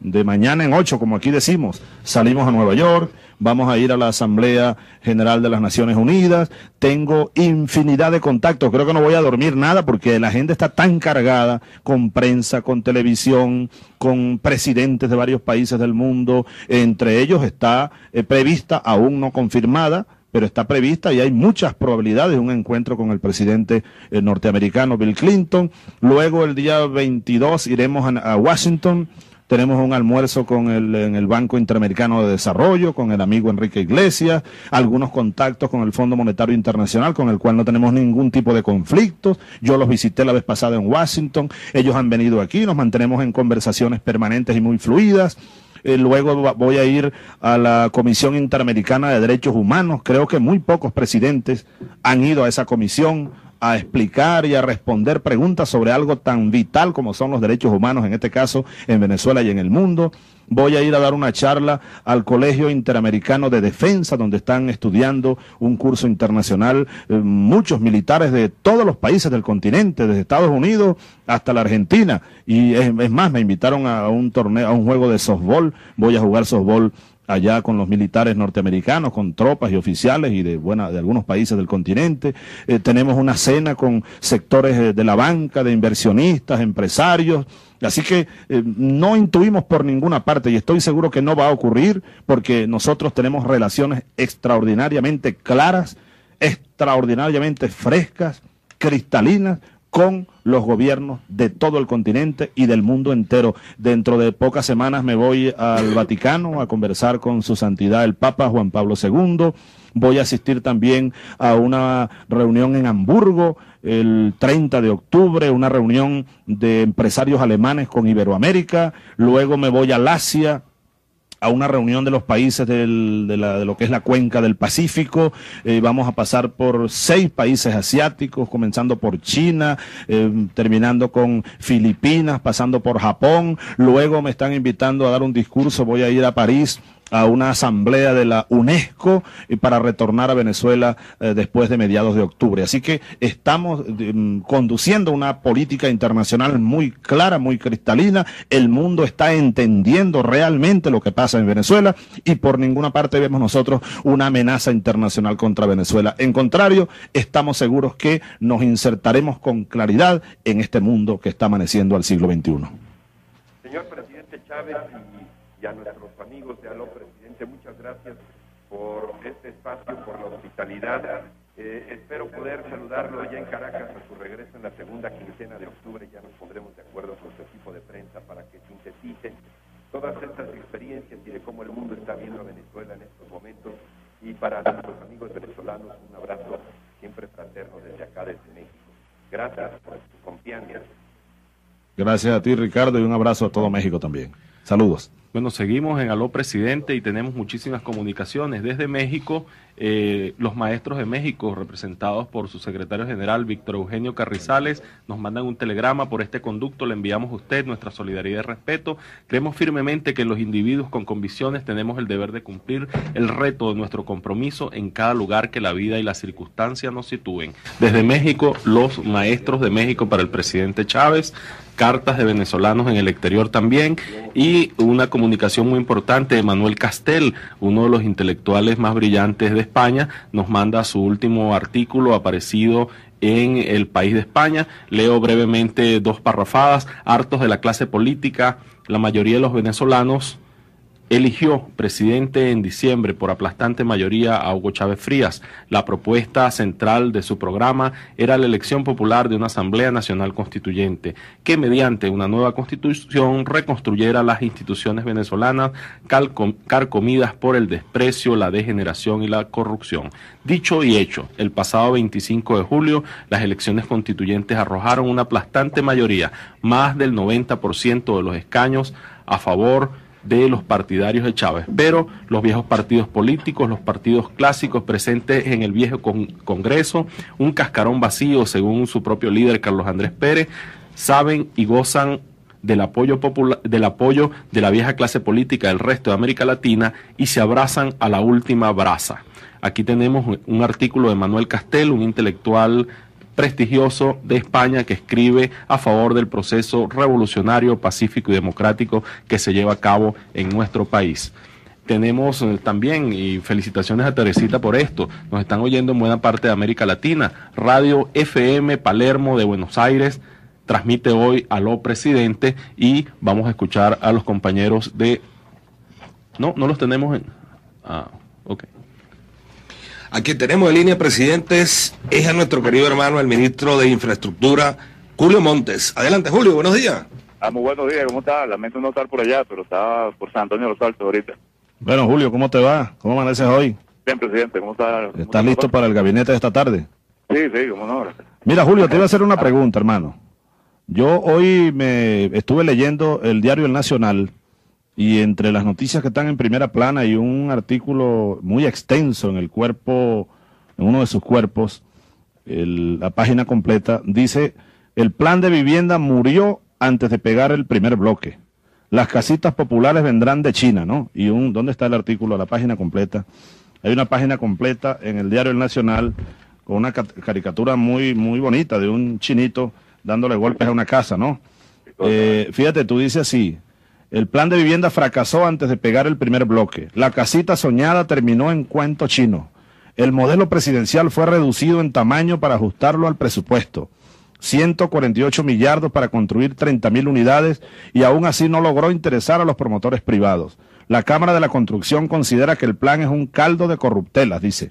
Speaker 3: de mañana en 8, como aquí decimos, salimos a Nueva York, vamos a ir a la Asamblea General de las Naciones Unidas, tengo infinidad de contactos, creo que no voy a dormir nada porque la gente está tan cargada con prensa, con televisión, con presidentes de varios países del mundo, entre ellos está eh, prevista, aún no confirmada, pero está prevista y hay muchas probabilidades de un encuentro con el presidente eh, norteamericano Bill Clinton. Luego el día 22 iremos a Washington tenemos un almuerzo con el, en el Banco Interamericano de Desarrollo, con el amigo Enrique Iglesias, algunos contactos con el Fondo Monetario Internacional, con el cual no tenemos ningún tipo de conflictos. Yo los visité la vez pasada en Washington, ellos han venido aquí, nos mantenemos en conversaciones permanentes y muy fluidas. Eh, luego voy a ir a la Comisión Interamericana de Derechos Humanos. Creo que muy pocos presidentes han ido a esa comisión a explicar y a responder preguntas sobre algo tan vital como son los derechos humanos, en este caso en Venezuela y en el mundo. Voy a ir a dar una charla al Colegio Interamericano de Defensa, donde están estudiando un curso internacional eh, muchos militares de todos los países del continente, desde Estados Unidos hasta la Argentina. Y es, más, me invitaron a un torneo, a un juego de softball. Voy a jugar softball allá con los militares norteamericanos, con tropas y oficiales y de, buena, de algunos países del continente. Eh, tenemos una cena con sectores eh, de la banca, de inversionistas, empresarios. Así que eh, no intuimos por ninguna parte y estoy seguro que no va a ocurrir porque nosotros tenemos relaciones extraordinariamente claras, extraordinariamente frescas, cristalinas con los gobiernos de todo el continente y del mundo entero. Dentro de pocas semanas me voy al Vaticano a conversar con su santidad el Papa Juan Pablo II. Voy a asistir también a una reunión en Hamburgo el 30 de octubre, una reunión de empresarios alemanes con Iberoamérica. Luego me voy a Asia a una reunión de los países de, lo que es la cuenca del Pacífico. Eh, vamos a pasar por seis países asiáticos, comenzando por China, eh, terminando con Filipinas, pasando por Japón. Luego me están invitando a dar un discurso, voy a ir a París a una asamblea de la UNESCO para retornar a Venezuela eh, después de mediados de octubre. Así que estamos eh, mm, conduciendo una política internacional muy clara, muy cristalina. El mundo está entendiendo realmente lo que pasa en Venezuela y por ninguna parte vemos nosotros una amenaza internacional contra Venezuela. En contrario, estamos seguros que nos insertaremos con claridad en este mundo que está amaneciendo al siglo XXI.
Speaker 4: Señor presidente Chávez por la hospitalidad. Eh, espero poder saludarlo allá en Caracas a su regreso en la segunda quincena de octubre. Ya nos pondremos de acuerdo con su equipo de prensa para que sintetice todas estas experiencias y de cómo el mundo está viendo a Venezuela en estos momentos. Y para nuestros amigos venezolanos, un abrazo siempre fraterno desde acá, desde México. Gracias por su confianza.
Speaker 3: Gracias a ti, Ricardo, y un abrazo a todo México también. Saludos.
Speaker 6: Bueno, seguimos en Aló Presidente y tenemos muchísimas comunicaciones desde México eh, los maestros de México, representados por su secretario general Víctor Eugenio Carrizales, nos mandan un telegrama por este conducto, le enviamos a usted nuestra solidaridad y respeto. Creemos firmemente que los individuos con convicciones tenemos el deber de cumplir el reto de nuestro compromiso en cada lugar que la vida y las circunstancia nos sitúen. Desde México, los maestros de México para el presidente Chávez, cartas de venezolanos en el exterior también y una comunicación muy importante de Manuel Castel, uno de los intelectuales más brillantes de España, nos manda su último artículo aparecido en el país de España. Leo brevemente dos parrafadas, hartos de la clase política, la mayoría de los venezolanos eligió presidente en diciembre por aplastante mayoría a Hugo Chávez Frías. La propuesta central de su programa era la elección popular de una Asamblea Nacional Constituyente que mediante una nueva constitución reconstruyera las instituciones venezolanas carcomidas por el desprecio, la degeneración y la corrupción. Dicho y hecho, el pasado 25 de julio las elecciones constituyentes arrojaron una aplastante mayoría, más del 90% de los escaños a favor de los partidarios de Chávez, pero los viejos partidos políticos, los partidos clásicos presentes en el viejo Congreso, un cascarón vacío, según su propio líder Carlos Andrés Pérez, saben y gozan del apoyo, popular, del apoyo de la vieja clase política del resto de América Latina y se abrazan a la última brasa. Aquí tenemos un artículo de Manuel Castel, un intelectual prestigioso de España que escribe a favor del proceso revolucionario, pacífico y democrático que se lleva a cabo en nuestro país tenemos eh, también, y felicitaciones a Teresita por esto, nos están oyendo en buena parte de América Latina. Radio FM Palermo de Buenos Aires transmite hoy a lo presidente y vamos a escuchar a los compañeros de...
Speaker 2: No, no los tenemos en... Ah, Aquí tenemos en línea, presidentes, es a nuestro querido hermano, el ministro de Infraestructura, Julio Montes. Adelante, Julio, buenos días.
Speaker 12: Ah, muy buenos días, ¿cómo estás? Lamento no estar por allá, pero estaba por San Antonio de los Altos ahorita.
Speaker 3: Bueno, Julio, ¿cómo te va? ¿Cómo amaneces hoy?
Speaker 12: Bien, presidente, ¿cómo estás?
Speaker 3: ¿Estás listo para el gabinete de esta tarde?
Speaker 12: Sí, sí, cómo no.
Speaker 3: Mira, Julio, te iba a hacer una pregunta, hermano. Yo hoy me estuve leyendo el diario El Nacional y entre las noticias que están en primera plana y un artículo muy extenso en el cuerpo, en uno de sus cuerpos, la página completa, dice, el plan de vivienda murió antes de pegar el primer bloque. Las casitas populares vendrán de China, ¿no? Y un, ¿dónde está el artículo? La página completa. Hay una página completa en el diario El Nacional con una caricatura muy, muy bonita de un chinito dándole golpes a una casa, ¿no? Eh, ¿eh? fíjate, tú dices así, el plan de vivienda fracasó antes de pegar el primer bloque. La casita soñada terminó en cuento chino. El modelo presidencial fue reducido en tamaño para ajustarlo al presupuesto. 148 millardos para construir 30.000 unidades y aún así no logró interesar a los promotores privados. La Cámara de la Construcción considera que el plan es un caldo de corruptelas, dice.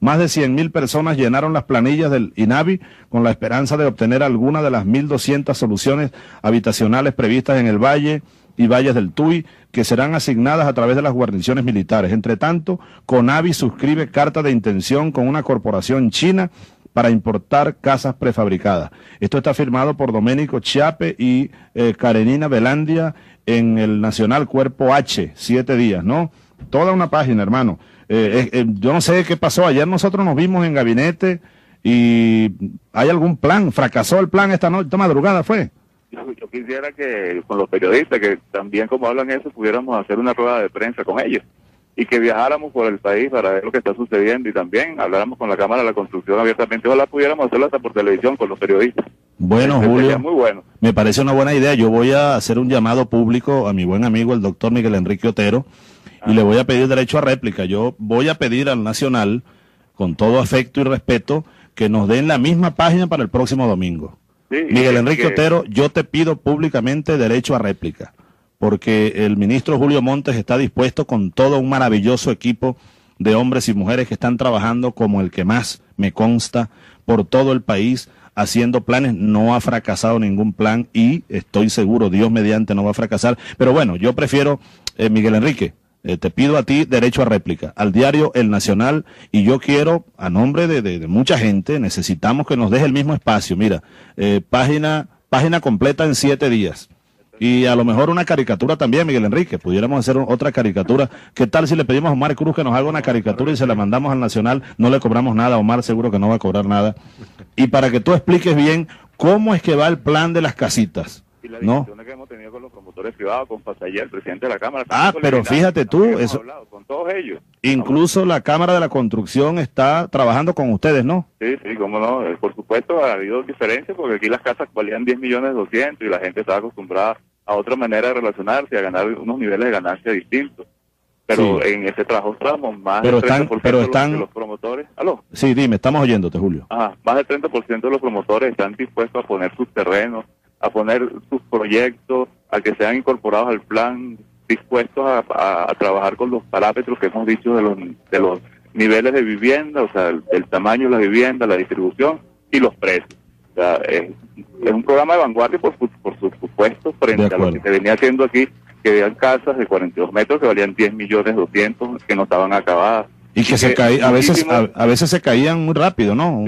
Speaker 3: Más de 100.000 personas llenaron las planillas del INAVI con la esperanza de obtener alguna de las 1.200 soluciones habitacionales previstas en el Valle, y Valles del Tuy, que serán asignadas a través de las guarniciones militares. Entre tanto, Conavi suscribe carta de intención con una corporación china para importar casas prefabricadas. Esto está firmado por Doménico Chiape y eh, Karenina Velandia en el Nacional Cuerpo H, siete días, ¿no? Toda una página, hermano. Eh, eh, yo no sé qué pasó. Ayer nosotros nos vimos en gabinete y hay algún plan. Fracasó el plan esta noche, esta madrugada fue
Speaker 12: yo, quisiera que con los periodistas, que también como hablan eso, pudiéramos hacer una rueda de prensa con ellos y que viajáramos por el país para ver lo que está sucediendo y también habláramos con la Cámara de la Construcción abiertamente. Ojalá pudiéramos hacerlo hasta por televisión con los periodistas. Bueno, este Julio, muy bueno.
Speaker 1: me
Speaker 3: parece una buena idea. Yo voy a hacer un llamado público a mi buen amigo, el doctor Miguel Enrique Otero, y le ah. voy a pedir derecho a réplica. Yo voy a pedir al Nacional, con todo afecto y respeto, que nos den la misma página para el próximo domingo.
Speaker 12: Miguel Enrique Otero,
Speaker 3: yo te pido públicamente derecho a réplica, porque el ministro Julio Montes está dispuesto con todo un maravilloso equipo de hombres y mujeres que están trabajando como el que más me consta por todo el país haciendo planes, no ha fracasado ningún plan y estoy seguro, Dios mediante, no va a fracasar. Pero bueno, yo prefiero, eh, Miguel Enrique, eh, te pido a ti derecho a réplica, al diario El Nacional, y yo quiero, a nombre de, mucha gente, necesitamos que nos deje el mismo espacio. Mira, eh, página, página completa en siete días. Y a lo mejor una caricatura también, Miguel Enrique. Pudiéramos hacer otra caricatura. ¿Qué tal si le pedimos a Omar Cruz que nos haga una caricatura y se la mandamos al Nacional? No le cobramos nada. Omar seguro que no va a cobrar nada. Y para que tú expliques bien cómo es que va el plan de las casitas.
Speaker 12: ¿no? privado con Pasayer, el presidente de la Cámara. Ah, pero fíjate tú, eso... con ellos.
Speaker 3: Incluso la Cámara de la Construcción está trabajando con ustedes,
Speaker 12: ¿no? Sí, sí, cómo no. Eh, por supuesto, ha habido diferencias porque aquí las casas valían 10 millones 200 y la gente está acostumbrada a otra manera de relacionarse, a ganar unos niveles de ganancia distintos. Pero en ese trabajo estamos más pero 30% están, pero
Speaker 3: están... de los promotores. ¿Aló? Sí, dime, estamos oyéndote, Julio.
Speaker 12: Ajá, más del 30% de los promotores están dispuestos a poner sus terrenos a poner sus proyectos, a que sean incorporados al plan, dispuestos a, trabajar con los parámetros que hemos dicho de los, de los niveles de vivienda, o sea, el, tamaño de la vivienda, la distribución y los precios. O es, un programa de vanguardia, por, por, supuesto, frente a lo que se venía haciendo aquí, que eran casas de 42 metros que valían 10 millones 200, que no estaban acabadas. Y que, se a veces
Speaker 3: a, veces se caían muy rápido, ¿no?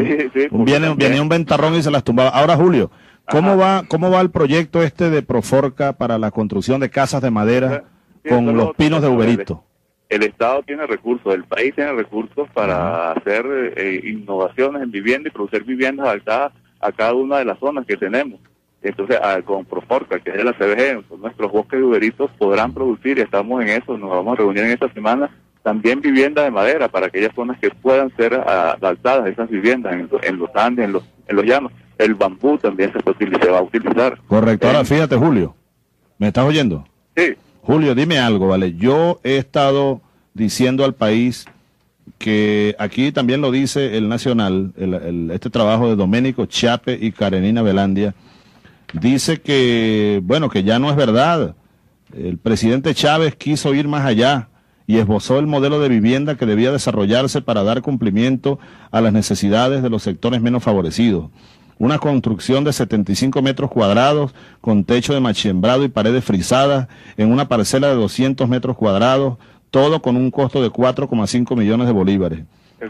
Speaker 3: viene un ventarrón y se las tumbaba. Ahora, Julio, ¿Cómo va, ¿Cómo va el proyecto este de Proforca para la construcción de casas de madera con los pinos de Uberito?
Speaker 12: El, Estado tiene recursos, el país tiene recursos para hacer eh, innovaciones en vivienda y producir viviendas adaptadas a cada una de las zonas que tenemos. Entonces, ah, con Proforca, que es de la CBG, nuestros bosques de Uberitos podrán producir, y estamos en eso, nos vamos a reunir en esta semana, también viviendas de madera para aquellas zonas que puedan ser ah, adaptadas esas viviendas en, los Andes, en los llanos el bambú también se, va a utilizar. Correcto.
Speaker 3: Ahora fíjate, Julio, ¿me estás oyendo? Sí. Julio,
Speaker 12: dime algo, ¿vale? Yo he
Speaker 3: estado diciendo al país que aquí también lo dice el Nacional, este trabajo de Doménico Chape y Karenina Velandia, dice que, bueno, que ya no es verdad. El presidente Chávez quiso ir más allá y esbozó el modelo de vivienda que debía desarrollarse para dar cumplimiento a las necesidades de los sectores menos favorecidos una construcción de 75 metros cuadrados con techo de machembrado y paredes frisadas en una parcela de 200 metros cuadrados, todo con un costo de 4,5 millones de bolívares.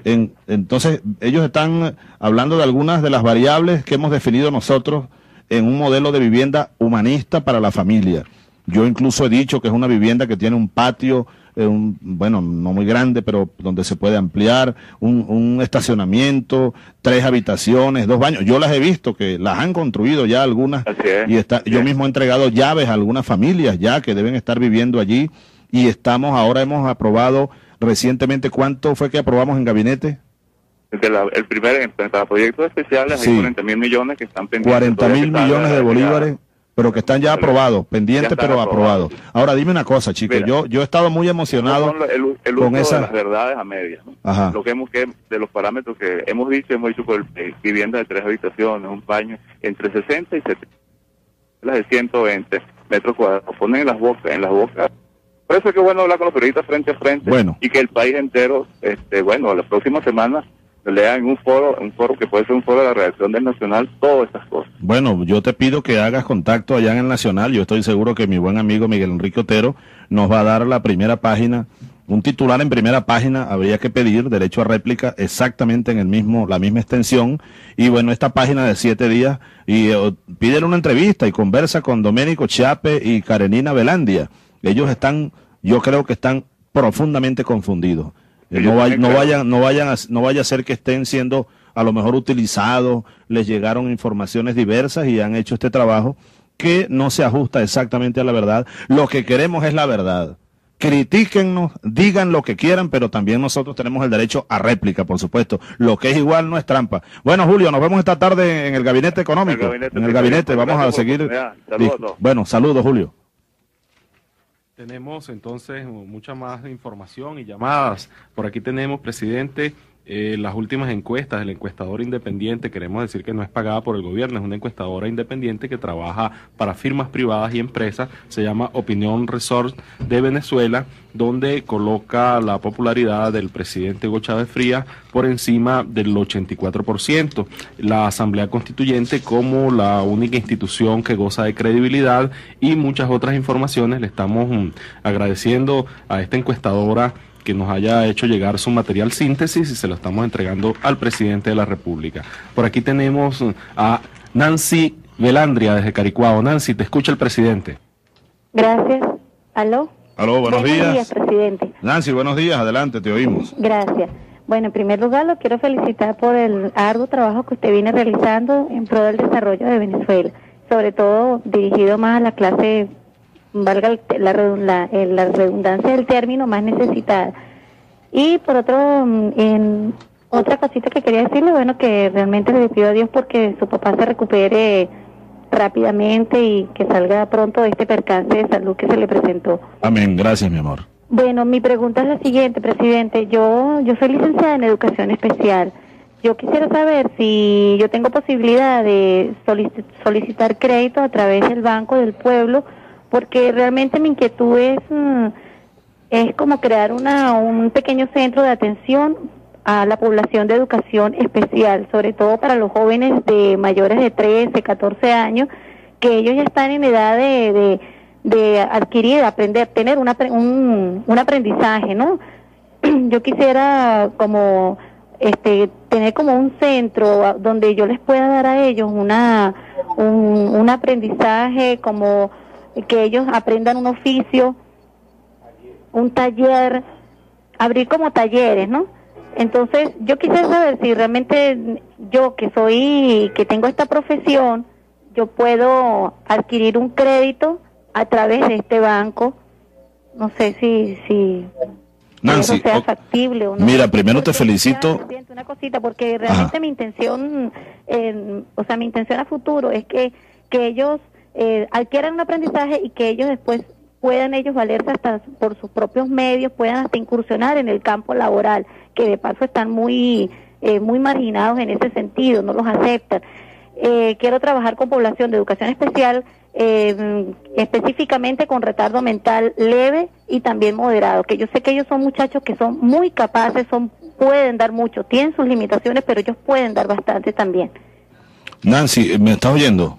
Speaker 3: entonces, ellos están hablando de algunas de las variables que hemos definido nosotros en un modelo de vivienda humanista para la familia. Yo incluso he dicho que es una vivienda que tiene un patio, eh, un, bueno, no muy grande, pero donde se puede ampliar, un, estacionamiento, tres habitaciones, dos baños. Yo las he visto, que las han construido ya algunas y está, yo mismo he entregado llaves a algunas familias ya que deben estar viviendo allí y estamos, ahora hemos aprobado recientemente, ¿cuánto fue que aprobamos en gabinete?
Speaker 12: el primer proyecto especial especiales mil millones que están pendientes. 40 mil millones de bolívares
Speaker 3: pero que están ya aprobados, pendientes pero aprobados. Aprobado. Ahora dime una cosa, chicos, yo yo he estado muy emocionado
Speaker 12: el, con esas las verdades a medias, lo que hemos que de los parámetros que hemos dicho, hemos dicho por eh, viviendas vivienda de tres habitaciones, un baño entre 60 y 70, las de 120 metros cuadrados, ponen en las bocas, en las bocas. Por eso es que bueno hablar con los periodistas frente a frente y que el país entero, este, bueno, la próxima semana lean en un foro, un foro que puede ser un foro de la reacción del Nacional, todas estas cosas.
Speaker 3: Bueno, yo te pido que hagas contacto allá en el Nacional. Yo estoy seguro que mi buen amigo Miguel Enrique Otero nos va a dar la primera página. Un titular en primera página habría que pedir derecho a réplica exactamente en el mismo, la misma extensión. Y bueno, esta página de siete días y eh, piden una entrevista y conversa con Doménico Chiape y Karenina Velandia. Ellos están, yo creo que están profundamente confundidos
Speaker 10: no, no, vayan, no vayan,
Speaker 3: vaya a ser que estén siendo a lo mejor utilizados, les llegaron informaciones diversas y han hecho este trabajo que no se ajusta exactamente a la verdad. Lo que queremos es la verdad. Critíquennos, digan lo que quieran, pero también nosotros tenemos el derecho a réplica, por supuesto. Lo que es igual no es trampa. Bueno, Julio, nos vemos esta tarde en el Gabinete Económico. en el Gabinete, vamos a seguir.
Speaker 6: Bueno, saludos, Julio. Tenemos entonces mucha más información y llamadas. Por aquí tenemos, presidente, eh, las últimas encuestas del encuestador independiente, queremos decir que no es pagada por el gobierno, es una encuestadora independiente que trabaja para firmas privadas y empresas, se llama Opinión Resort de Venezuela, donde coloca la popularidad del presidente Hugo Chávez Frías por encima del 84%. La Asamblea Constituyente como la única institución que goza de credibilidad y muchas otras informaciones le estamos mm, agradeciendo a esta encuestadora que nos haya hecho llegar su material síntesis y se lo estamos entregando al presidente de la República. Por aquí tenemos a Nancy Velandria desde Caricuao. Nancy, te escucha el presidente.
Speaker 13: Gracias. ¿Aló?
Speaker 6: Aló, buenos, buenos días.
Speaker 13: presidente.
Speaker 3: Nancy, buenos días. Adelante, te oímos.
Speaker 13: Gracias. Bueno, en primer lugar, lo quiero felicitar por el arduo trabajo que usted viene realizando en pro del desarrollo de Venezuela, sobre todo dirigido más a la clase valga eh, la, redundancia del término, más necesitada. Y por otro, mm, en otra cosita que quería decirle, bueno, que realmente le pido a Dios porque su papá se recupere rápidamente y que salga pronto de este percance de salud que se le presentó.
Speaker 12: Amén, gracias mi amor.
Speaker 13: Bueno, mi pregunta es la siguiente, presidente. Yo, yo soy licenciada en educación especial. Yo quisiera saber si yo tengo posibilidad de solicitar crédito a través del Banco del Pueblo porque realmente mi inquietud es, mm, es como crear una, un pequeño centro de atención a la población de educación especial, sobre todo para los jóvenes de mayores de 13, 14 años, que ellos ya están en edad de, de, adquirir, aprender, tener una, un, un aprendizaje, ¿no? Yo quisiera como este, tener como un centro donde yo les pueda dar a ellos una, un aprendizaje como que ellos aprendan un oficio, un taller, abrir como talleres, ¿no? Entonces, yo quisiera saber si realmente yo que soy, que tengo esta profesión, yo puedo adquirir un crédito a través de este banco. No sé si, si
Speaker 3: Nancy, sea
Speaker 13: factible o no.
Speaker 3: Mira, primero te felicito.
Speaker 13: Una cosita, porque realmente mi intención, o sea, mi intención a futuro es que, que ellos eh, adquieran un aprendizaje y que ellos después puedan ellos valerse hasta por sus propios medios, puedan hasta incursionar en el campo laboral, que de paso están muy, eh, muy marginados en ese sentido, no los aceptan. Eh, quiero trabajar con población de educación especial, eh, específicamente con retardo mental leve y también moderado, que yo sé que ellos son muchachos que son muy capaces, son pueden dar mucho, tienen sus limitaciones, pero ellos pueden dar bastante también.
Speaker 3: Nancy, ¿me estás oyendo?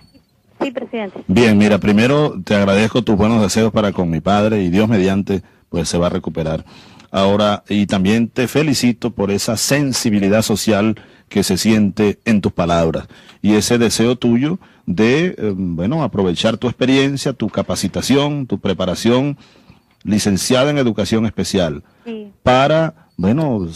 Speaker 3: Bien, mira, primero te agradezco tus buenos deseos para con mi padre y Dios mediante, pues se va a recuperar. Ahora, y también te felicito por esa sensibilidad social que se siente en tus palabras y ese deseo tuyo de, eh, bueno, aprovechar tu experiencia, tu capacitación, tu preparación licenciada en educación especial para, bueno,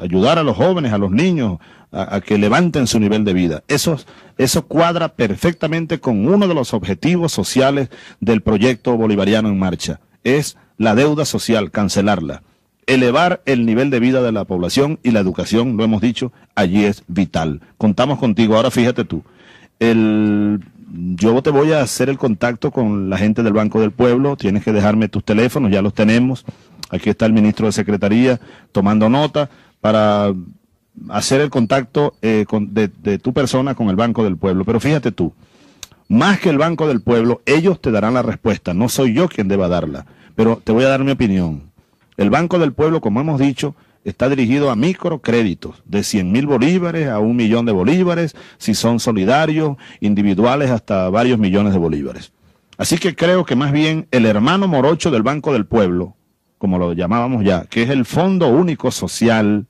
Speaker 3: ayudar a los jóvenes, a los niños, a, que levanten su nivel de vida. Eso, eso cuadra perfectamente con uno de los objetivos sociales del proyecto bolivariano en marcha. Es la deuda social, cancelarla. Elevar el nivel de vida de la población y la educación, lo hemos dicho, allí es vital. Contamos contigo. Ahora fíjate tú. El yo te voy a hacer el contacto con la gente del Banco del Pueblo, tienes que dejarme tus teléfonos, ya los tenemos. Aquí está el ministro de Secretaría tomando nota para hacer el contacto eh, de, de, tu persona con el Banco del Pueblo. Pero fíjate tú, más que el Banco del Pueblo, ellos te darán la respuesta. No soy yo quien deba darla, pero te voy a dar mi opinión. El Banco del Pueblo, como hemos dicho, está dirigido a microcréditos de 100 mil bolívares a un millón de bolívares, si son solidarios, individuales, hasta varios millones de bolívares. Así que creo que más bien el hermano morocho del Banco del Pueblo, como lo llamábamos ya, que es el Fondo Único Social,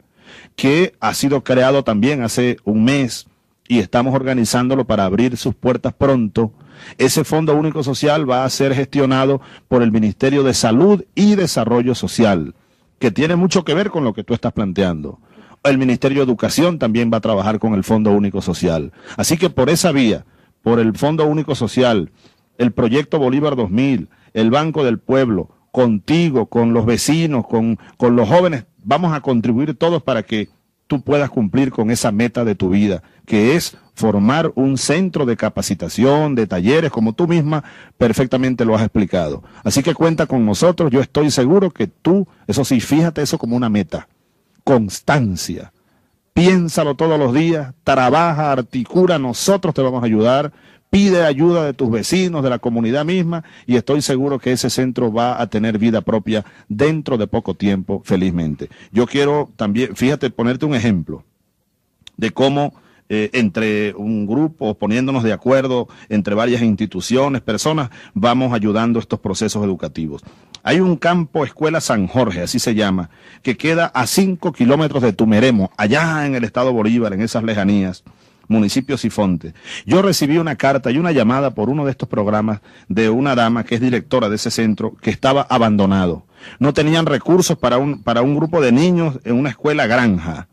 Speaker 3: que ha sido creado también hace un mes y estamos organizándolo para abrir sus puertas pronto. Ese Fondo Único Social va a ser gestionado por el Ministerio de Salud y Desarrollo Social, que tiene mucho que ver con lo que tú estás planteando. El Ministerio de Educación también va a trabajar con el Fondo Único Social. Así que por esa vía, por el Fondo Único Social, el Proyecto Bolívar 2000, el Banco del Pueblo, contigo, con los vecinos, con, con los jóvenes, vamos a contribuir todos para que tú puedas cumplir con esa meta de tu vida, que es formar un centro de capacitación, de talleres, como tú misma perfectamente lo has explicado. Así que cuenta con nosotros, yo estoy seguro que tú, eso sí, fíjate eso como una meta, constancia. Piénsalo todos los días, trabaja, articula, nosotros te vamos a ayudar Pide ayuda de tus vecinos, de la comunidad misma, y estoy seguro que ese centro va a tener vida propia dentro de poco tiempo, felizmente. Yo quiero también, fíjate, ponerte un ejemplo de cómo eh, entre un grupo, poniéndonos de acuerdo entre varias instituciones, personas, vamos ayudando estos procesos educativos. Hay un campo Escuela San Jorge, así se llama, que queda a 5 kilómetros de Tumeremo, allá en el estado Bolívar, en esas lejanías municipio Sifonte. Yo recibí una carta y una llamada por uno de estos programas de una dama que es directora de ese centro que estaba abandonado. No tenían recursos para un, para un grupo de niños en una escuela granja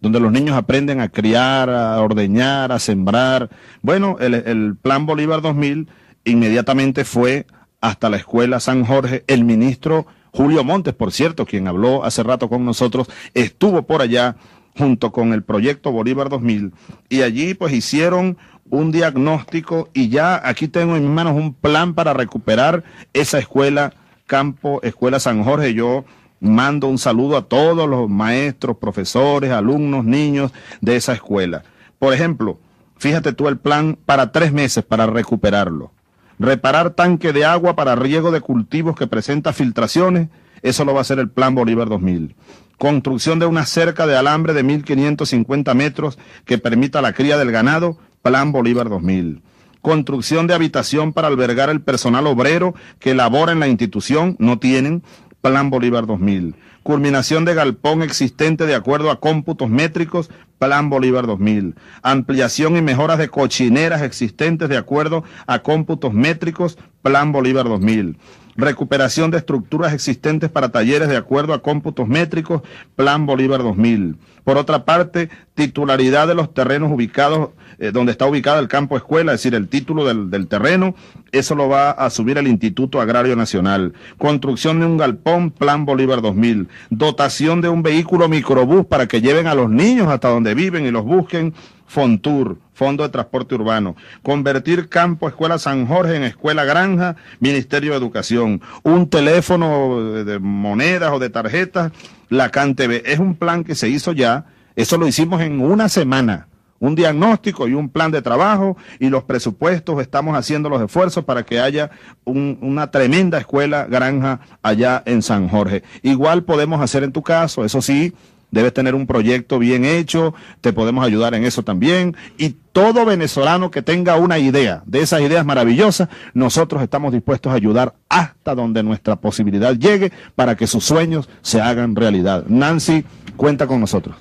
Speaker 3: donde los niños aprenden a criar, a ordeñar, a sembrar. Bueno, el, el Plan Bolívar 2000 inmediatamente fue hasta la escuela San Jorge. El ministro Julio Montes, por cierto, quien habló hace rato con nosotros, estuvo por allá junto con el proyecto Bolívar 2000. Y allí pues hicieron un diagnóstico y ya aquí tengo en mis manos un plan para recuperar esa escuela, campo, escuela San Jorge. Yo mando un saludo a todos los maestros, profesores, alumnos, niños de esa escuela. Por ejemplo, fíjate tú el plan para tres meses para recuperarlo. Reparar tanque de agua para riego de cultivos que presenta filtraciones eso lo va a hacer el Plan Bolívar 2000. Construcción de una cerca de alambre de 1.550 metros que permita la cría del ganado, Plan Bolívar 2000 construcción de habitación para albergar el personal obrero que labora en la institución, no tienen, Plan Bolívar 2000. Culminación de galpón existente de acuerdo a cómputos métricos, Plan Bolívar 2000. Ampliación y mejoras de cochineras existentes de acuerdo a cómputos métricos, Plan Bolívar 2000 recuperación de estructuras existentes para talleres de acuerdo a cómputos métricos, Plan Bolívar 2000. Por otra parte, titularidad de los terrenos ubicados eh, donde está ubicado el campo escuela, es decir, el título del, del terreno, eso lo va a subir el Instituto Agrario Nacional. Construcción de un galpón, Plan Bolívar 2000. Dotación de un vehículo microbús para que lleven a los niños hasta donde viven y los busquen, Fontur, Fondo de Transporte Urbano, convertir Campo Escuela San Jorge en Escuela Granja, Ministerio de Educación, un teléfono de monedas o de tarjetas, la CanTV. Es un plan que se hizo ya, eso lo hicimos en una semana. Un diagnóstico y un plan de trabajo y los presupuestos, estamos haciendo los esfuerzos para que haya una tremenda escuela granja allá en San Jorge. Igual podemos hacer en tu caso, eso sí, debes tener un proyecto bien hecho, te podemos ayudar en eso también. Y todo venezolano que tenga una idea de esas ideas maravillosas, nosotros estamos dispuestos a ayudar hasta donde nuestra posibilidad llegue para que sus sueños se hagan realidad. Nancy, cuenta con nosotros.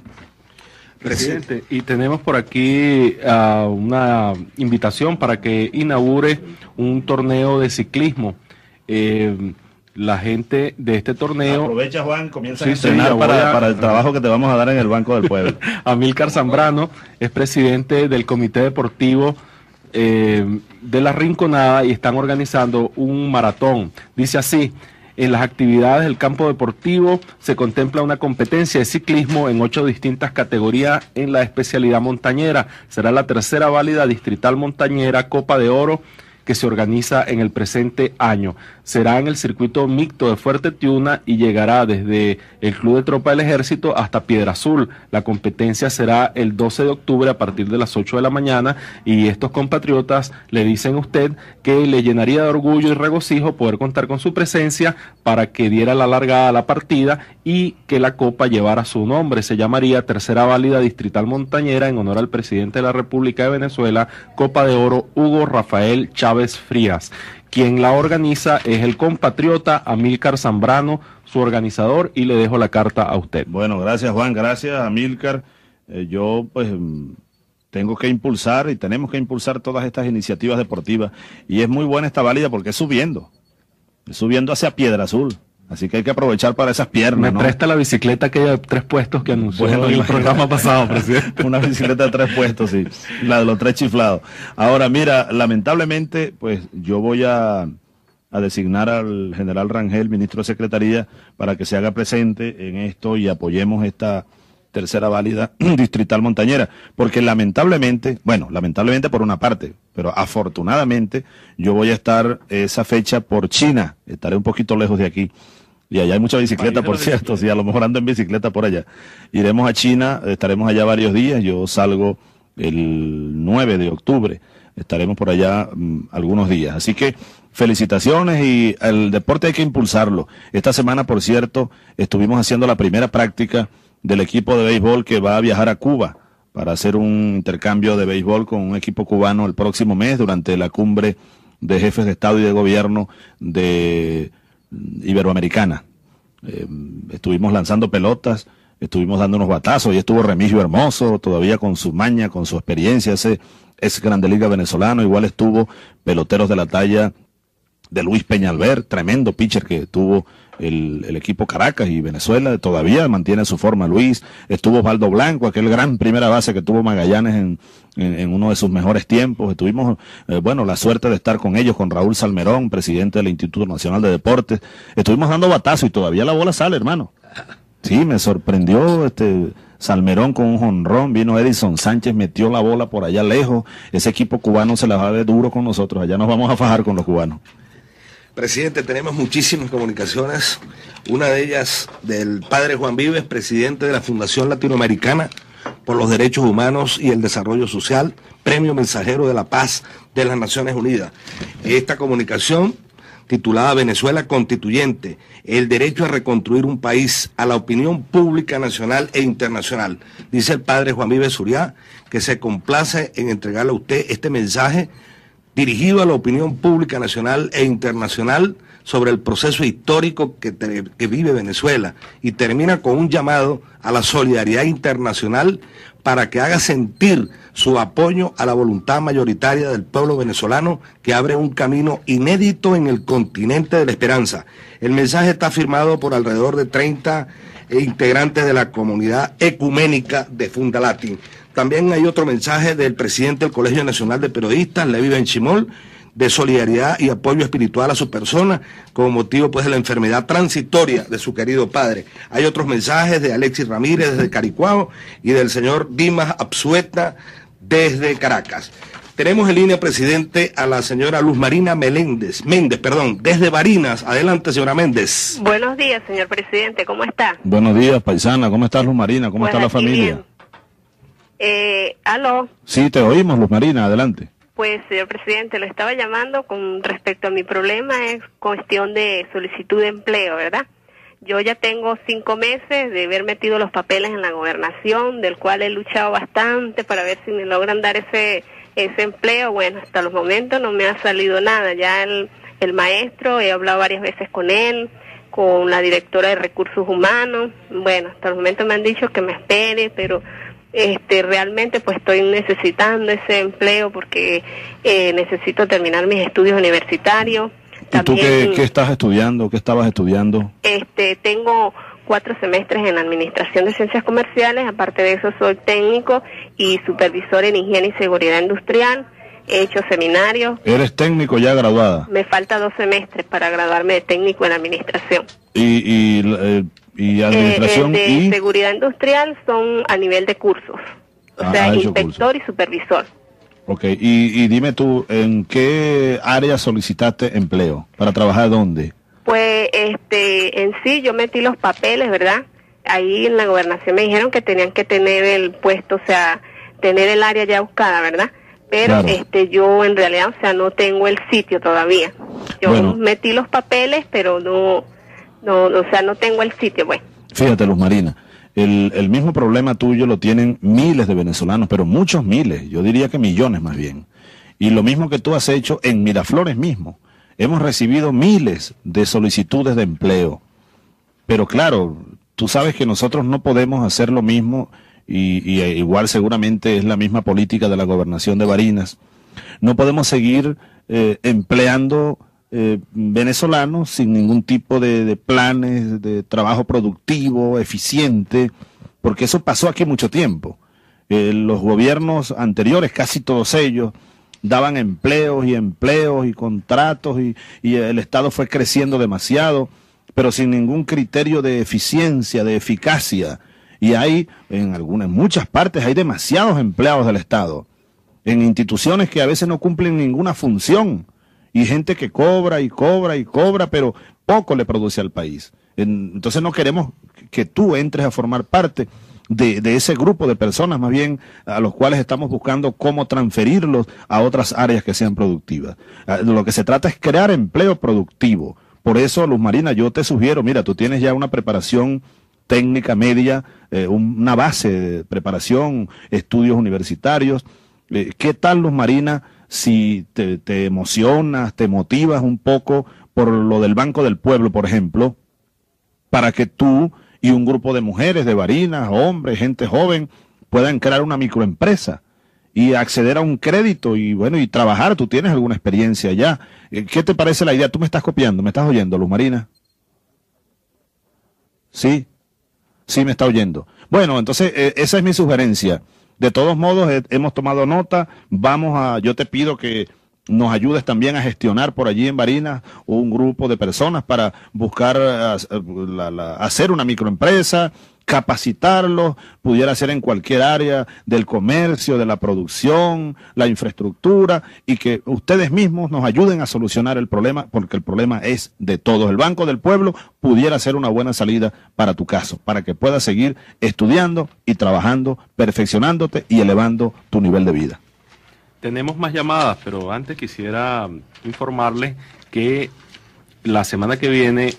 Speaker 6: Presidente, y tenemos por aquí ah, una invitación para que inaugure un torneo de ciclismo. Eh, la gente de este torneo. Aprovecha,
Speaker 3: Juan, comienza a entrenar para, para, el trabajo que
Speaker 6: te vamos a dar en el Banco del Pueblo. Amílcar Zambrano es presidente del Comité Deportivo eh, de la Rinconada y están organizando un maratón. Dice así. En las actividades del campo deportivo se contempla una competencia de ciclismo en ocho distintas categorías en la especialidad montañera. Será la tercera válida distrital montañera Copa de Oro que se organiza en el presente año. Será en el circuito mixto de Fuerte Tiuna y llegará desde el Club de Tropa del Ejército hasta Piedra Azul. La competencia será el 12 de octubre a partir de las 8 de la mañana y estos compatriotas le dicen a usted que le llenaría de orgullo y regocijo poder contar con su presencia para que diera la largada a la partida y que la copa llevara su nombre. Se llamaría Tercera Válida Distrital Montañera en honor al presidente de la República de Venezuela, Copa de Oro Hugo Rafael Chávez. Frías. Quien la organiza es el compatriota Amílcar Zambrano, su organizador, y le dejo la carta a usted. Bueno, gracias Juan, gracias Amílcar. Eh, yo pues mm,
Speaker 3: tengo que impulsar y tenemos que impulsar todas estas iniciativas deportivas. Y es muy buena esta válida porque es subiendo, es subiendo hacia Piedra Azul. Así que hay que aprovechar para esas piernas. Me
Speaker 6: presta la bicicleta que de tres puestos que anunció en el programa
Speaker 3: pasado, presidente. Una bicicleta de tres puestos, sí. La de los tres chiflados. Ahora, mira, lamentablemente, pues yo voy a designar al general Rangel, ministro de Secretaría, para que se haga presente en esto y apoyemos esta tercera válida distrital montañera, porque lamentablemente, bueno, lamentablemente por una parte, pero afortunadamente yo voy a estar eh, esa fecha por China, estaré un poquito lejos de aquí. Y allá hay mucha bicicleta, por cierto, sí, a lo mejor ando en bicicleta por allá. Iremos a China, estaremos allá varios días, yo salgo el 9 de octubre, estaremos por allá mm, algunos días. Así que felicitaciones y el deporte hay que impulsarlo. Esta semana, por cierto, estuvimos haciendo la primera práctica del equipo de béisbol que va a viajar a Cuba para hacer un intercambio de béisbol con un equipo cubano el próximo mes durante la cumbre de jefes de Estado y de Gobierno de Iberoamericana. Eh, estuvimos lanzando pelotas, estuvimos dando unos batazos y estuvo Remigio Hermoso, todavía con su maña, con su experiencia, ese ex Grande Liga venezolano, igual estuvo peloteros de la talla de Luis Peñalver, tremendo pitcher que tuvo el, equipo Caracas y Venezuela todavía mantiene su forma. Luis, estuvo Osvaldo Blanco, aquel gran primera base que tuvo Magallanes en, uno de sus mejores tiempos. Estuvimos, eh, bueno, la suerte de estar con ellos, con Raúl Salmerón, presidente del Instituto Nacional de Deportes. Estuvimos dando batazo y todavía la bola sale, hermano. Sí, me sorprendió este Salmerón con un jonrón, vino Edison Sánchez, metió la bola por allá lejos. Ese equipo cubano se la va a ver duro con nosotros, allá nos vamos a fajar con los cubanos.
Speaker 2: Presidente, tenemos muchísimas comunicaciones. Una de ellas del padre Juan Vives, presidente de la Fundación Latinoamericana por los Derechos Humanos y el Desarrollo Social, Premio Mensajero de la Paz de las Naciones Unidas. Esta comunicación titulada Venezuela Constituyente, el derecho a reconstruir un país a la opinión pública nacional e internacional. Dice el padre Juan Vives Uriá, que se complace en entregarle a usted este mensaje dirigido a la opinión pública nacional e internacional sobre el proceso histórico que, vive Venezuela y termina con un llamado a la solidaridad internacional para que haga sentir su apoyo a la voluntad mayoritaria del pueblo venezolano que abre un camino inédito en el continente de la esperanza. El mensaje está firmado por alrededor de 30 eh, integrantes de la comunidad ecuménica de Fundalatin. También hay otro mensaje del presidente del Colegio Nacional de Periodistas, Levi Benchimol, de solidaridad y apoyo espiritual a su persona, como motivo pues de la enfermedad transitoria de su querido padre. Hay otros mensajes de Alexis Ramírez desde Caricuao y del señor Dimas Absueta desde Caracas. Tenemos en línea, presidente, a la señora Luz Marina Meléndez, Méndez, perdón, desde Barinas. Adelante, señora Méndez. Buenos
Speaker 14: días, señor presidente, ¿cómo está?
Speaker 2: Buenos días, paisana, ¿cómo está Luz Marina? ¿Cómo está la familia?
Speaker 14: Eh, aló.
Speaker 3: Sí, te oímos, Luz Marina, adelante.
Speaker 14: Pues, señor presidente, lo estaba llamando con respecto a mi problema, es cuestión de solicitud de empleo, ¿verdad? Yo ya tengo cinco meses de haber metido los papeles en la gobernación, del cual he luchado bastante para ver si me logran dar ese, ese empleo. Bueno, hasta los momentos no me ha salido nada. Ya el, el maestro, he hablado varias veces con él, con la directora de recursos humanos. Bueno, hasta el momentos me han dicho que me espere, pero este, realmente pues estoy necesitando ese empleo porque eh, necesito terminar mis estudios universitarios.
Speaker 3: ¿Y tú qué, qué, estás estudiando? ¿Qué estabas estudiando?
Speaker 14: Este, tengo cuatro semestres en Administración de Ciencias Comerciales, aparte de eso soy técnico y supervisor en Higiene y Seguridad Industrial, he hecho seminarios.
Speaker 2: ¿Eres técnico ya graduada?
Speaker 14: Me falta dos semestres para graduarme de técnico en Administración.
Speaker 1: ¿Y, y eh, ¿Y eh, eh, administración? de y...
Speaker 14: seguridad industrial son a nivel de cursos. O ah, sea, inspector y supervisor.
Speaker 3: Ok, y, y, dime tú, ¿en qué área solicitaste empleo? ¿Para trabajar dónde?
Speaker 14: Pues este, en sí yo metí los papeles, ¿verdad? Ahí en la gobernación me dijeron que tenían que tener el puesto, o sea, tener el área ya buscada, ¿verdad? Pero este, yo en realidad, o sea, no tengo el sitio todavía. Yo metí los papeles, pero no, no, o sea, no tengo el sitio, bueno.
Speaker 3: Fíjate, Luz Marina. El, mismo problema tuyo lo tienen miles de venezolanos, pero muchos miles, yo diría que millones más bien. Y lo mismo que tú has hecho en Miraflores mismo. Hemos recibido miles de solicitudes de empleo. Pero claro, tú sabes que nosotros no podemos hacer lo mismo y, eh, igual seguramente es la misma política de la gobernación de Barinas. No podemos seguir eh, empleando eh, venezolanos sin ningún tipo de, planes de trabajo productivo, eficiente, porque eso pasó aquí mucho tiempo. Eh, los gobiernos anteriores, casi todos ellos, daban empleos y empleos y contratos y, el Estado fue creciendo demasiado, pero sin ningún criterio de eficiencia, de eficacia. Y hay, en algunas, muchas partes, hay demasiados empleados del Estado, en instituciones que a veces no cumplen ninguna función y gente que cobra y cobra y cobra, pero poco le produce al país. Entonces no queremos que tú entres a formar parte de, ese grupo de personas, más bien a los cuales estamos buscando cómo transferirlos a otras áreas que sean productivas. Ah, lo que se trata es crear empleo productivo. Por eso, Luz Marina, yo te sugiero, mira, tú tienes ya una preparación técnica media, eh, una base de preparación, estudios universitarios. Eh, ¿Qué tal, Luz Marina? si te, te emocionas, te motivas un poco por lo del Banco del Pueblo, por ejemplo, para que tú y un grupo de mujeres, de varinas, hombres, gente joven, puedan crear una microempresa y acceder a un crédito y bueno, y trabajar. Tú tienes alguna experiencia ya. Eh, ¿Qué te parece la idea? Tú me estás copiando, me estás oyendo, Luz Marina. Sí, sí me está oyendo. Bueno, entonces eh, esa es mi sugerencia. De todos modos, hemos tomado nota. Vamos a, yo te pido que nos ayudes también a gestionar por allí en Barinas un grupo de personas para buscar eh, eh, hacer una microempresa, capacitarlos, pudiera ser en cualquier área del comercio, de la producción, la infraestructura, y que ustedes mismos nos ayuden a solucionar el problema, porque el problema es de todos. El Banco del Pueblo pudiera ser una buena salida para tu caso, para que puedas seguir estudiando y trabajando, perfeccionándote y elevando tu nivel de vida.
Speaker 6: Tenemos más llamadas, pero antes quisiera informarles que la semana que viene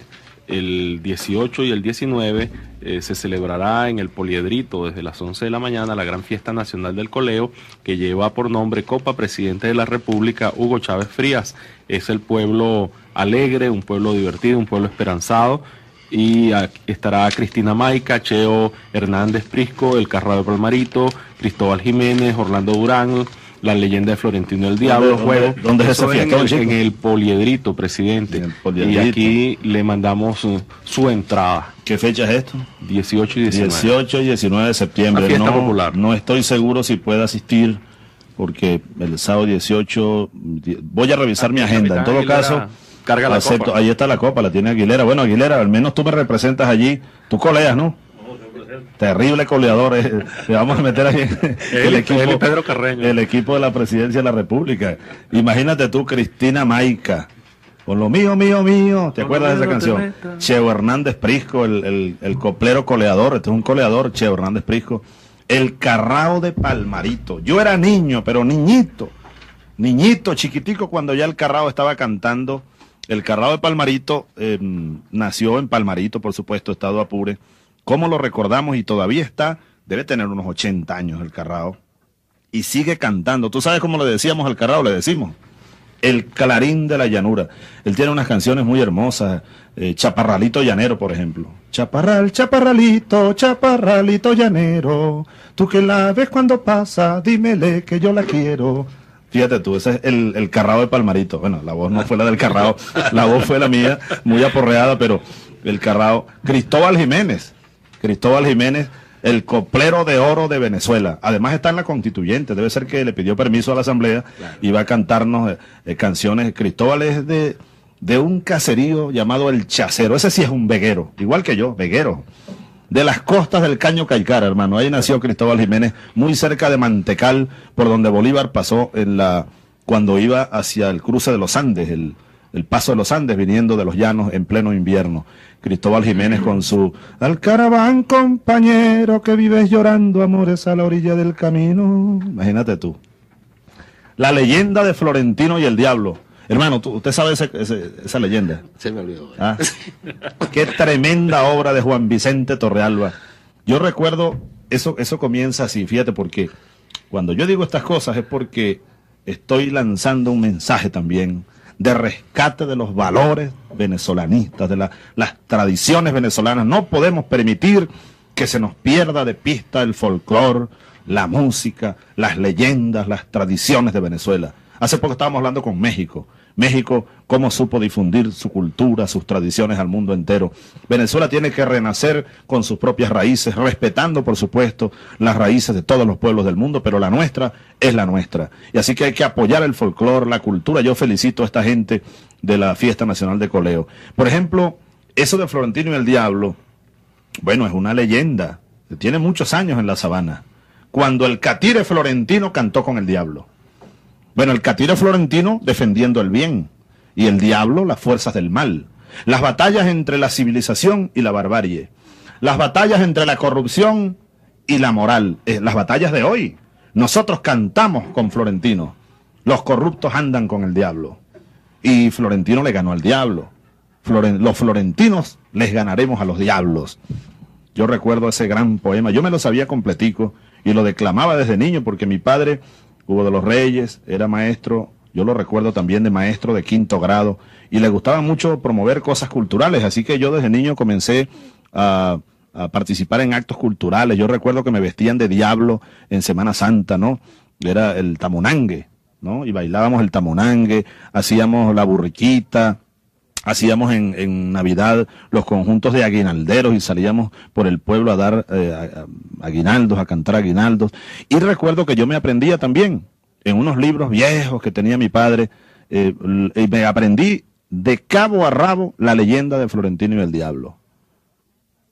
Speaker 6: el 18 y el 19 eh, se celebrará en el Poliedrito desde las 11 de la mañana la gran fiesta nacional del coleo que lleva por nombre Copa Presidente de la República Hugo Chávez Frías. Es el pueblo alegre, un pueblo divertido, un pueblo esperanzado. Y estará Cristina Maica, Cheo Hernández Prisco, El Carrado Palmarito, Cristóbal Jiménez, Orlando Durán, la leyenda de Florentino el Diablo ¿Dónde, en, el poliedrito, presidente. Y aquí le mandamos uh, su entrada. ¿Qué fecha es esto? 18 y 19. 18 y 19 de septiembre. no, No estoy seguro si pueda asistir
Speaker 3: porque el sábado 18 voy a revisar mi ah, agenda. En todo caso,
Speaker 6: carga acepto. Ahí
Speaker 3: está la copa, la tiene Aguilera. Bueno, Aguilera, al menos tú me representas allí. Tú coleas, ¿no? terrible coleador eh. vamos a meter ahí el, equipo, el equipo de la presidencia de la República. Imagínate tú, Cristina Maica. Con lo mío, mío, mío. ¿Te acuerdas de esa canción? Cheo Hernández Prisco, el, coplero coleador. Este es un coleador, Cheo Hernández Prisco. El carrao de Palmarito. Yo era niño, pero niñito. Niñito, chiquitico, cuando ya el carrao estaba cantando. El carrao de Palmarito em, nació en Palmarito, por supuesto, estado Apure cómo lo recordamos y todavía está, debe tener unos 80 años el Carrao, y sigue cantando. ¿Tú sabes cómo le decíamos al Carrao? Le decimos, el clarín de la llanura. Él tiene unas canciones muy hermosas, eh, Chaparralito Llanero, por ejemplo. Chaparral,
Speaker 5: chaparralito, chaparralito llanero, tú que la ves cuando pasa, dímele que yo la quiero.
Speaker 3: Fíjate tú, ese es el, el carrao de Palmarito. Bueno, la voz no fue la del carrao, la voz fue la mía, muy aporreada, pero el carrao. Cristóbal Jiménez, Cristóbal Jiménez, el coplero de oro de Venezuela. Además está en la constituyente, debe ser que le pidió permiso a la asamblea y va a cantarnos eh, eh, canciones. Cristóbal es de, de un caserío llamado El Chacero, ese sí es un veguero, igual que yo, veguero. De las costas del Caño Caicara, hermano. Ahí nació Cristóbal Jiménez, muy cerca de Mantecal, por donde Bolívar pasó en la cuando iba hacia el cruce de los Andes, el, el paso de los Andes viniendo de los llanos en pleno invierno. Cristóbal Jiménez con su Al caraván
Speaker 5: compañero que vives llorando amores a la orilla del camino.
Speaker 3: Imagínate tú. La leyenda de Florentino y el Diablo. Hermano, ¿tú, usted sabe esa leyenda. Se me olvidó. Ah, qué tremenda obra de Juan Vicente Torrealba. Yo recuerdo, eso, eso comienza así, fíjate, porque cuando yo digo estas cosas es porque estoy lanzando un mensaje también de rescate de los valores venezolanistas, de las tradiciones venezolanas. No podemos permitir que se nos pierda de pista el folclore, la música, las leyendas, las tradiciones de Venezuela. Hace poco estábamos hablando con México México, cómo supo difundir su cultura, sus tradiciones al mundo entero. Venezuela tiene que renacer con sus propias raíces, respetando, por supuesto, las raíces de todos los pueblos del mundo, pero la nuestra es la nuestra. Y así que hay que apoyar el folclore, la cultura. Yo felicito a esta gente de la Fiesta Nacional de Coleo. Por ejemplo, eso de Florentino y el Diablo, bueno, es una leyenda. Tiene muchos años en la sabana. Cuando el catire florentino cantó con el diablo. Bueno, el catiro florentino defendiendo el bien y el diablo las fuerzas del mal. Las batallas entre la civilización y la barbarie. Las batallas entre la corrupción y la moral. Eh, las batallas de hoy. Nosotros cantamos con Florentino. Los corruptos andan con el diablo. Y Florentino le ganó al diablo. los florentinos les ganaremos a los diablos. Yo recuerdo ese gran poema. Yo me lo sabía completico y lo declamaba desde niño porque mi padre Hugo de los Reyes era maestro, yo lo recuerdo también de maestro de quinto grado, y le gustaba mucho promover cosas culturales, así que yo desde niño comencé a, participar en actos culturales. Yo recuerdo que me vestían de diablo en Semana Santa, ¿no? Era el tamonangue, ¿no? Y bailábamos el tamonangue, hacíamos la burriquita, hacíamos en, Navidad los conjuntos de aguinalderos y salíamos por el pueblo a dar eh, aguinaldos, a cantar aguinaldos. Y recuerdo que yo me aprendía también en unos libros viejos que tenía mi padre, eh, y me aprendí de cabo a rabo la leyenda de Florentino y el Diablo.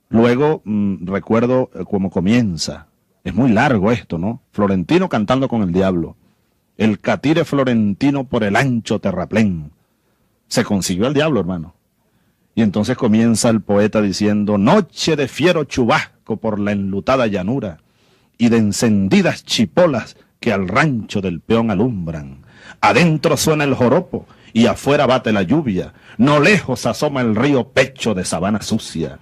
Speaker 3: Luego mm, recuerdo eh, cómo comienza. Es muy largo esto, ¿no? Florentino cantando con el diablo. El catire florentino por el ancho terraplén se consiguió el diablo, hermano. Y entonces comienza el poeta diciendo, noche de fiero chubasco por la enlutada llanura y de encendidas chipolas que al rancho del peón alumbran. Adentro suena el joropo y afuera bate la lluvia. No lejos asoma el río pecho de sabana sucia.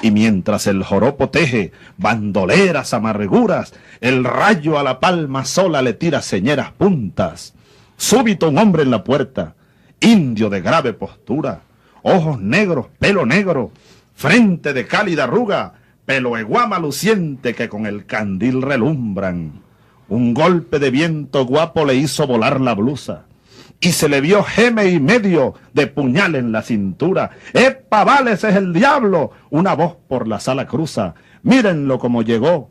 Speaker 3: Y mientras el joropo teje bandoleras amarguras, el rayo a la palma sola le tira señeras puntas. Súbito un hombre en la puerta indio de grave postura, ojos negros, pelo negro, frente de cálida arruga, pelo eguama luciente que con el candil relumbran. Un golpe de viento guapo le hizo volar la blusa. Y se le vio geme y medio de puñal en la cintura. ¡Epa, vale, es el diablo! Una voz por la sala cruza. Mírenlo como llegó,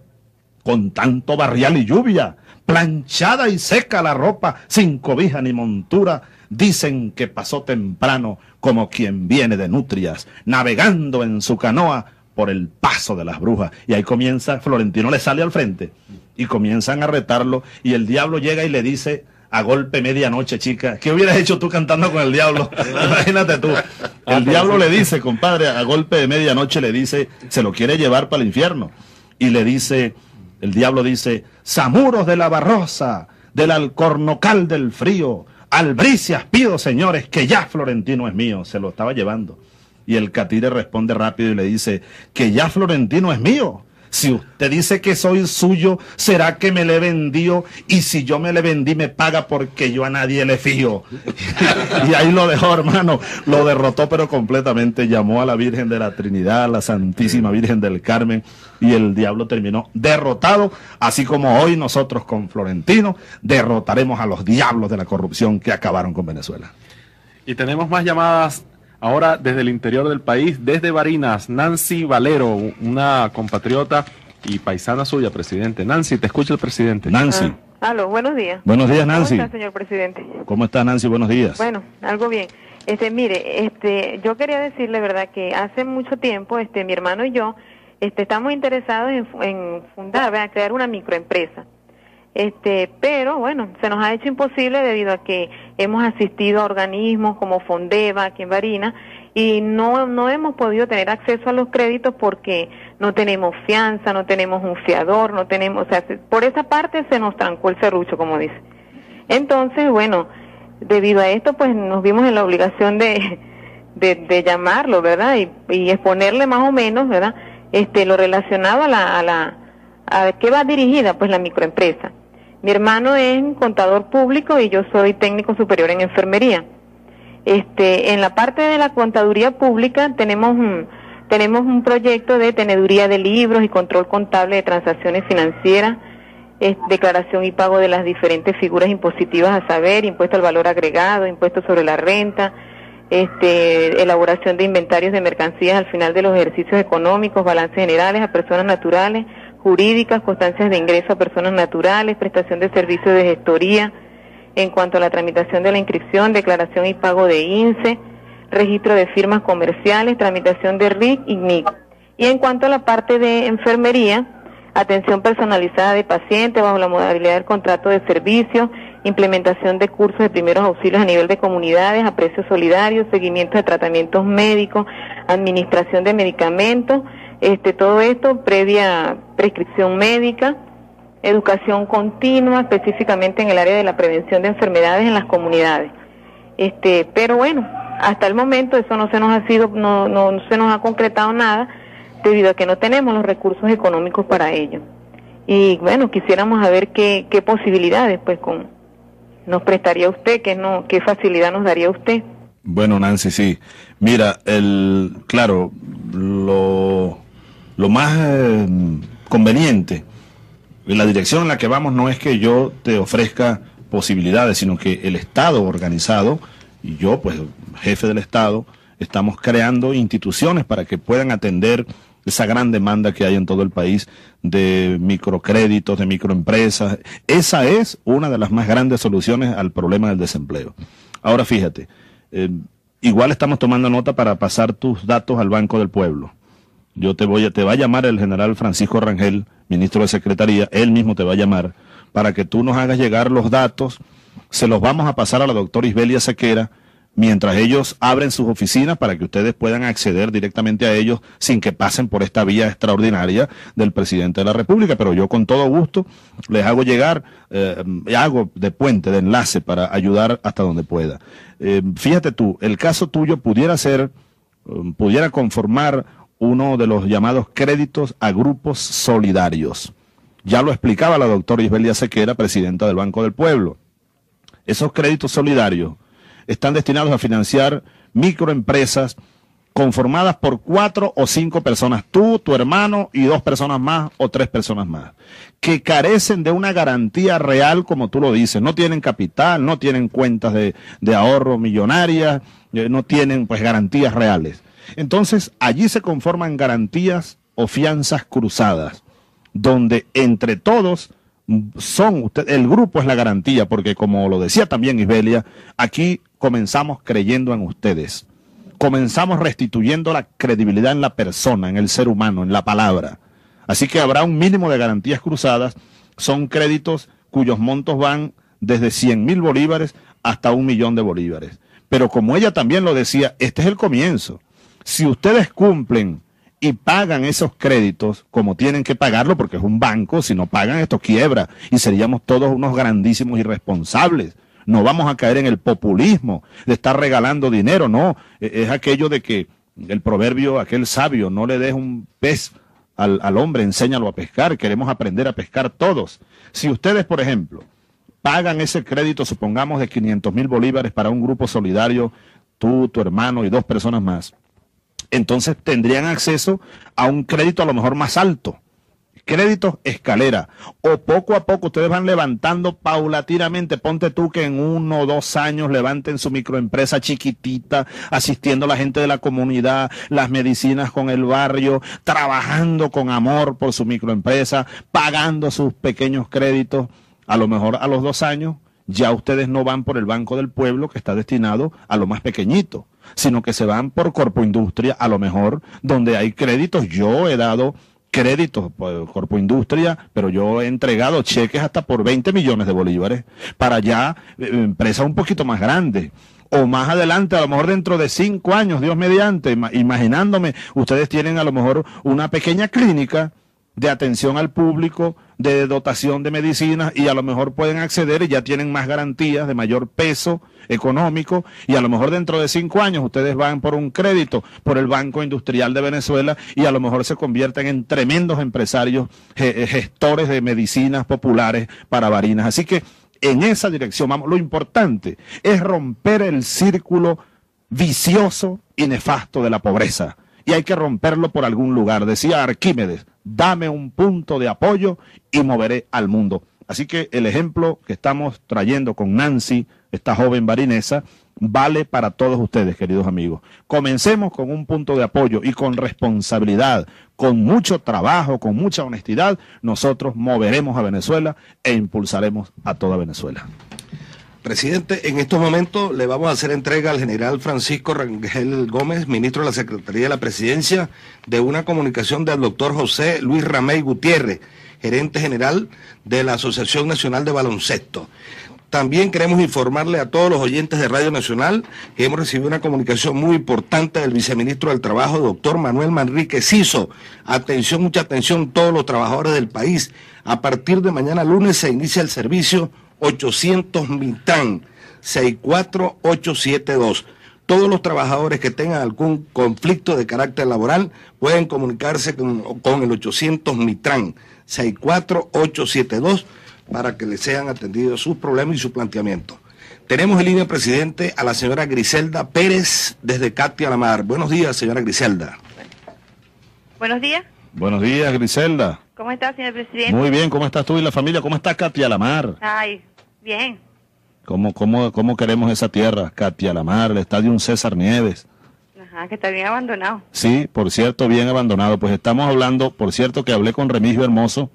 Speaker 3: con tanto barrial y lluvia, planchada y seca la ropa, sin cobija ni montura, Dicen que pasó temprano como quien viene de Nutrias, navegando en su canoa por el paso de las brujas. Y ahí comienza, Florentino le sale al frente y comienzan a retarlo y el diablo llega y le dice a golpe medianoche, chica, ¿qué hubieras hecho tú cantando con el diablo? Imagínate tú. Ah, el diablo le dice, compadre, a golpe de medianoche le dice, se lo quiere llevar para el infierno. Y le dice, el diablo dice, Samuros de la Barrosa, del Alcornocal del Frío, Albricias pido, señores, que ya Florentino es mío. Se lo estaba llevando. Y el catire responde rápido y le dice, que ya Florentino es mío. Si usted dice que soy suyo, será que me le vendió. Y si yo me le vendí, me paga porque yo a nadie le fío. y ahí lo dejó, hermano. Lo derrotó, pero completamente. Llamó a la Virgen de la Trinidad, a la Santísima Virgen del Carmen. Y el diablo terminó derrotado. Así como hoy nosotros con Florentino derrotaremos a los diablos de la corrupción que acabaron con Venezuela.
Speaker 6: Y tenemos más llamadas Ahora desde el interior del país, desde Barinas, Nancy Valero, una compatriota y paisana suya, presidente. Nancy, te escucha el presidente. Nancy.
Speaker 15: Halo, ah, buenos días. Buenos días, Nancy. ¿Cómo señor presidente?
Speaker 6: ¿Cómo está, Nancy? Buenos días.
Speaker 15: Bueno, algo bien. Este, mire, este, yo quería decirle, ¿verdad?, que hace mucho tiempo, este, mi hermano y yo, este, estamos interesados en, fundar, en crear una microempresa. Este, pero bueno, se nos ha hecho imposible debido a que hemos asistido a organismos como Fondeva, aquí en Varina, y no, no hemos podido tener acceso a los créditos porque no tenemos fianza, no tenemos un fiador, no tenemos, por esa parte se nos trancó el serrucho, como dice. Entonces, bueno, debido a esto, pues nos vimos en la obligación de, de, llamarlo, ¿verdad? Y, exponerle más o menos, ¿verdad? Este, lo relacionado a la, a la, a qué va dirigida, pues la microempresa. Mi hermano es contador público y yo soy técnico superior en enfermería. Este, en la parte de la contaduría pública tenemos un, tenemos un proyecto de teneduría de libros y control contable de transacciones financieras, declaración y pago de las diferentes figuras impositivas a saber, impuesto al valor agregado, impuesto sobre la renta, este, elaboración de inventarios de mercancías al final de los ejercicios económicos, balances generales a personas naturales, jurídicas, constancias de ingreso a personas naturales, prestación de servicios de gestoría en cuanto a la tramitación de la inscripción, declaración y pago de INSE, registro de firmas comerciales, tramitación de RIC y NIC. Y en cuanto a la parte de enfermería, atención personalizada de pacientes bajo la modalidad del contrato de servicio, implementación de cursos de primeros auxilios a nivel de comunidades, a precios solidarios, seguimiento de tratamientos médicos, administración de medicamentos, este, todo esto previa prescripción médica, educación continua, específicamente en el área de la prevención de enfermedades en las comunidades. Este, pero bueno, hasta el momento eso no se nos ha sido, no, no, se nos ha concretado nada debido a que no tenemos los recursos económicos para ello. Y bueno, quisiéramos saber qué, posibilidades pues con, nos prestaría usted, qué, no, qué facilidad nos daría usted.
Speaker 3: Bueno, Nancy, sí. Mira, el, claro, lo, lo más... Eh, conveniente. La dirección en la que vamos no es que yo te ofrezca posibilidades, sino que el Estado organizado, y yo pues jefe del Estado, estamos creando instituciones para que puedan atender esa gran demanda que hay en todo el país de microcréditos, de microempresas. Esa es una de las más grandes soluciones al problema del desempleo. Ahora fíjate, eh, igual estamos tomando nota para pasar tus datos al Banco del Pueblo. Yo te voy a, te va a llamar el general Francisco Rangel, ministro de Secretaría, él mismo te va a llamar, para que tú nos hagas llegar los datos, se los vamos a pasar a la doctora Isbelia Sequera, mientras ellos abren sus oficinas para que ustedes puedan acceder directamente a ellos sin que pasen por esta vía extraordinaria del presidente de la República. Pero yo con todo gusto les hago llegar, eh, hago de puente, de enlace para ayudar hasta donde pueda. Eh, fíjate tú, el caso tuyo pudiera ser, um, pudiera conformar uno de los llamados créditos a grupos solidarios. Ya lo explicaba la doctora Isbelia Sequera, presidenta del Banco del Pueblo. Esos créditos solidarios están destinados a financiar microempresas conformadas por cuatro o cinco personas, tú, tu hermano y dos personas más o tres personas más, que carecen de una garantía real, como tú lo dices, no tienen capital, no tienen cuentas de, de ahorro millonarias, eh, no tienen pues garantías reales. Entonces, allí se conforman garantías o fianzas cruzadas, donde entre todos son ustedes, el grupo es la garantía, porque como lo decía también Isbelia, aquí comenzamos creyendo en ustedes. Comenzamos restituyendo la credibilidad en la persona, en el ser humano, en la palabra. Así que habrá un mínimo de garantías cruzadas. Son créditos cuyos montos van desde 100 mil bolívares hasta un millón de bolívares. Pero como ella también lo decía, este es el comienzo. Si ustedes cumplen y pagan esos créditos como tienen que pagarlo, porque es un banco, si no pagan esto quiebra y seríamos todos unos grandísimos irresponsables. No vamos a caer en el populismo de estar regalando dinero, no. E-, es aquello de que el proverbio, aquel sabio, no le des un pez al, hombre, enséñalo a pescar. Queremos aprender a pescar todos. Si ustedes, por ejemplo, pagan ese crédito, supongamos, de 500 mil bolívares para un grupo solidario, tú, tu hermano y dos personas más, entonces tendrían acceso a un crédito a lo mejor más alto. crédito escalera. O poco a poco ustedes van levantando paulatinamente. Ponte tú que en uno o dos años levanten su microempresa chiquitita, asistiendo a la gente de la comunidad, las medicinas con el barrio, trabajando con amor por su microempresa, pagando sus pequeños créditos. A lo mejor a los dos años ya ustedes no van por el Banco del Pueblo, que está destinado a lo más pequeñito, sino que se van por Corpo Industria, a lo mejor, donde hay créditos. Yo he dado créditos por Corpo Industria, pero yo he entregado cheques hasta por 20 millones de bolívares para ya eh, empresas un poquito más grandes o más adelante, a lo mejor dentro de cinco años, Dios mediante, imaginándome, ustedes tienen a lo mejor una pequeña clínica de atención al público, de dotación de medicinas y a lo mejor pueden acceder y ya tienen más garantías de mayor peso económico y a lo mejor dentro de cinco años ustedes van por un crédito por el Banco Industrial de Venezuela y a lo mejor se convierten en tremendos empresarios, eh, gestores de medicinas populares para varinas. Así que en esa dirección vamos. Lo importante es romper el círculo vicioso y nefasto de la pobreza y hay que romperlo por algún lugar. Decía Arquímedes, dame un punto de apoyo y moveré al mundo. Así que el ejemplo que estamos trayendo con Nancy, esta joven barinesa, vale para todos ustedes, queridos amigos. Comencemos con un punto de apoyo y con responsabilidad, con mucho trabajo, con mucha honestidad, nosotros moveremos a Venezuela e impulsaremos a toda Venezuela.
Speaker 2: Presidente, en estos momentos le vamos a hacer entrega al general Francisco Rangel Gómez, ministro de la Secretaría de la Presidencia, de una comunicación del doctor José Luis Ramey Gutiérrez, gerente general de la Asociación Nacional de Baloncesto. También queremos informarle a todos los oyentes de Radio Nacional que hemos recibido una comunicación muy importante del viceministro del Trabajo, doctor Manuel Manrique Siso. Atención, mucha atención, todos los trabajadores del país. A partir de mañana lunes se inicia el servicio 800 siete 64872. Todos los trabajadores que tengan algún conflicto de carácter laboral pueden comunicarse con, el 800 Mitran 64872 para que les sean atendidos sus problemas y su planteamiento. Tenemos en línea, presidente, a la señora Griselda Pérez desde Katia Lamar. Buenos días, señora Griselda. Buenos días. Buenos días,
Speaker 3: Griselda.
Speaker 9: ¿Cómo estás, señor presidente? Muy bien,
Speaker 3: ¿cómo estás tú y la familia? ¿Cómo está Katia Lamar?
Speaker 9: Ay, bien.
Speaker 3: ¿Cómo, cómo, cómo queremos esa tierra? Katia Lamar, el estadio César Nieves.
Speaker 9: Ajá, que está bien abandonado.
Speaker 3: Sí, por cierto, bien abandonado. Pues estamos hablando, por cierto, que hablé con Remigio Hermoso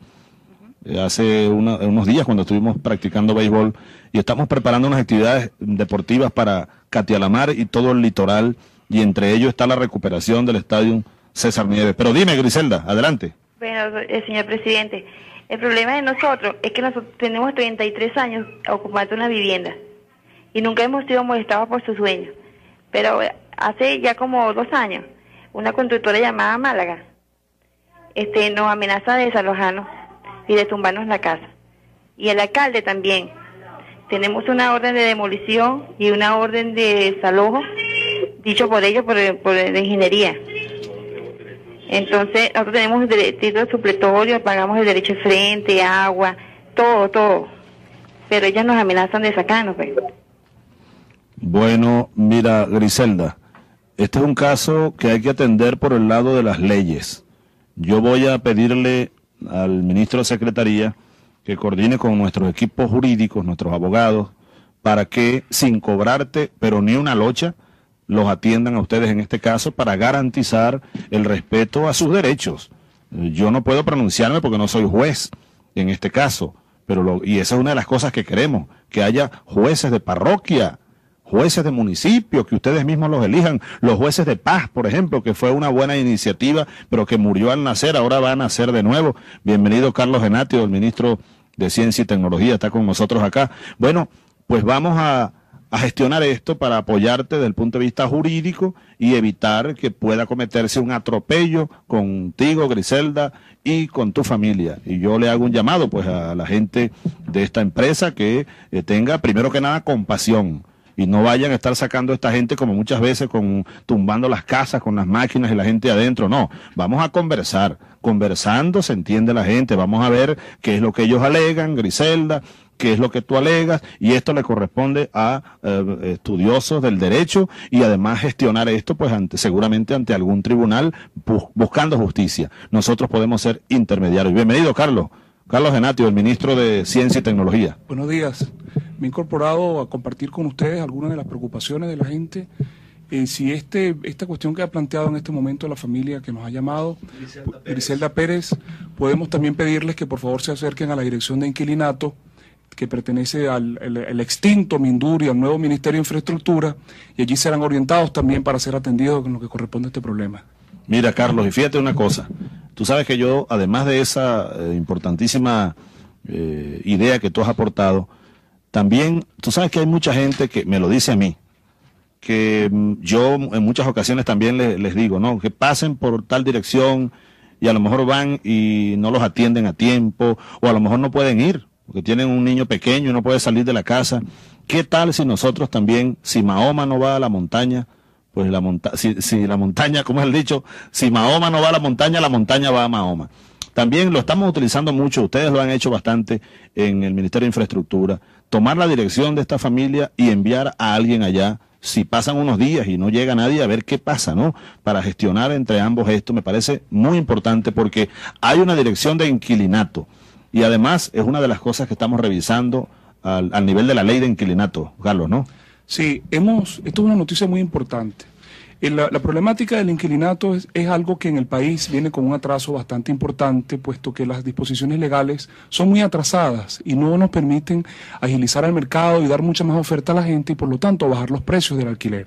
Speaker 3: eh, hace unos días cuando estuvimos practicando béisbol y estamos preparando unas actividades deportivas para Katia Lamar y todo el litoral y entre ellos está la recuperación del estadio César Nieves. Pero dime, Griselda, adelante.
Speaker 13: Bueno, eh, señor presidente, el problema de nosotros es que nosotros tenemos 33 años ocupando una vivienda y nunca hemos sido molestados por sus dueños. Pero eh, hace ya como dos años, una constructora llamada Málaga este, nos amenaza de desalojarnos y de tumbarnos la casa. Y el alcalde también. Tenemos una orden de demolición y una orden de desalojo dicho por ellos por, por la ingeniería. Entonces, nosotros tenemos el título supletorio, pagamos el derecho de frente, agua, todo, todo. Pero ellas nos amenazan de sacarnos. Pues.
Speaker 3: Bueno, mira, Griselda, este es un caso que hay que atender por el lado de las leyes. Yo voy a pedirle al ministro de Secretaría que coordine con nuestros equipos jurídicos, nuestros abogados, para que sin cobrarte, pero ni una locha, los atiendan a ustedes en este caso para garantizar el respeto a sus derechos. Eh, yo no puedo pronunciarme porque no soy juez en este caso, pero lo, y esa es una de las cosas que queremos, que haya jueces de parroquia, jueces de municipio, que ustedes mismos los elijan, los jueces de paz, por ejemplo, que fue una buena iniciativa, pero que murió al nacer, ahora va a nacer de nuevo. Bienvenido Carlos Genatio, el ministro de Ciencia y Tecnología, está con nosotros acá. Bueno, pues vamos a a gestionar esto para apoyarte desde el punto de vista jurídico y evitar que pueda cometerse un atropello contigo, Griselda, y con tu familia. Y yo le hago un llamado pues a la gente de esta empresa que eh, tenga primero que nada compasión y no vayan a estar sacando a esta gente como muchas veces con tumbando las casas con las máquinas y la gente adentro, no, vamos a conversar, conversando se entiende la gente, vamos a ver qué es lo que ellos alegan, Griselda, que es lo que tú alegas, y esto le corresponde a eh, estudiosos del derecho y además gestionar esto, pues ante, seguramente ante algún tribunal buscando justicia. Nosotros podemos ser intermediarios. Bienvenido, Carlos. Carlos Genatio, el ministro de Ciencia y Tecnología.
Speaker 10: Buenos días. Me he incorporado a compartir con ustedes algunas de las preocupaciones de la gente. Eh, si este, esta cuestión que ha planteado en este momento la familia que nos ha llamado, Griselda Pérez, podemos también pedirles que por favor se acerquen a la dirección de inquilinato que pertenece al el, extinto Mindur y al nuevo Ministerio de Infraestructura, y allí serán orientados también para ser atendidos con lo que corresponde a este problema. Mira, Carlos, y fíjate una cosa. Tú sabes que yo, además
Speaker 3: de esa eh, importantísima eh, idea que tú has aportado, también, tú sabes que hay mucha gente que me lo dice a mí, que mm, yo en muchas ocasiones también les, les digo, ¿no? Que pasen por tal dirección y a lo mejor van y no los atienden a tiempo, o a lo mejor no pueden ir porque tienen un niño pequeño, no puede salir de la casa. ¿Qué tal si nosotros también, si Mahoma no va a la montaña, pues la montaña, si, si, la montaña, como es el dicho, si Mahoma no va a la montaña, la montaña va a Mahoma. También lo estamos utilizando mucho, ustedes lo han hecho bastante en el Ministerio de Infraestructura, tomar la dirección de esta familia y enviar a alguien allá, si pasan unos días y no llega nadie, a ver qué pasa, ¿no? Para gestionar entre ambos esto me parece muy importante porque hay una dirección de inquilinato y además es una de las cosas que estamos revisando al, nivel de
Speaker 10: la ley de inquilinato, Carlos, ¿no? Sí, hemos, esto es una noticia muy importante. La, problemática del inquilinato es, algo que en el país viene con un atraso bastante importante, puesto que las disposiciones legales son muy atrasadas y no nos permiten agilizar el mercado y dar mucha más oferta a la gente y por lo tanto bajar los precios del alquiler.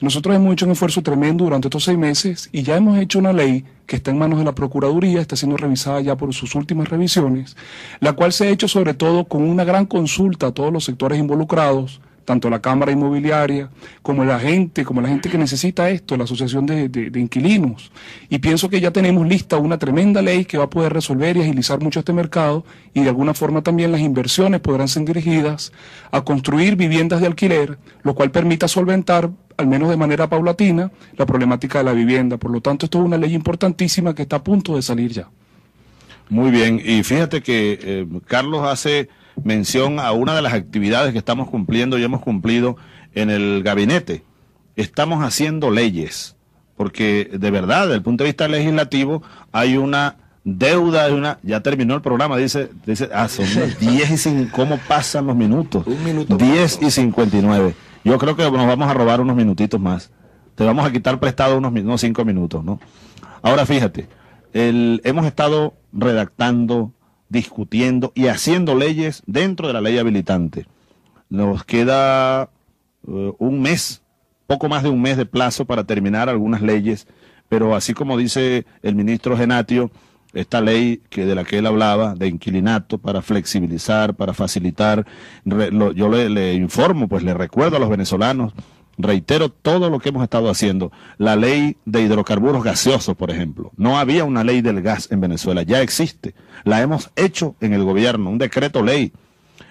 Speaker 10: nosotros hemos hecho un esfuerzo tremendo durante estos seis meses y ya hemos hecho una ley que está en manos de la Procuraduría, está siendo revisada ya por sus últimas revisiones, la cual se ha hecho sobre todo con una gran consulta a todos los sectores involucrados, tanto la Cámara Inmobiliaria como la gente, como la gente que necesita esto, la Asociación de, Inquilinos. Y pienso que ya tenemos lista una tremenda ley que va a poder resolver y agilizar mucho este mercado y de alguna forma también las inversiones podrán ser dirigidas a construir viviendas de alquiler, lo cual permita solventar al menos de manera paulatina, la problemática de la vivienda. Por lo tanto, esto es una ley importantísima que está a punto de salir ya.
Speaker 3: Muy bien, y fíjate que eh, Carlos hace mención a una de las actividades que estamos cumpliendo y hemos cumplido en el gabinete. Estamos haciendo leyes, porque de verdad, desde el punto de vista legislativo, hay una deuda, de una, ya terminó el programa, dice, dice ah, son 10 y 5, ¿cómo pasan los minutos? Un minuto. 10 y 59. Yo creo que nos vamos a robar unos minutitos más. Te vamos a quitar prestado unos 5 minutos, ¿no? Ahora fíjate, hemos estado redactando discutiendo y haciendo leyes dentro de la ley habilitante. Nos queda eh, un mes, poco más de un mes de plazo para terminar algunas leyes, pero así como dice el ministro Genatio, esta ley que de la que él hablaba de inquilinato para flexibilizar, para facilitar, yo le, informo, pues le recuerdo a los venezolanos Reitero todo lo que hemos estado haciendo. La ley de hidrocarburos gaseosos, por ejemplo. No había una ley del gas en Venezuela, ya existe. La hemos hecho en el gobierno, un decreto ley.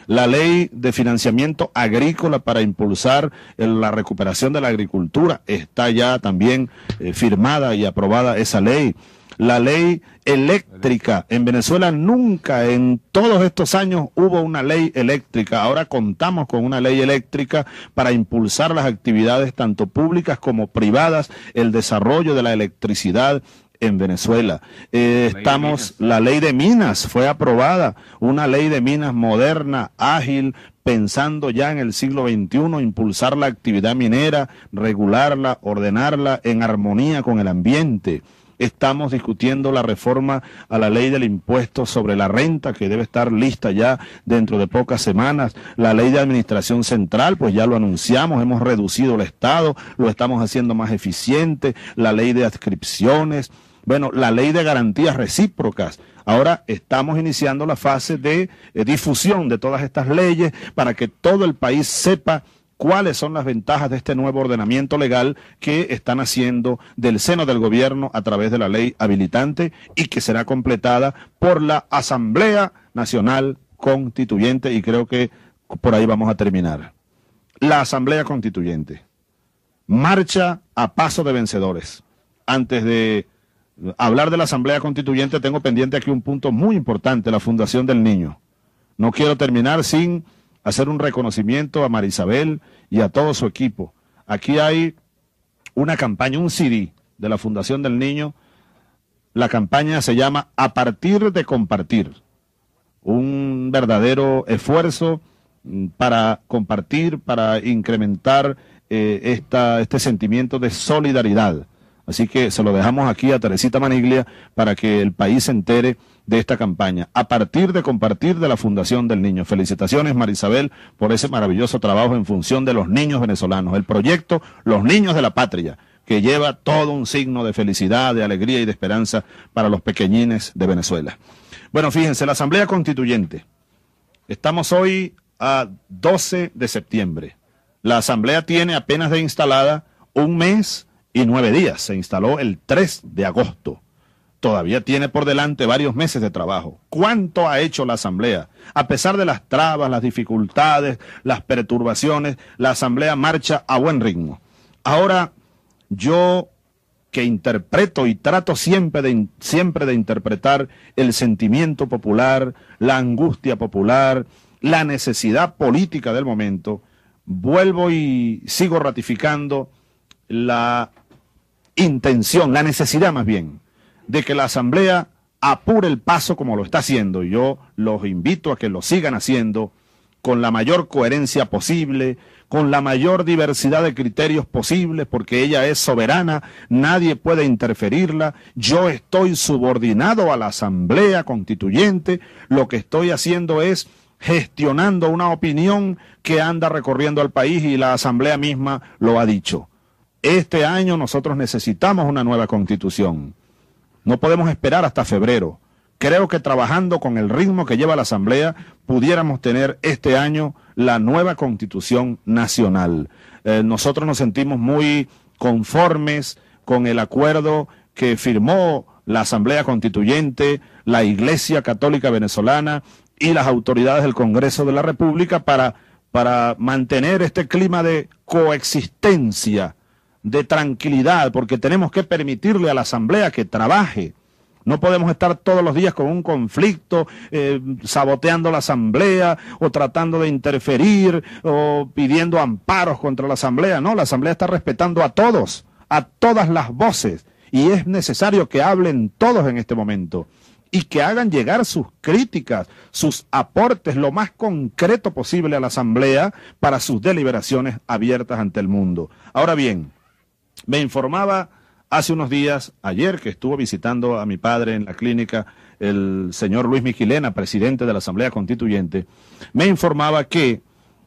Speaker 3: La ley de financiamiento agrícola para impulsar la recuperación de la agricultura está ya también eh, firmada y aprobada esa ley la ley eléctrica. En Venezuela nunca en todos estos años hubo una ley eléctrica. Ahora contamos con una ley eléctrica para impulsar las actividades tanto públicas como privadas, el desarrollo de la electricidad en Venezuela. Eh, estamos, la ley de minas fue aprobada, una ley de minas moderna, ágil, pensando ya en el siglo XXI, impulsar la actividad minera, regularla, ordenarla en armonía con el ambiente estamos discutiendo la reforma a la ley del impuesto sobre la renta, que debe estar lista ya dentro de pocas semanas, la ley de administración central, pues ya lo anunciamos, hemos reducido el Estado, lo estamos haciendo más eficiente, la ley de adscripciones, bueno, la ley de garantías recíprocas. Ahora estamos iniciando la fase de eh, difusión de todas estas leyes para que todo el país sepa cuáles son las ventajas de este nuevo ordenamiento legal que están haciendo del seno del gobierno a través de la ley habilitante y que será completada por la Asamblea Nacional Constituyente y creo que por ahí vamos a terminar. La Asamblea Constituyente marcha a paso de vencedores. Antes de hablar de la Asamblea Constituyente tengo pendiente aquí un punto muy importante, la Fundación del Niño. No quiero terminar sin hacer un reconocimiento a Marisabel y a todo su equipo. Aquí hay una campaña, un CD de la Fundación del Niño. La campaña se llama A partir de compartir. Un verdadero esfuerzo mm, para compartir, para incrementar eh, esta, este sentimiento de solidaridad. Así que se lo dejamos aquí a Teresita Maniglia para que el país se entere de esta campaña, a partir de compartir de la Fundación del Niño. Felicitaciones, Marisabel, por ese maravilloso trabajo en función de los niños venezolanos. El proyecto Los Niños de la Patria que lleva todo un signo de felicidad, de alegría y de esperanza para los pequeñines de Venezuela. Bueno, fíjense, la Asamblea Constituyente. Estamos hoy a 12 de septiembre. La Asamblea tiene apenas de instalada un mes y nueve días. Se instaló el 3 de agosto. Todavía tiene por delante varios meses de trabajo. ¿Cuánto ha hecho la Asamblea? A pesar de las trabas, las dificultades, las perturbaciones, la Asamblea marcha a buen ritmo. Ahora, yo que interpreto y trato siempre de, siempre de interpretar el sentimiento popular, la angustia popular, la necesidad política del momento, vuelvo y sigo ratificando la intención, la necesidad más bien de que la Asamblea apure el paso como lo está haciendo. Y yo los invito a que lo sigan haciendo con la mayor coherencia posible, con la mayor diversidad de criterios posibles, porque ella es soberana, nadie puede interferirla, yo estoy subordinado a la Asamblea Constituyente, lo que estoy haciendo es gestionando una opinión que anda recorriendo al país y la Asamblea misma lo ha dicho. Este año nosotros necesitamos una nueva constitución. No podemos esperar hasta febrero. Creo que trabajando con el ritmo que lleva la Asamblea, pudiéramos tener este año la nueva Constitución Nacional. Eh, nosotros nos sentimos muy conformes con el acuerdo que firmó la Asamblea Constituyente, la Iglesia Católica Venezolana y las autoridades del Congreso de la República para, para mantener este clima de coexistencia de tranquilidad, porque tenemos que permitirle a la Asamblea que trabaje. No podemos estar todos los días con un conflicto, eh, saboteando la Asamblea o tratando de interferir o pidiendo amparos contra la Asamblea. No, la Asamblea está respetando a todos, a todas las voces. Y es necesario que hablen todos en este momento y que hagan llegar sus críticas, sus aportes lo más concreto posible a la Asamblea para sus deliberaciones abiertas ante el mundo. Ahora bien, me informaba hace unos días, ayer, que estuvo visitando a mi padre en la clínica el señor Luis Miquilena, presidente de la Asamblea Constituyente, me informaba que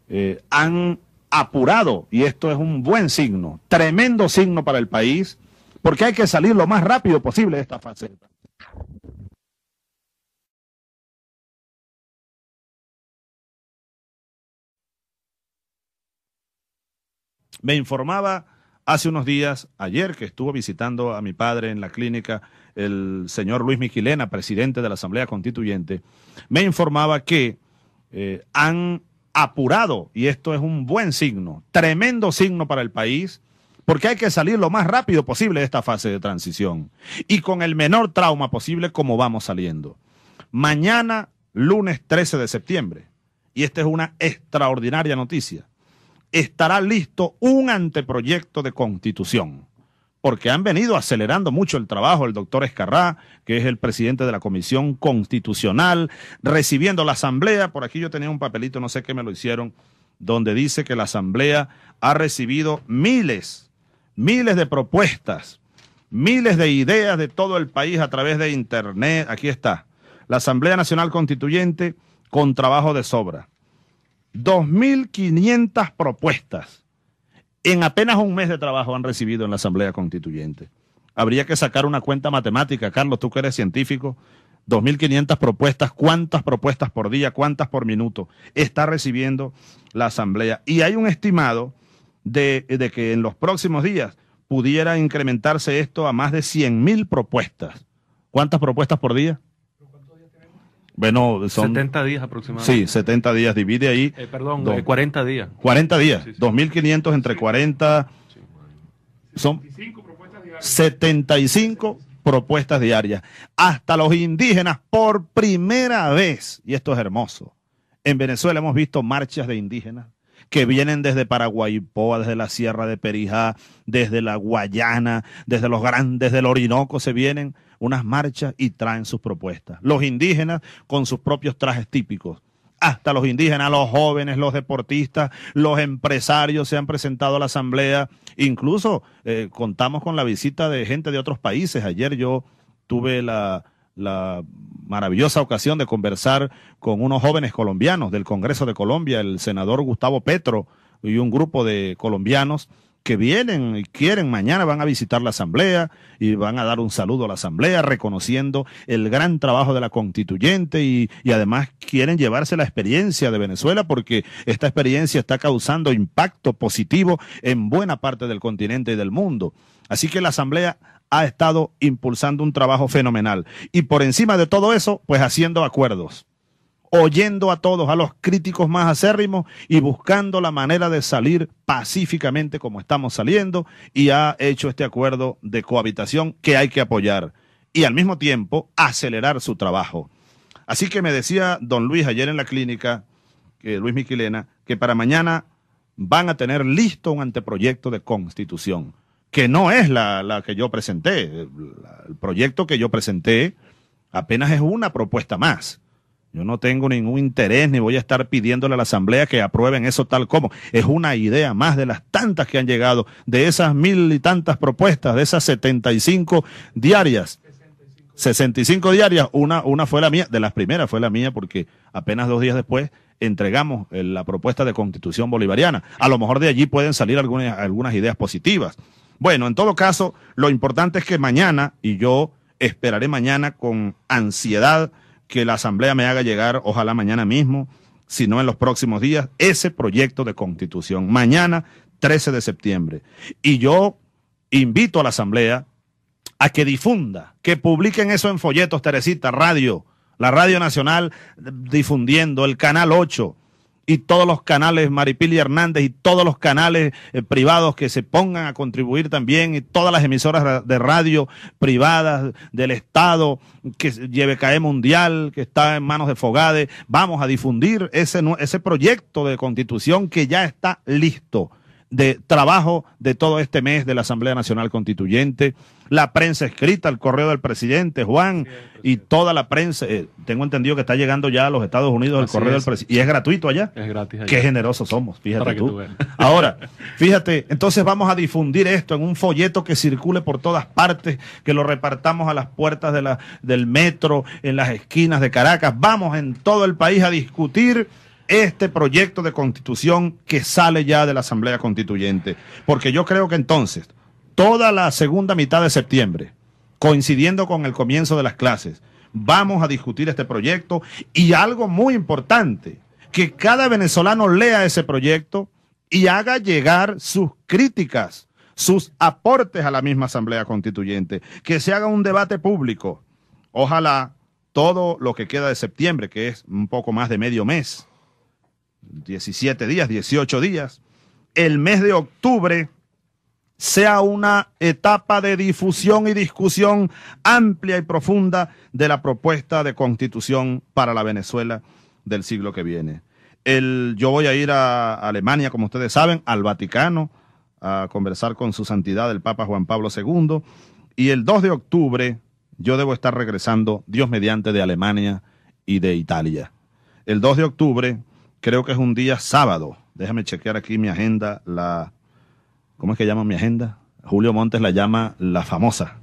Speaker 3: eh, han apurado, y esto es un buen signo, tremendo signo para el país, porque hay que salir lo más rápido posible de esta faceta. Me informaba Hace unos días, ayer que estuvo visitando a mi padre en la clínica, el señor Luis Miquilena, presidente de la Asamblea Constituyente, me informaba que eh, han apurado, y esto es un buen signo, tremendo signo para el país, porque hay que salir lo más rápido posible de esta fase de transición y con el menor trauma posible como vamos saliendo. Mañana, lunes 13 de septiembre, y esta es una extraordinaria noticia estará listo un anteproyecto de constitución, porque han venido acelerando mucho el trabajo el doctor Escarrá, que es el presidente de la Comisión Constitucional, recibiendo la Asamblea, por aquí yo tenía un papelito, no sé qué me lo hicieron, donde dice que la Asamblea ha recibido miles, miles de propuestas, miles de ideas de todo el país a través de Internet, aquí está, la Asamblea Nacional Constituyente con trabajo de sobra 2.500 propuestas en apenas un mes de trabajo han recibido en la Asamblea Constituyente. Habría que sacar una cuenta matemática, Carlos, tú que eres científico. 2.500 propuestas, cuántas propuestas por día, cuántas por minuto está recibiendo la Asamblea. Y hay un estimado de, que en los próximos días pudiera incrementarse esto a más de 100.000 propuestas. ¿Cuántas propuestas por día? Bueno, son... 70
Speaker 6: días aproximadamente. Sí,
Speaker 3: 70 días. Divide ahí... Eh,
Speaker 6: perdón, 40 eh, días. 40 días.
Speaker 3: 2.500 entre 40... son 75 propuestas diarias. Hasta los indígenas, por primera vez, y esto es hermoso, en Venezuela hemos visto marchas de indígenas que vienen desde Paraguaypoa, desde la Sierra de Perijá, desde la Guayana, desde los grandes del Orinoco, se vienen unas marchas y traen sus propuestas. Los indígenas con sus propios trajes típicos hasta los indígenas, los jóvenes, los deportistas, los empresarios se han presentado a la asamblea. Incluso eh, contamos con la visita de gente de otros países. Ayer yo tuve la la maravillosa ocasión de conversar con unos jóvenes colombianos del Congreso de Colombia, el senador Gustavo Petro y un grupo de colombianos que vienen y quieren mañana van a visitar la asamblea y van a dar un saludo a la asamblea reconociendo el gran trabajo de la constituyente y, y, además quieren llevarse la experiencia de Venezuela porque esta experiencia está causando impacto positivo en buena parte del continente y del mundo. Así que la asamblea ha estado impulsando un trabajo fenomenal. Y por encima de todo eso, pues haciendo acuerdos, oyendo a todos, a los críticos más acérrimos y buscando la manera de salir pacíficamente como estamos saliendo y ha hecho este acuerdo de cohabitación que hay que apoyar y al mismo tiempo acelerar su trabajo. Así que me decía don Luis ayer en la clínica, que eh, Luis Miquilena, que para mañana van a tener listo un anteproyecto de constitución que no es la, que yo presenté. El proyecto que yo presenté apenas es una propuesta más. Yo no tengo ningún interés ni voy a estar pidiéndole a la Asamblea que aprueben eso tal como. Es una idea más de las tantas que han llegado, de esas mil y tantas propuestas, de esas 75 diarias. 65, diarias, una, una fue la mía, de las primeras fue la mía porque apenas dos días después entregamos eh, la propuesta de constitución bolivariana. A lo mejor de allí pueden salir algunas, algunas ideas positivas. Bueno, en todo caso, lo importante es que mañana, y yo esperaré mañana con ansiedad que la Asamblea me haga llegar, ojalá mañana mismo, si no en los próximos días, ese proyecto de constitución. Mañana, 13 de septiembre. Y yo invito a la Asamblea a que difunda, que publiquen eso en folletos, Teresita, radio, la Radio Nacional difundiendo, el Canal 8, y todos los canales, Maripili Hernández y todos los canales eh, privados que se pongan a contribuir también, y todas las emisoras de radio privadas del Estado, que lleve CAE Mundial, que está en manos de Fogade, vamos a difundir ese, ese proyecto de constitución que ya está listo de trabajo de todo este mes de la Asamblea Nacional Constituyente, la prensa escrita, el correo del presidente Juan y toda la prensa. Eh, tengo entendido que está llegando ya a los Estados Unidos el correo del presidente. Y es gratuito allá.
Speaker 6: Es gratis. Qué
Speaker 3: generosos somos, fíjate Ahora, fíjate, entonces vamos a difundir esto en un folleto que circule por todas partes, que lo repartamos a las puertas de la, del metro, en las esquinas de Caracas. Vamos en todo el país a discutir este proyecto de constitución que sale ya de la Asamblea Constituyente. Porque yo creo que entonces, toda la segunda mitad de septiembre, coincidiendo con el comienzo de las clases, vamos a discutir este proyecto y algo muy importante, que cada venezolano lea ese proyecto y haga llegar sus críticas, sus aportes a la misma Asamblea Constituyente, que se haga un debate público. Ojalá todo lo que queda de septiembre, que es un poco más de medio mes, 17 días, 18 días, el mes de octubre sea una etapa de difusión y discusión amplia y profunda de la propuesta de constitución para la Venezuela del siglo que viene. El, yo voy a ir a Alemania, como ustedes saben, al Vaticano, a conversar con su santidad el Papa Juan Pablo II, y el 2 de octubre yo debo estar regresando, Dios mediante, de Alemania y de Italia. El 2 de octubre creo que es un día sábado. Déjame chequear aquí mi agenda, la... ¿Cómo es que llama mi agenda? Julio Montes la llama la famosa.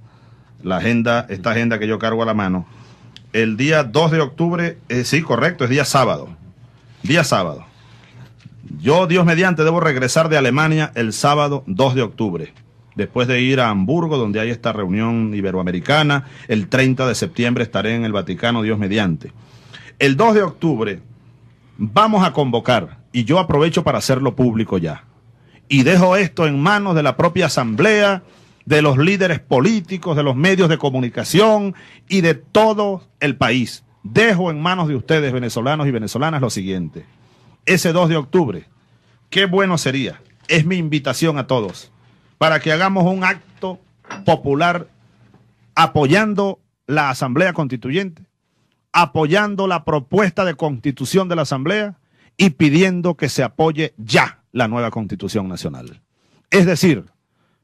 Speaker 3: La agenda, esta agenda que yo cargo a la mano. El día 2 de octubre, eh, sí, correcto, es día sábado. Día sábado. Yo, Dios mediante, debo regresar de Alemania el sábado 2 de octubre, después de ir a Hamburgo, donde hay esta reunión iberoamericana. El 30 de septiembre estaré en el Vaticano, Dios mediante. El 2 de octubre vamos a convocar, y yo aprovecho para hacerlo público ya, y dejo esto en manos de la propia asamblea, de los líderes políticos, de los medios de comunicación y de todo el país. Dejo en manos de ustedes, venezolanos y venezolanas, lo siguiente. Ese 2 de octubre, qué bueno sería, es mi invitación a todos, para que hagamos un acto popular apoyando la Asamblea Constituyente apoyando la propuesta de constitución de la Asamblea y pidiendo que se apoye ya la nueva constitución nacional. Es decir,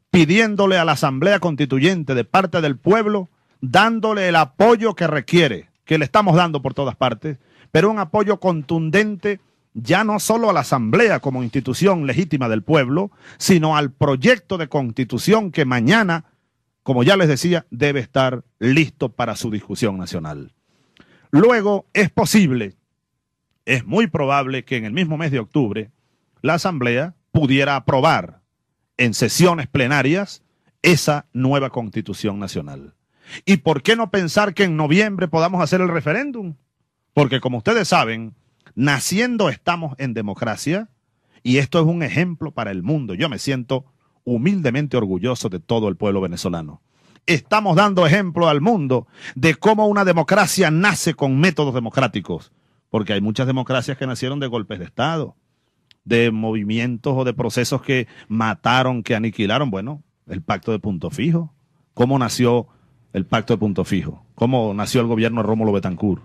Speaker 3: pidiéndole a la Asamblea Constituyente de parte del pueblo, dándole el apoyo que requiere, que le estamos dando por todas partes, pero un apoyo contundente ya no solo a la Asamblea como institución legítima del pueblo, sino al proyecto de constitución que mañana, como ya les decía, debe estar listo para su discusión nacional. Luego, es posible, es muy probable que en el mismo mes de octubre la Asamblea pudiera aprobar en sesiones plenarias esa nueva constitución nacional. ¿Y por qué no pensar que en noviembre podamos hacer el referéndum? Porque como ustedes saben, naciendo estamos en democracia y esto es un ejemplo para el mundo. Yo me siento humildemente orgulloso de todo el pueblo venezolano estamos dando ejemplo al mundo de cómo una democracia nace con métodos democráticos. Porque hay muchas democracias que nacieron de golpes de Estado, de movimientos o de procesos que mataron, que aniquilaron. Bueno, el pacto de punto fijo. ¿Cómo nació el pacto de punto fijo? ¿Cómo nació el gobierno de Rómulo Betancourt?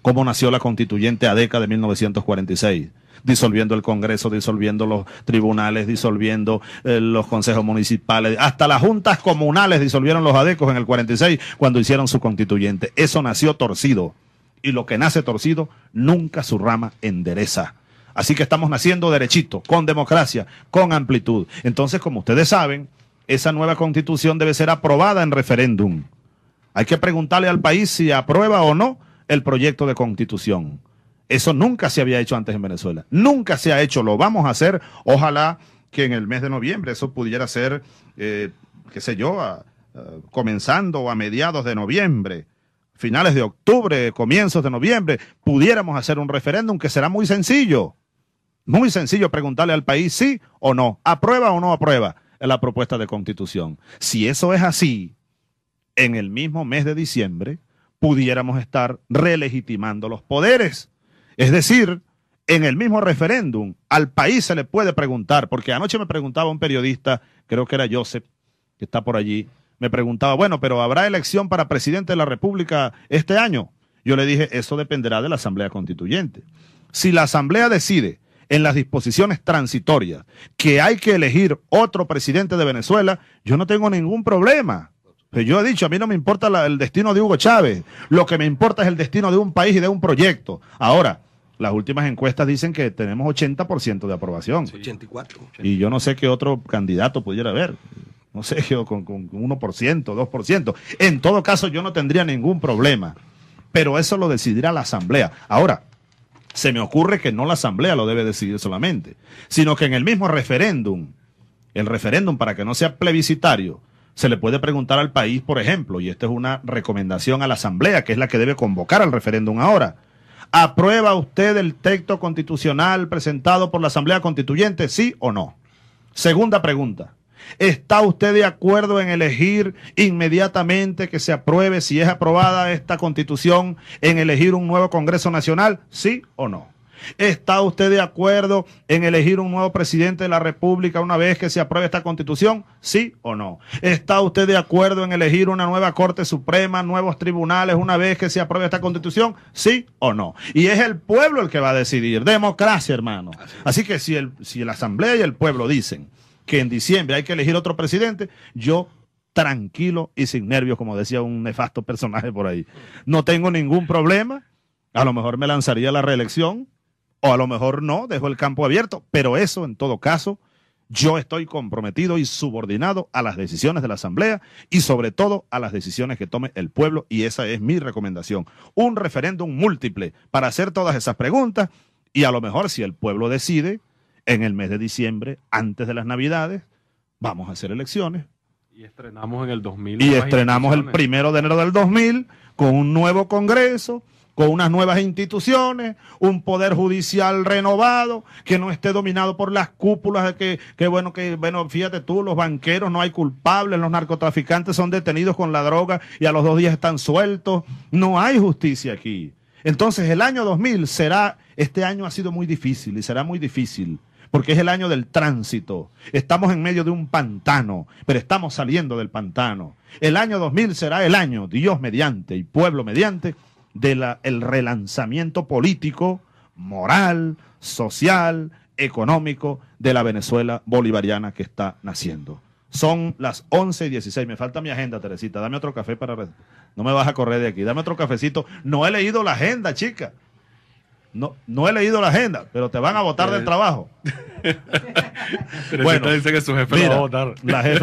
Speaker 3: ¿Cómo nació la constituyente ADECA de 1946? disolviendo el Congreso, disolviendo los tribunales, disolviendo eh, los consejos municipales, hasta las juntas comunales disolvieron los adecos en el 46 cuando hicieron su constituyente. Eso nació torcido y lo que nace torcido nunca su rama endereza. Así que estamos naciendo derechito, con democracia, con amplitud. Entonces, como ustedes saben, esa nueva constitución debe ser aprobada en referéndum. Hay que preguntarle al país si aprueba o no el proyecto de constitución. Eso nunca se había hecho antes en Venezuela. Nunca se ha hecho. Lo vamos a hacer. Ojalá que en el mes de noviembre eso pudiera ser, eh, qué sé yo, comenzando a mediados de noviembre, finales de octubre, comienzos de noviembre, pudiéramos hacer un referéndum que será muy sencillo. Muy sencillo preguntarle al país sí o no, aprueba o no aprueba la propuesta de constitución. Si eso es así, en el mismo mes de diciembre pudiéramos estar relegitimando los poderes es decir, en el mismo referéndum al país se le puede preguntar, porque anoche me preguntaba un periodista, creo que era Joseph, que está por allí, me preguntaba, bueno, pero ¿habrá elección para presidente de la República este año? Yo le dije, eso dependerá de la Asamblea Constituyente. Si la Asamblea decide en las disposiciones transitorias que hay que elegir otro presidente de Venezuela, yo no tengo ningún problema. Pues yo he dicho, a mí no me importa el destino de Hugo Chávez, lo que me importa es el destino de un país y de un proyecto. Ahora, las últimas encuestas dicen que tenemos 80% de aprobación.
Speaker 2: 84.
Speaker 3: Y yo no sé qué otro candidato pudiera haber. No sé, con, con 1%, 2%. En todo caso, yo no tendría ningún problema. Pero eso lo decidirá la Asamblea. Ahora, se me ocurre que no la Asamblea lo debe decidir solamente, sino que en el mismo referéndum, el referéndum para que no sea plebiscitario, se le puede preguntar al país, por ejemplo, y esta es una recomendación a la Asamblea, que es la que debe convocar al referéndum ahora ¿Aprueba usted el texto constitucional presentado por la Asamblea Constituyente? ¿Sí o no? Segunda pregunta. ¿Está usted de acuerdo en elegir inmediatamente que se apruebe, si es aprobada esta constitución, en elegir un nuevo Congreso Nacional? ¿Sí o no? ¿Está usted de acuerdo en elegir un nuevo presidente de la República una vez que se apruebe esta constitución? ¿Sí o no? ¿Está usted de acuerdo en elegir una nueva Corte Suprema, nuevos tribunales una vez que se apruebe esta constitución? ¿Sí o no? Y es el pueblo el que va a decidir. Democracia, hermano. Así que si, la Asamblea y el pueblo dicen que en diciembre hay que elegir otro presidente, yo tranquilo y sin nervios, como decía un nefasto personaje por ahí. No tengo ningún problema. A lo mejor me lanzaría a la reelección, o a lo mejor no, dejo el campo abierto, pero eso en todo caso, yo estoy comprometido y subordinado a las decisiones de la Asamblea y sobre todo a las decisiones que tome el pueblo y esa es mi recomendación. Un referéndum múltiple para hacer todas esas preguntas y a lo mejor si el pueblo decide en el mes de diciembre, antes de las Navidades, vamos a hacer elecciones.
Speaker 6: Y estrenamos en el 2000. Y estrenamos el
Speaker 3: primero de enero del 2000 con un nuevo Congreso con unas nuevas instituciones, un poder judicial renovado, que no esté dominado por las cúpulas de que, bueno, que bueno, fíjate tú, los banqueros no hay culpables, los narcotraficantes son detenidos con la droga y a los dos días están sueltos. No hay justicia aquí. Entonces el año 2000 será, este año ha sido muy difícil y será muy difícil porque es el año del tránsito. Estamos en medio de un pantano, pero estamos saliendo del pantano. El año 2000 será el año, Dios mediante y pueblo mediante, del el relanzamiento político, moral, social, económico de la Venezuela bolivariana que está naciendo. Son las 11 y 16. Me falta mi agenda, Teresita. Dame otro café para... No me vas a correr de aquí. Dame otro cafecito. No he leído la agenda, chica. No, he leído la agenda, pero te van a votar del eh. trabajo.
Speaker 6: bueno, dice que su jefe la va a votar.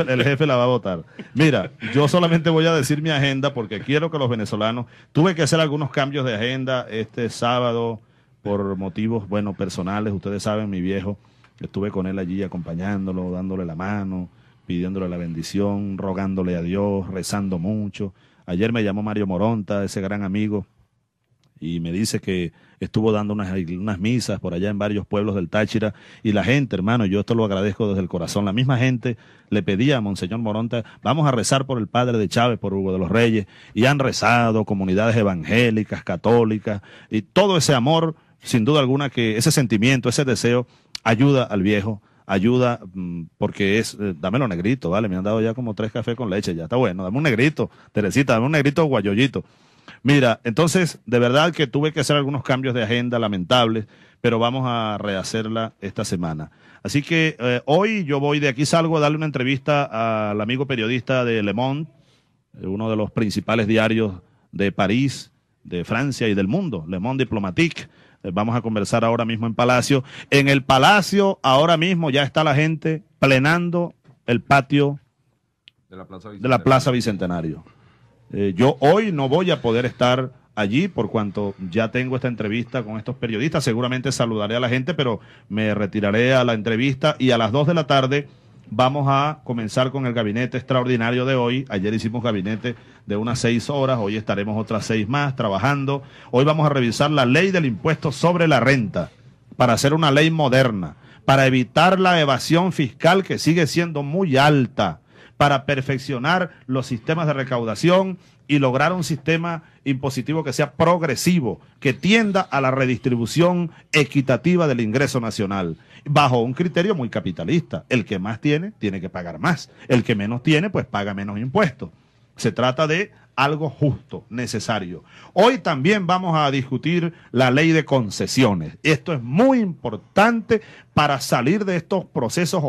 Speaker 6: el
Speaker 3: jefe la va a votar. Mira, yo solamente voy a decir mi agenda porque quiero que los venezolanos. Tuve que hacer algunos cambios de agenda este sábado por motivos, bueno, personales. Ustedes saben, mi viejo, estuve con él allí acompañándolo, dándole la mano, pidiéndole la bendición, rogándole a Dios, rezando mucho. Ayer me llamó Mario Moronta, ese gran amigo y me dice que estuvo dando unas, misas por allá en varios pueblos del Táchira y la gente, hermano, yo esto lo agradezco desde el corazón, la misma gente le pedía a Monseñor Moronta, vamos a rezar por el padre de Chávez, por Hugo de los Reyes, y han rezado comunidades evangélicas, católicas, y todo ese amor, sin duda alguna, que ese sentimiento, ese deseo, ayuda al viejo ayuda mm, porque es, eh, Dame dámelo negrito, ¿vale? Me han dado ya como tres cafés con leche, ya está bueno, dame un negrito, Teresita, dame un negrito guayollito. Mira, entonces, de verdad que tuve que hacer algunos cambios de agenda lamentables, pero vamos a rehacerla esta semana. Así que eh, hoy yo voy de aquí, salgo a darle una entrevista al amigo periodista de Le Monde, eh, uno de los principales diarios de París, de Francia y del mundo, Le Monde Diplomatique. Eh, vamos a conversar ahora mismo en Palacio. En el Palacio, ahora mismo ya está la gente plenando el patio
Speaker 8: De la
Speaker 3: Plaza Bicentenario. Eh, yo hoy no voy a poder estar allí por cuanto ya tengo esta entrevista con estos periodistas. Seguramente saludaré a la gente, pero me retiraré a la entrevista y a las 2 de la tarde vamos a comenzar con el gabinete extraordinario de hoy. Ayer hicimos gabinete de unas seis horas, hoy estaremos otras seis más trabajando. Hoy vamos a revisar la ley del impuesto sobre la renta para hacer una ley moderna, para evitar la evasión fiscal que sigue siendo muy alta para perfeccionar los sistemas de recaudación y lograr un sistema impositivo que sea progresivo, que tienda a la redistribución equitativa del ingreso nacional, bajo un criterio muy capitalista. El que más tiene, tiene que pagar más. El que menos tiene, pues paga menos impuestos. Se trata de algo justo, necesario. Hoy también vamos a discutir la ley de concesiones. Esto es muy importante para salir de estos procesos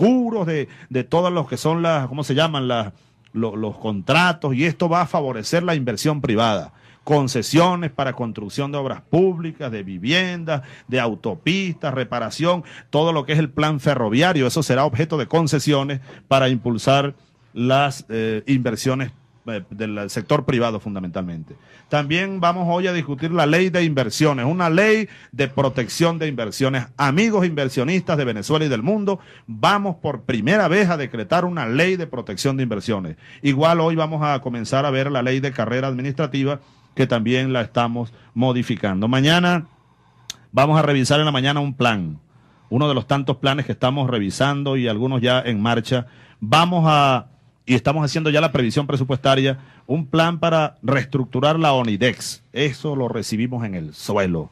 Speaker 3: oscuros de, de todos los que son las, ¿cómo se llaman? Las, los, contratos y esto va a favorecer la inversión privada concesiones para construcción de obras públicas, de viviendas, de autopistas, reparación, todo lo que es el plan ferroviario, eso será objeto de concesiones para impulsar las eh, inversiones eh, del sector privado fundamentalmente. También vamos hoy a discutir la ley de inversiones, una ley de protección de inversiones. Amigos inversionistas de Venezuela y del mundo, vamos por primera vez a decretar una ley de protección de inversiones. Igual hoy vamos a comenzar a ver la ley de carrera administrativa que también la estamos modificando. Mañana vamos a revisar en la mañana un plan, uno de los tantos planes que estamos revisando y algunos ya en marcha. Vamos a y estamos haciendo ya la previsión presupuestaria, un plan para reestructurar la ONIDEX. Eso lo recibimos en el suelo.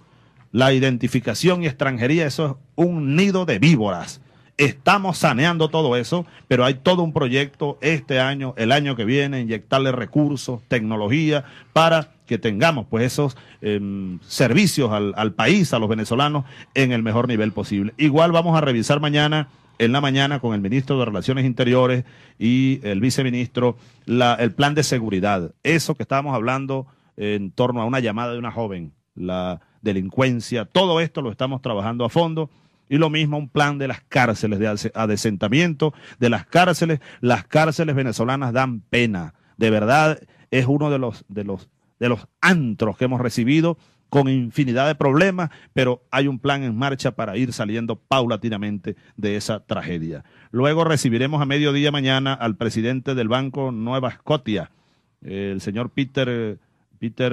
Speaker 3: La identificación y extranjería, eso es un nido de víboras. Estamos saneando todo eso, pero hay todo un proyecto este año, el año que viene, inyectarle recursos, tecnología, para que tengamos pues esos em, servicios al país, a los venezolanos, en el mejor nivel posible. Igual vamos a revisar mañana en la mañana con el ministro de Relaciones Interiores y el viceministro el plan de seguridad. Eso que estábamos hablando en torno a una llamada de una joven, la delincuencia, todo esto lo estamos trabajando a fondo. Y lo mismo un plan de las cárceles, de adesentamiento de las cárceles. Las cárceles venezolanas dan pena. De verdad, es uno de los, de los, de los antros que hemos recibido con infinidad de problemas, pero hay un plan en marcha para ir saliendo paulatinamente de esa tragedia. Luego recibiremos a mediodía mañana al presidente del Banco Nueva Escotia, el señor Peter, Peter,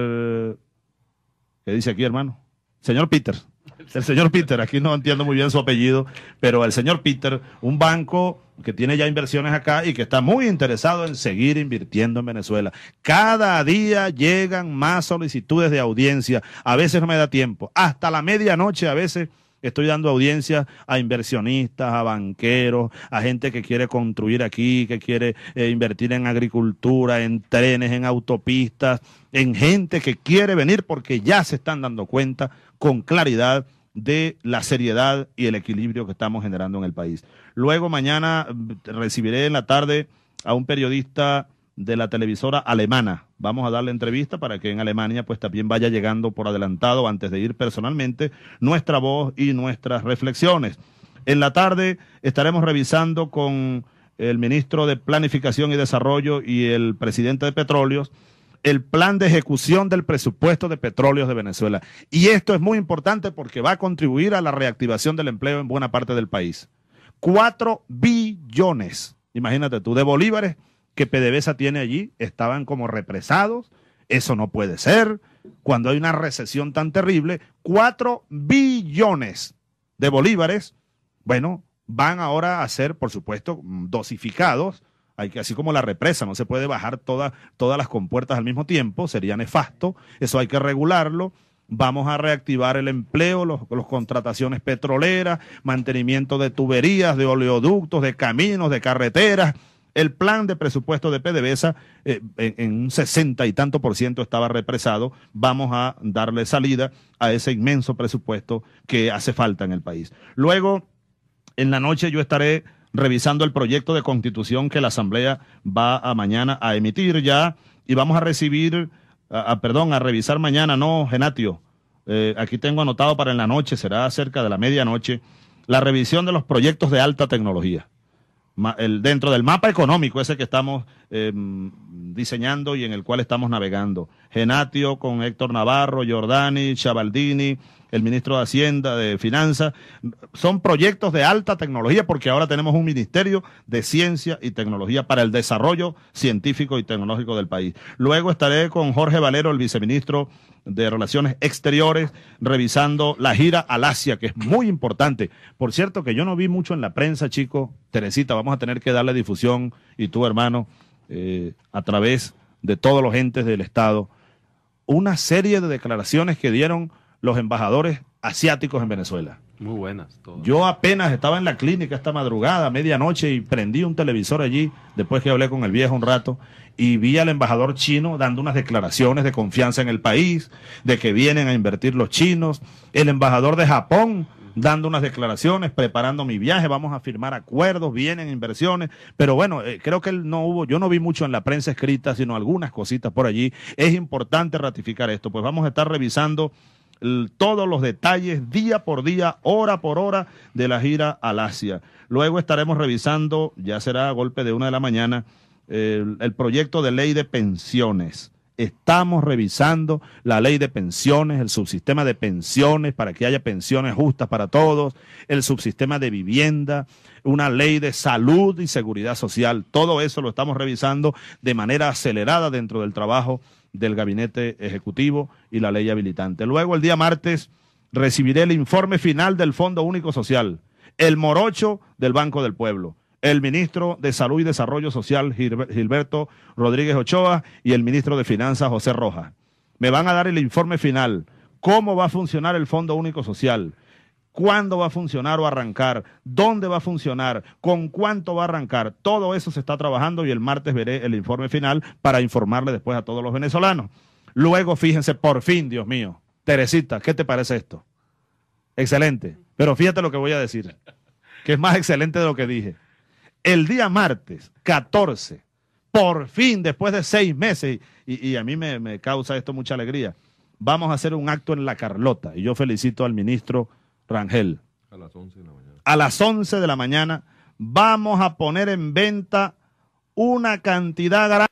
Speaker 3: ¿qué dice aquí, hermano? Señor Peter, el señor Peter, aquí no entiendo muy bien su apellido, pero el señor Peter, un banco que tiene ya inversiones acá y que está muy interesado en seguir invirtiendo en Venezuela. Cada día llegan más solicitudes de audiencia. A veces no me da tiempo. Hasta la medianoche a veces estoy dando audiencia a inversionistas, a banqueros, a gente que quiere construir aquí, que quiere eh, invertir en agricultura, en trenes, en autopistas, en gente que quiere venir porque ya se están dando cuenta con claridad de la seriedad y el equilibrio que estamos generando en el país. Luego mañana mm, recibiré en la tarde a un periodista de la televisora alemana. Vamos a darle entrevista para que en Alemania pues también vaya llegando por adelantado antes de ir personalmente nuestra voz y nuestras reflexiones. En la tarde estaremos revisando con el ministro de Planificación y Desarrollo y el presidente de Petróleos el plan de ejecución del presupuesto de petróleos de Venezuela. Y esto es muy importante porque va a contribuir a la reactivación del empleo en buena parte del país. Cuatro billones, imagínate tú, de bolívares que PDVSA tiene allí, estaban como represados. Eso no puede ser. Cuando hay una recesión tan terrible, cuatro billones de bolívares, bueno, van ahora a ser, por supuesto, dosificados que, así como la represa, no se puede bajar todas las compuertas al mismo tiempo, sería nefasto, eso hay que regularlo. Vamos a reactivar el empleo, las contrataciones petroleras, mantenimiento de tuberías, de oleoductos, de caminos, de carreteras. El plan de presupuesto de PDVSA eh, en, en un sesenta y tanto por ciento estaba represado. Vamos a darle salida a ese inmenso presupuesto que hace falta en el país. Luego, en la noche yo estaré revisando el proyecto de constitución que la Asamblea va a mañana a emitir ya y vamos a recibir, a, perdón, a revisar mañana, no, Genatio, eh, aquí tengo anotado para en la noche, será cerca de la medianoche, la revisión de los proyectos de alta tecnología. dentro del mapa económico ese que estamos
Speaker 12: em,
Speaker 3: diseñando y en el cual estamos navegando. Genatio con Héctor Navarro, Giordani, Chabaldini, el ministro de Hacienda, de Finanzas. Son proyectos de alta tecnología porque ahora tenemos un ministerio de ciencia y tecnología para el desarrollo científico y tecnológico del país. Luego estaré con Jorge Valero, el viceministro de Relaciones Exteriores, revisando la gira al Asia, que es muy importante. Por cierto, que yo no vi mucho en la prensa, chico. Teresita, vamos a tener que darle difusión y tú, hermano eh, a través de todos los entes del Estado, una serie de declaraciones que dieron los embajadores asiáticos en Venezuela.
Speaker 6: Muy buenas.
Speaker 3: Yo apenas estaba en la clínica esta madrugada, medianoche, y prendí un televisor allí, después que hablé con el viejo un rato, y vi al embajador chino dando unas declaraciones de confianza en el país, de que vienen a invertir los chinos, el embajador de Japón dando unas declaraciones, preparando mi viaje, vamos a firmar acuerdos, vienen inversiones, pero bueno, eh, creo que él no hubo, yo no vi mucho en la prensa escrita, sino algunas cositas por allí. Es importante ratificar esto, pues vamos a estar revisando todos los detalles día por día, hora por hora de la gira al Asia. Luego estaremos revisando, ya será a golpe de una de la mañana, el proyecto de ley de pensiones estamos revisando la ley de pensiones, el subsistema de pensiones para que haya pensiones justas para todos, el subsistema de vivienda, una ley de salud y seguridad social. Todo eso lo estamos revisando de manera acelerada dentro del trabajo del gabinete ejecutivo y la ley habilitante. Luego el día martes recibiré el informe final del Fondo Único Social, el morocho del Banco del Pueblo el ministro de Salud y Desarrollo Social, Gilberto Rodríguez Ochoa, y el ministro de Finanzas, José Rojas. Me van a dar el informe final, cómo va a funcionar el Fondo Único Social, cuándo va a funcionar o arrancar, dónde va a funcionar, con cuánto va a arrancar. Todo eso se está trabajando y el martes veré el informe final para informarle después a todos los venezolanos. Luego, fíjense, por fin, Dios mío, Teresita, ¿qué te parece esto? Excelente. Pero fíjate lo que voy a decir, que es más excelente de lo que dije el día martes 14, por fin, después de seis meses, y, a mí me, causa esto mucha alegría, vamos a hacer un acto en La Carlota. Y yo felicito al ministro Rangel.
Speaker 4: A las 11 de la
Speaker 3: mañana. A las 11 de la mañana vamos a poner en venta una cantidad grande.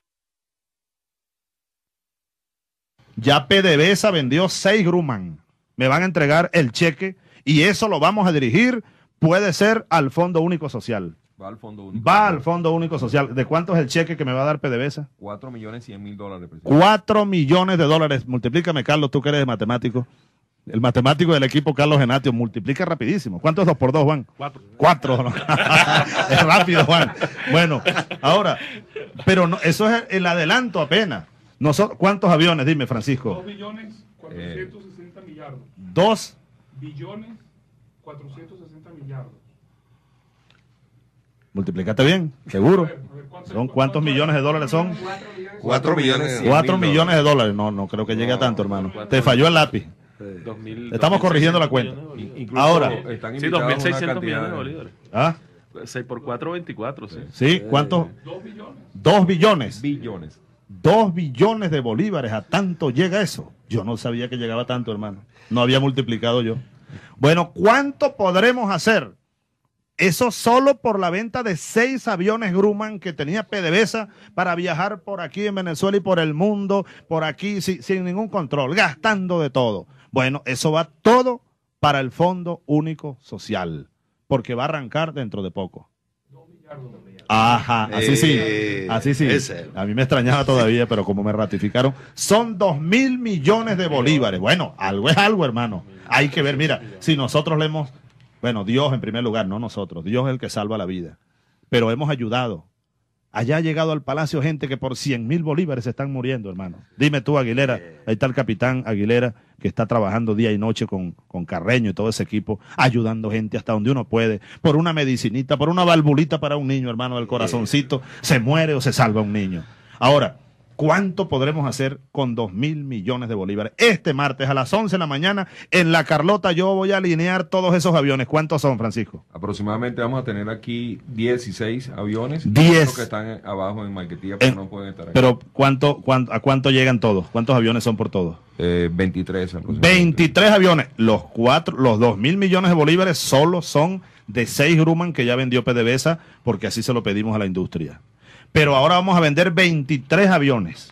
Speaker 3: Ya PDVSA vendió seis Grumman. Me van a entregar el cheque y eso lo vamos a dirigir, puede ser al Fondo Único Social.
Speaker 4: Va al Fondo Único.
Speaker 3: Va al Fondo Único Social. ¿De cuánto es el cheque que me va a dar PDVSA?
Speaker 4: 4 millones 100 mil dólares.
Speaker 3: 4 millones de dólares. Multiplícame, Carlos, tú que eres matemático. El matemático del equipo, Carlos Genatio, multiplica rapidísimo. ¿Cuánto es 2 por 2, Juan? 4. 4. es rápido, Juan. Bueno, ahora, pero no, eso es el adelanto apenas. Nosotros, ¿Cuántos aviones? Dime, Francisco. 2
Speaker 10: billones 460 millardos. 2 billones 460 millardos.
Speaker 3: Multiplicate bien, seguro. ¿Son cuántos millones de dólares son?
Speaker 6: Cuatro millones. Cuatro millones
Speaker 3: de dólares. No, no creo que llegue a tanto, hermano. Te falló el lápiz.
Speaker 6: Estamos corrigiendo la cuenta. Ahora, sí, 2.600 millones de bolívares. ¿Ah? 6 por 4, 24. Sí, ¿Sí? Eh, ¿cuántos? 2 billones.
Speaker 3: 2 billones. Billones. 2 billones de bolívares. ¿A tanto llega eso? Yo no sabía que llegaba tanto, hermano. No había multiplicado yo. Bueno, ¿cuánto podremos hacer? Eso solo por la venta de seis aviones Grumman que tenía PDVSA para viajar por aquí en Venezuela y por el mundo, por aquí sin, ningún control, gastando de todo. Bueno, eso va todo para el Fondo Único Social, porque va a arrancar dentro de poco. Ajá, así sí, eh, así sí. A mí me extrañaba todavía, pero como me ratificaron, son dos mil millones de bolívares. Bueno, algo es algo, hermano. Hay que ver, mira, si nosotros le hemos bueno, Dios en primer lugar, no nosotros. Dios es el que salva la vida. Pero hemos ayudado. Allá ha llegado al palacio gente que por 100 mil bolívares se están muriendo, hermano. Dime tú, Aguilera. Ahí está el capitán Aguilera que está trabajando día y noche con, con Carreño y todo ese equipo, ayudando gente hasta donde uno puede, por una medicinita, por una valvulita para un niño, hermano, del corazoncito, se muere o se salva un niño. Ahora, ¿Cuánto podremos hacer con dos mil millones de bolívares? Este martes a las 11 de la mañana en La Carlota yo voy a alinear todos esos aviones. ¿Cuántos son, Francisco?
Speaker 4: Aproximadamente vamos a tener aquí 16 aviones. 10. que están abajo en Marquetía, pero no pueden estar Pero
Speaker 3: ¿cuánto, cuánto, a cuánto llegan todos? ¿Cuántos aviones son por todos? Eh,
Speaker 2: 23 aproximadamente.
Speaker 3: 23 aviones. Los, cuatro, los 2 mil millones de bolívares solo son de 6 Grumman que ya vendió PDVSA porque así se lo pedimos a la industria pero ahora vamos a vender 23 aviones,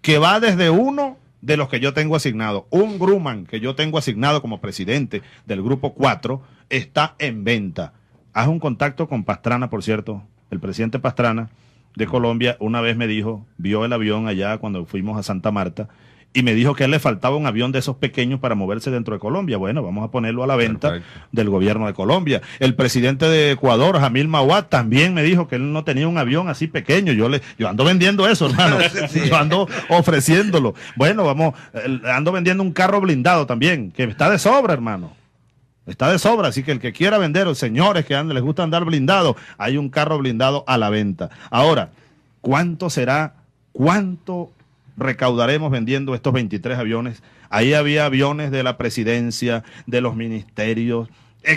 Speaker 3: que va desde uno de los que yo tengo asignado. Un Grumman que yo tengo asignado como presidente del Grupo 4 está en venta. Haz un contacto con Pastrana, por cierto, el presidente Pastrana de Colombia una vez me dijo, vio el avión allá cuando fuimos a Santa Marta y me dijo que él le faltaba un avión de esos pequeños para moverse dentro de Colombia. Bueno, vamos a ponerlo a la venta del gobierno de Colombia. El presidente de Ecuador, Jamil mahuat también me dijo que él no tenía un avión así pequeño. Yo le, ando vendiendo eso, hermano. Yo ando ofreciéndolo. Bueno, vamos, ando vendiendo un carro blindado también, que está de sobra, hermano. Está de sobra, así que el que quiera vender, señores que les gusta andar blindado, hay un carro blindado a la venta. Ahora, ¿cuánto será? ¿Cuánto recaudaremos vendiendo estos 23 aviones. Ahí había aviones de la presidencia, de los ministerios,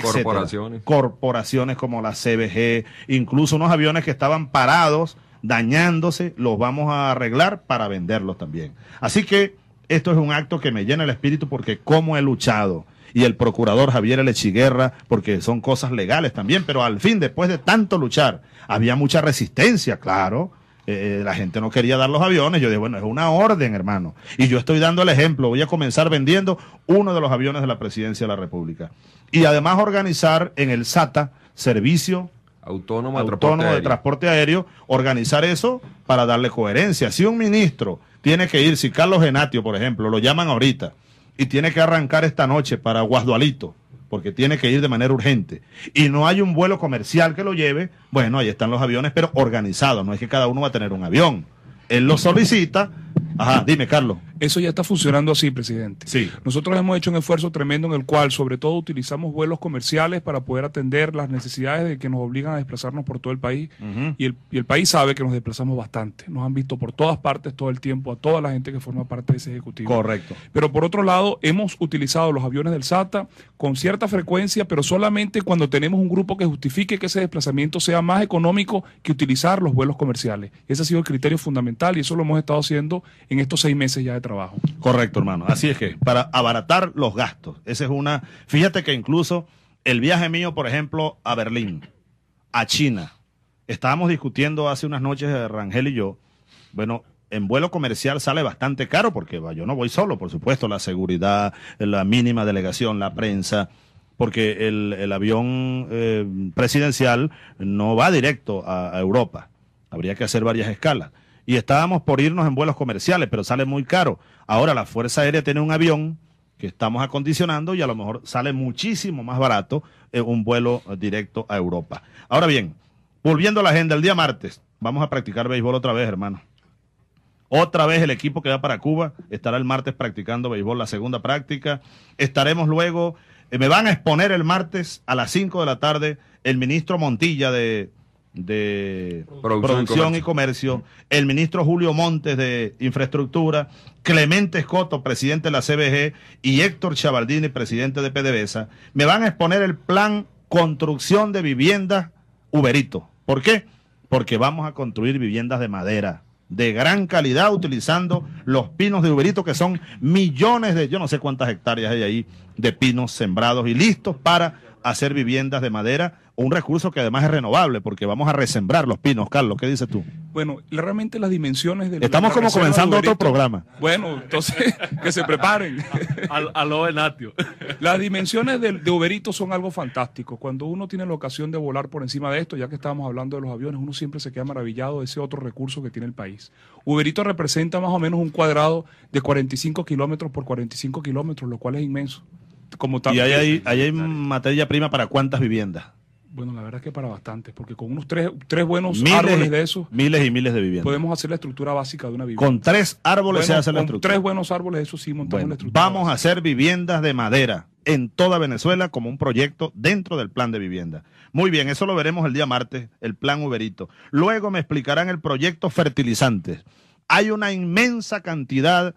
Speaker 3: Corporaciones. Corporaciones como la CBG, incluso unos aviones que estaban parados, dañándose, los vamos a arreglar para venderlos también. Así que esto es un acto que me llena el espíritu porque como he luchado y el procurador Javier Echiguerra, porque son cosas legales también, pero al fin, después de tanto luchar, había mucha resistencia, claro, eh, la gente no quería dar los aviones. Yo dije, bueno, es una orden, hermano. Y yo estoy dando el ejemplo. Voy a comenzar vendiendo uno de los aviones de la presidencia de la República. Y además organizar en el SATA servicio autónomo, de, transporte de transporte aéreo, organizar eso para darle coherencia. Si un ministro tiene que ir, si Carlos Genatio, por ejemplo, lo llaman ahorita y tiene que arrancar esta noche para Guasdualito, porque tiene que ir de manera urgente, y no hay un vuelo comercial que lo lleve, bueno, ahí están los aviones, pero organizados, no es que cada uno va a tener un avión. Él lo
Speaker 10: solicita. Ajá, dime, Carlos. Eso ya está funcionando así, presidente. Sí. Nosotros hemos hecho un esfuerzo tremendo en el cual, sobre todo, utilizamos vuelos comerciales para poder atender las necesidades de que nos obligan a desplazarnos por todo el país. y, el, y, el, país sabe que nos desplazamos bastante. Nos han visto por todas partes todo el tiempo a toda la gente que forma parte de ese ejecutivo. Correcto. Pero por otro lado, hemos utilizado los aviones del SATA con cierta frecuencia, pero solamente cuando tenemos un grupo que justifique que ese desplazamiento sea más económico que utilizar los vuelos comerciales. Ese ha sido el criterio fundamental y eso lo hemos estado haciendo en estos seis meses ya de trabajo.
Speaker 3: Correcto, hermano. Así es que, para abaratar los gastos. Esa es una. Fíjate que incluso el viaje mío, por ejemplo, a Berlín, a China, estábamos discutiendo hace unas noches, eh, Rangel y yo. Bueno, en vuelo comercial sale bastante caro porque yo no voy solo, por supuesto, la seguridad, la mínima delegación, la prensa, porque el, avión eh, presidencial no va directo a Europa. Habría que hacer varias escalas y estábamos por irnos en vuelos comerciales, pero sale muy caro. Ahora la Fuerza Aérea tiene un avión que estamos acondicionando y a lo mejor sale muchísimo más barato un vuelo directo a Europa. Ahora bien, volviendo a la agenda, el día martes vamos a practicar béisbol otra vez, hermano. Otra vez el equipo que va para Cuba estará el martes practicando béisbol, la segunda práctica. Estaremos luego, eh, me van a exponer el martes a las 5 de la tarde el ministro Montilla de, de Producción, y, comercio. el ministro Julio Montes de Infraestructura, Clemente Escoto, presidente de la CBG, y Héctor Chabaldini, presidente de PDVSA, me van a exponer el plan construcción de viviendas Uberito. ¿Por qué? Porque vamos a construir viviendas de madera de gran calidad utilizando los pinos de Uberito, que son millones de, yo no sé cuántas hectáreas hay ahí de pinos sembrados y listos para hacer viviendas de madera un recurso que además es renovable, porque vamos a resembrar los pinos. Carlos, ¿qué dices tú?
Speaker 10: Bueno, realmente las dimensiones del Estamos como comenzando otro programa. Bueno, entonces, que se preparen. A lo Natio. Las dimensiones de, Uberito son algo fantástico. Cuando uno tiene la ocasión de volar por encima de esto, ya que estábamos hablando de los aviones, uno siempre se queda maravillado de ese otro recurso que tiene el país. Uberito representa más o menos un cuadrado de 45 kilómetros por 45 kilómetros, lo cual es inmenso. Como y ahí
Speaker 3: hay materia prima para cuántas viviendas.
Speaker 10: Bueno, la verdad es que para bastante, porque con unos tres, buenos árboles de esos.
Speaker 3: Miles y miles de viviendas. Podemos
Speaker 10: hacer la estructura básica de una vivienda. Con tres árboles se hace la estructura. Con tres buenos árboles eso sí montamos la estructura.
Speaker 3: Vamos a hacer viviendas de madera en toda Venezuela como un proyecto dentro del plan de vivienda. Muy bien, eso lo veremos el día martes, el plan Uberito. Luego me explicarán el proyecto fertilizantes. Hay una inmensa cantidad,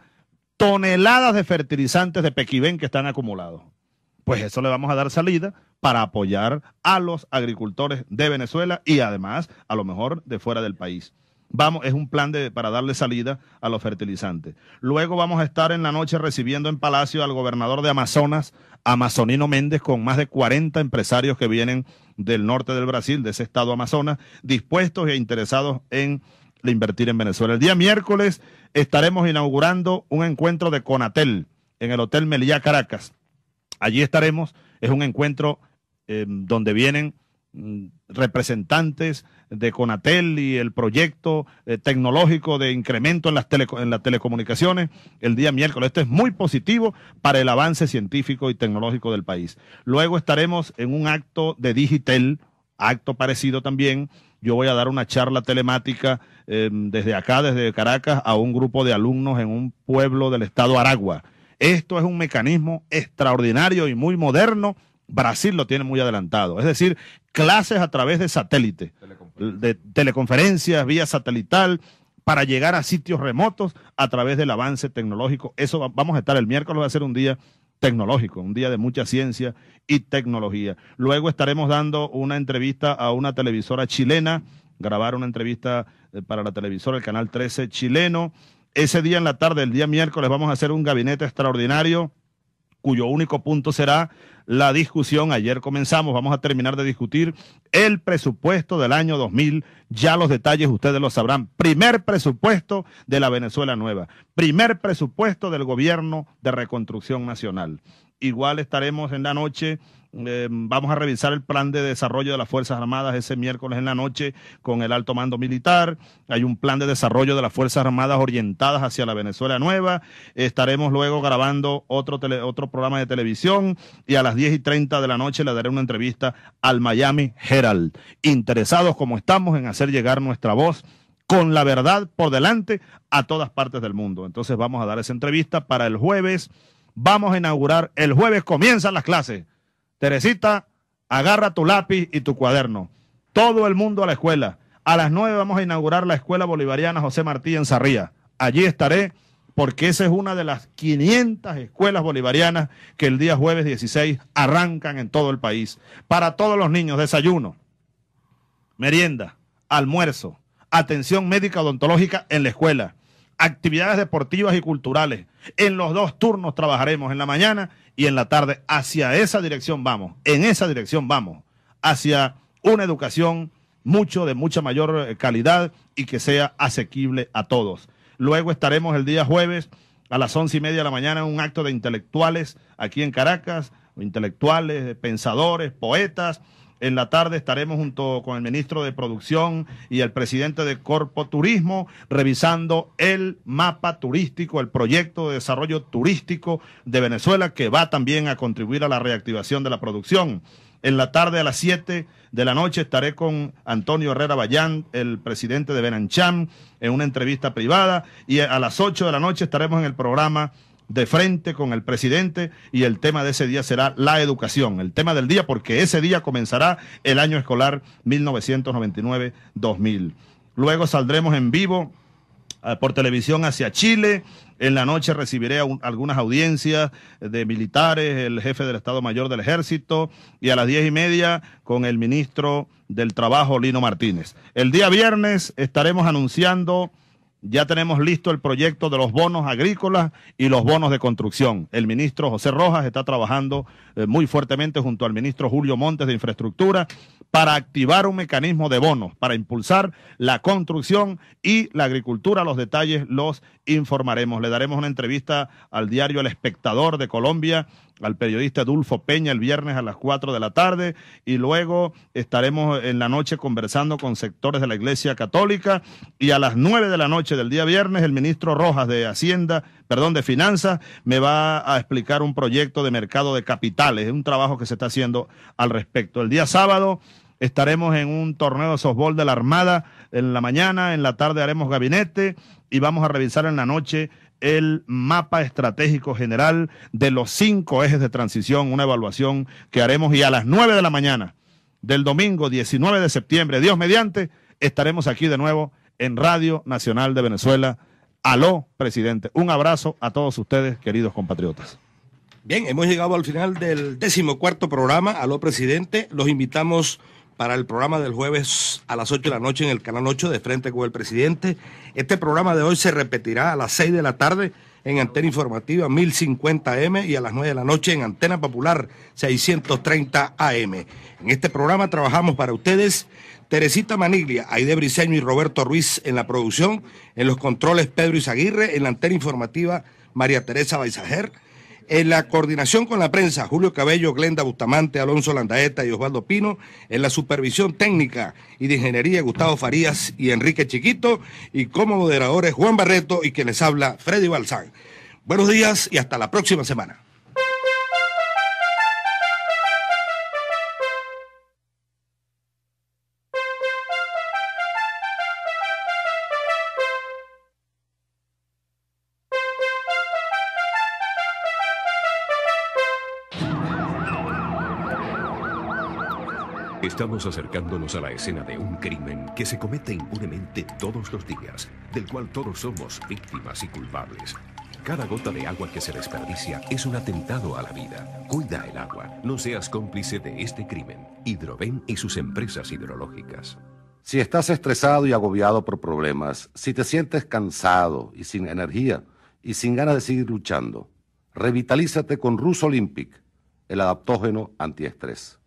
Speaker 3: toneladas de fertilizantes de Pequivén que están acumulados. Pues eso le vamos a dar salida para apoyar a los agricultores de Venezuela y además a lo mejor de fuera del país. Vamos, es un plan para darle salida a los fertilizantes. Luego vamos a estar en la noche recibiendo en Palacio al gobernador de Amazonas, Amazonino Méndez, con más de 40 empresarios que vienen del norte del Brasil, de ese estado Amazonas, dispuestos e interesados en invertir en Venezuela. El día miércoles estaremos inaugurando un encuentro de Conatel en el Hotel Melilla Caracas. Allí estaremos es un encuentro eh, donde vienen mm, representantes de Conatel y el proyecto eh, tecnológico de incremento en las, en las telecomunicaciones el día miércoles. Esto es muy positivo para el avance científico y tecnológico del país. Luego estaremos en un acto de Digitel, acto parecido también. Yo voy a dar una charla telemática eh, desde acá, desde Caracas, a un grupo de alumnos en un pueblo del estado Aragua. Esto es un mecanismo extraordinario y muy moderno. Brasil lo tiene muy adelantado. Es decir, clases a través de satélite, de teleconferencias, vía satelital, para llegar a sitios remotos a través del avance tecnológico. Eso vamos a estar el miércoles, va a ser un día tecnológico, un día de mucha ciencia y tecnología. Luego estaremos dando una entrevista a una televisora chilena, grabar una entrevista eh, para la televisora, el canal 13 chileno. Ese día en la tarde, el día miércoles, vamos a hacer un gabinete extraordinario cuyo único punto será la discusión. Ayer comenzamos, vamos a terminar de discutir el presupuesto del año 2000. Ya los detalles ustedes lo sabrán. Primer presupuesto de la Venezuela Nueva. Primer presupuesto del gobierno de reconstrucción nacional. Igual estaremos en la noche eh, vamos a revisar el plan de desarrollo de las Fuerzas Armadas ese miércoles en la noche con el alto mando militar. Hay un plan de desarrollo de las Fuerzas Armadas orientadas hacia la Venezuela Nueva. Estaremos luego grabando otro, otro programa de televisión y a las 10 y 30 de la noche le daré una entrevista al Miami Herald. Interesados como estamos en hacer llegar nuestra voz con la verdad por delante a todas partes del mundo. Entonces vamos a dar esa entrevista para el jueves. Vamos a inaugurar, el jueves comienzan las clases. Teresita, agarra tu lápiz y tu cuaderno. Todo el mundo a la escuela. A las 9 vamos a inaugurar la Escuela Bolivariana José Martí en Sarría. Allí estaré porque esa es una de las 500 escuelas bolivarianas que el día jueves 16 arrancan en todo el país. Para todos los niños, desayuno, merienda, almuerzo, atención médica odontológica en la escuela, actividades deportivas y culturales. En los dos turnos trabajaremos, en la mañana y en la tarde hacia esa dirección vamos, en esa dirección vamos, hacia una educación mucho de mucha mayor eh, calidad y que sea asequible a todos. Luego estaremos el día jueves a las once y media de la mañana en un acto de intelectuales aquí en Caracas, intelectuales, pensadores, poetas en la tarde estaremos junto con el ministro de Producción y el presidente de Corpo Turismo revisando el mapa turístico, el proyecto de desarrollo turístico de Venezuela que va también a contribuir a la reactivación de la producción. En la tarde a las 7 de la noche estaré con Antonio Herrera Bayán, el presidente de Benancham, en una entrevista privada. Y a las 8 de la noche estaremos en el programa de frente con el presidente y el tema de ese día será la educación, el tema del día porque ese día comenzará el año escolar 1999-2000. Luego saldremos en vivo eh, por televisión hacia Chile. En la noche recibiré algunas audiencias de militares, el jefe del Estado Mayor del Ejército y a las diez y media con el ministro del Trabajo, Lino Martínez. El día viernes estaremos anunciando ya tenemos listo el proyecto de los bonos agrícolas y los bonos de construcción. El ministro José Rojas está trabajando eh, muy fuertemente junto al ministro Julio Montes de Infraestructura para activar un mecanismo de bonos, para impulsar la construcción y la agricultura. Los detalles los informaremos. Le daremos una entrevista al diario El Espectador de Colombia al periodista Dulfo Peña el viernes a las 4 de la tarde y luego estaremos en la noche conversando con sectores de la Iglesia Católica y a las 9 de la noche del día viernes el ministro Rojas de Hacienda, perdón, de Finanzas me va a explicar un proyecto de mercado de capitales, un trabajo que se está haciendo al respecto. El día sábado estaremos en un torneo de softball de la Armada en la mañana, en la tarde haremos gabinete y vamos a revisar en la noche el mapa estratégico general de los cinco ejes de transición, una evaluación que haremos y a las 9 de la mañana del domingo 19 de septiembre, Dios mediante, estaremos aquí de nuevo en Radio Nacional de Venezuela. Aló,
Speaker 2: presidente. Un abrazo a todos ustedes, queridos
Speaker 3: compatriotas.
Speaker 2: Bien, hemos llegado al final del décimo cuarto programa. Aló, presidente. Los invitamos para el programa del jueves a las 8 de la noche en el Canal 8 de Frente con el Presidente. Este programa de hoy se repetirá a las 6 de la tarde en Antena Informativa 1050M y a las 9 de la noche en Antena Popular 630 AM. En este programa trabajamos para ustedes Teresita Maniglia, Aide Briceño y Roberto Ruiz en la producción, en los controles Pedro Izaguirre, en la Antena Informativa María Teresa Baisajer en la coordinación con la prensa, Julio Cabello, Glenda Bustamante, Alonso Landaeta y Osvaldo Pino. En la supervisión técnica y de ingeniería, Gustavo Farías y Enrique Chiquito. Y como moderadores, Juan Barreto y quien les habla, Freddy Balsán. Buenos días y hasta la próxima semana.
Speaker 4: Estamos acercándonos a la escena de un crimen que se comete impunemente todos los días, del cual todos somos víctimas y culpables. Cada gota de agua que se desperdicia es un atentado a la vida. Cuida el agua, no seas cómplice de este crimen. Hidroven y sus empresas hidrológicas.
Speaker 2: Si estás estresado y agobiado por problemas, si te sientes cansado y sin energía y sin ganas de seguir luchando, revitalízate con Rus Olympic, el adaptógeno antiestrés.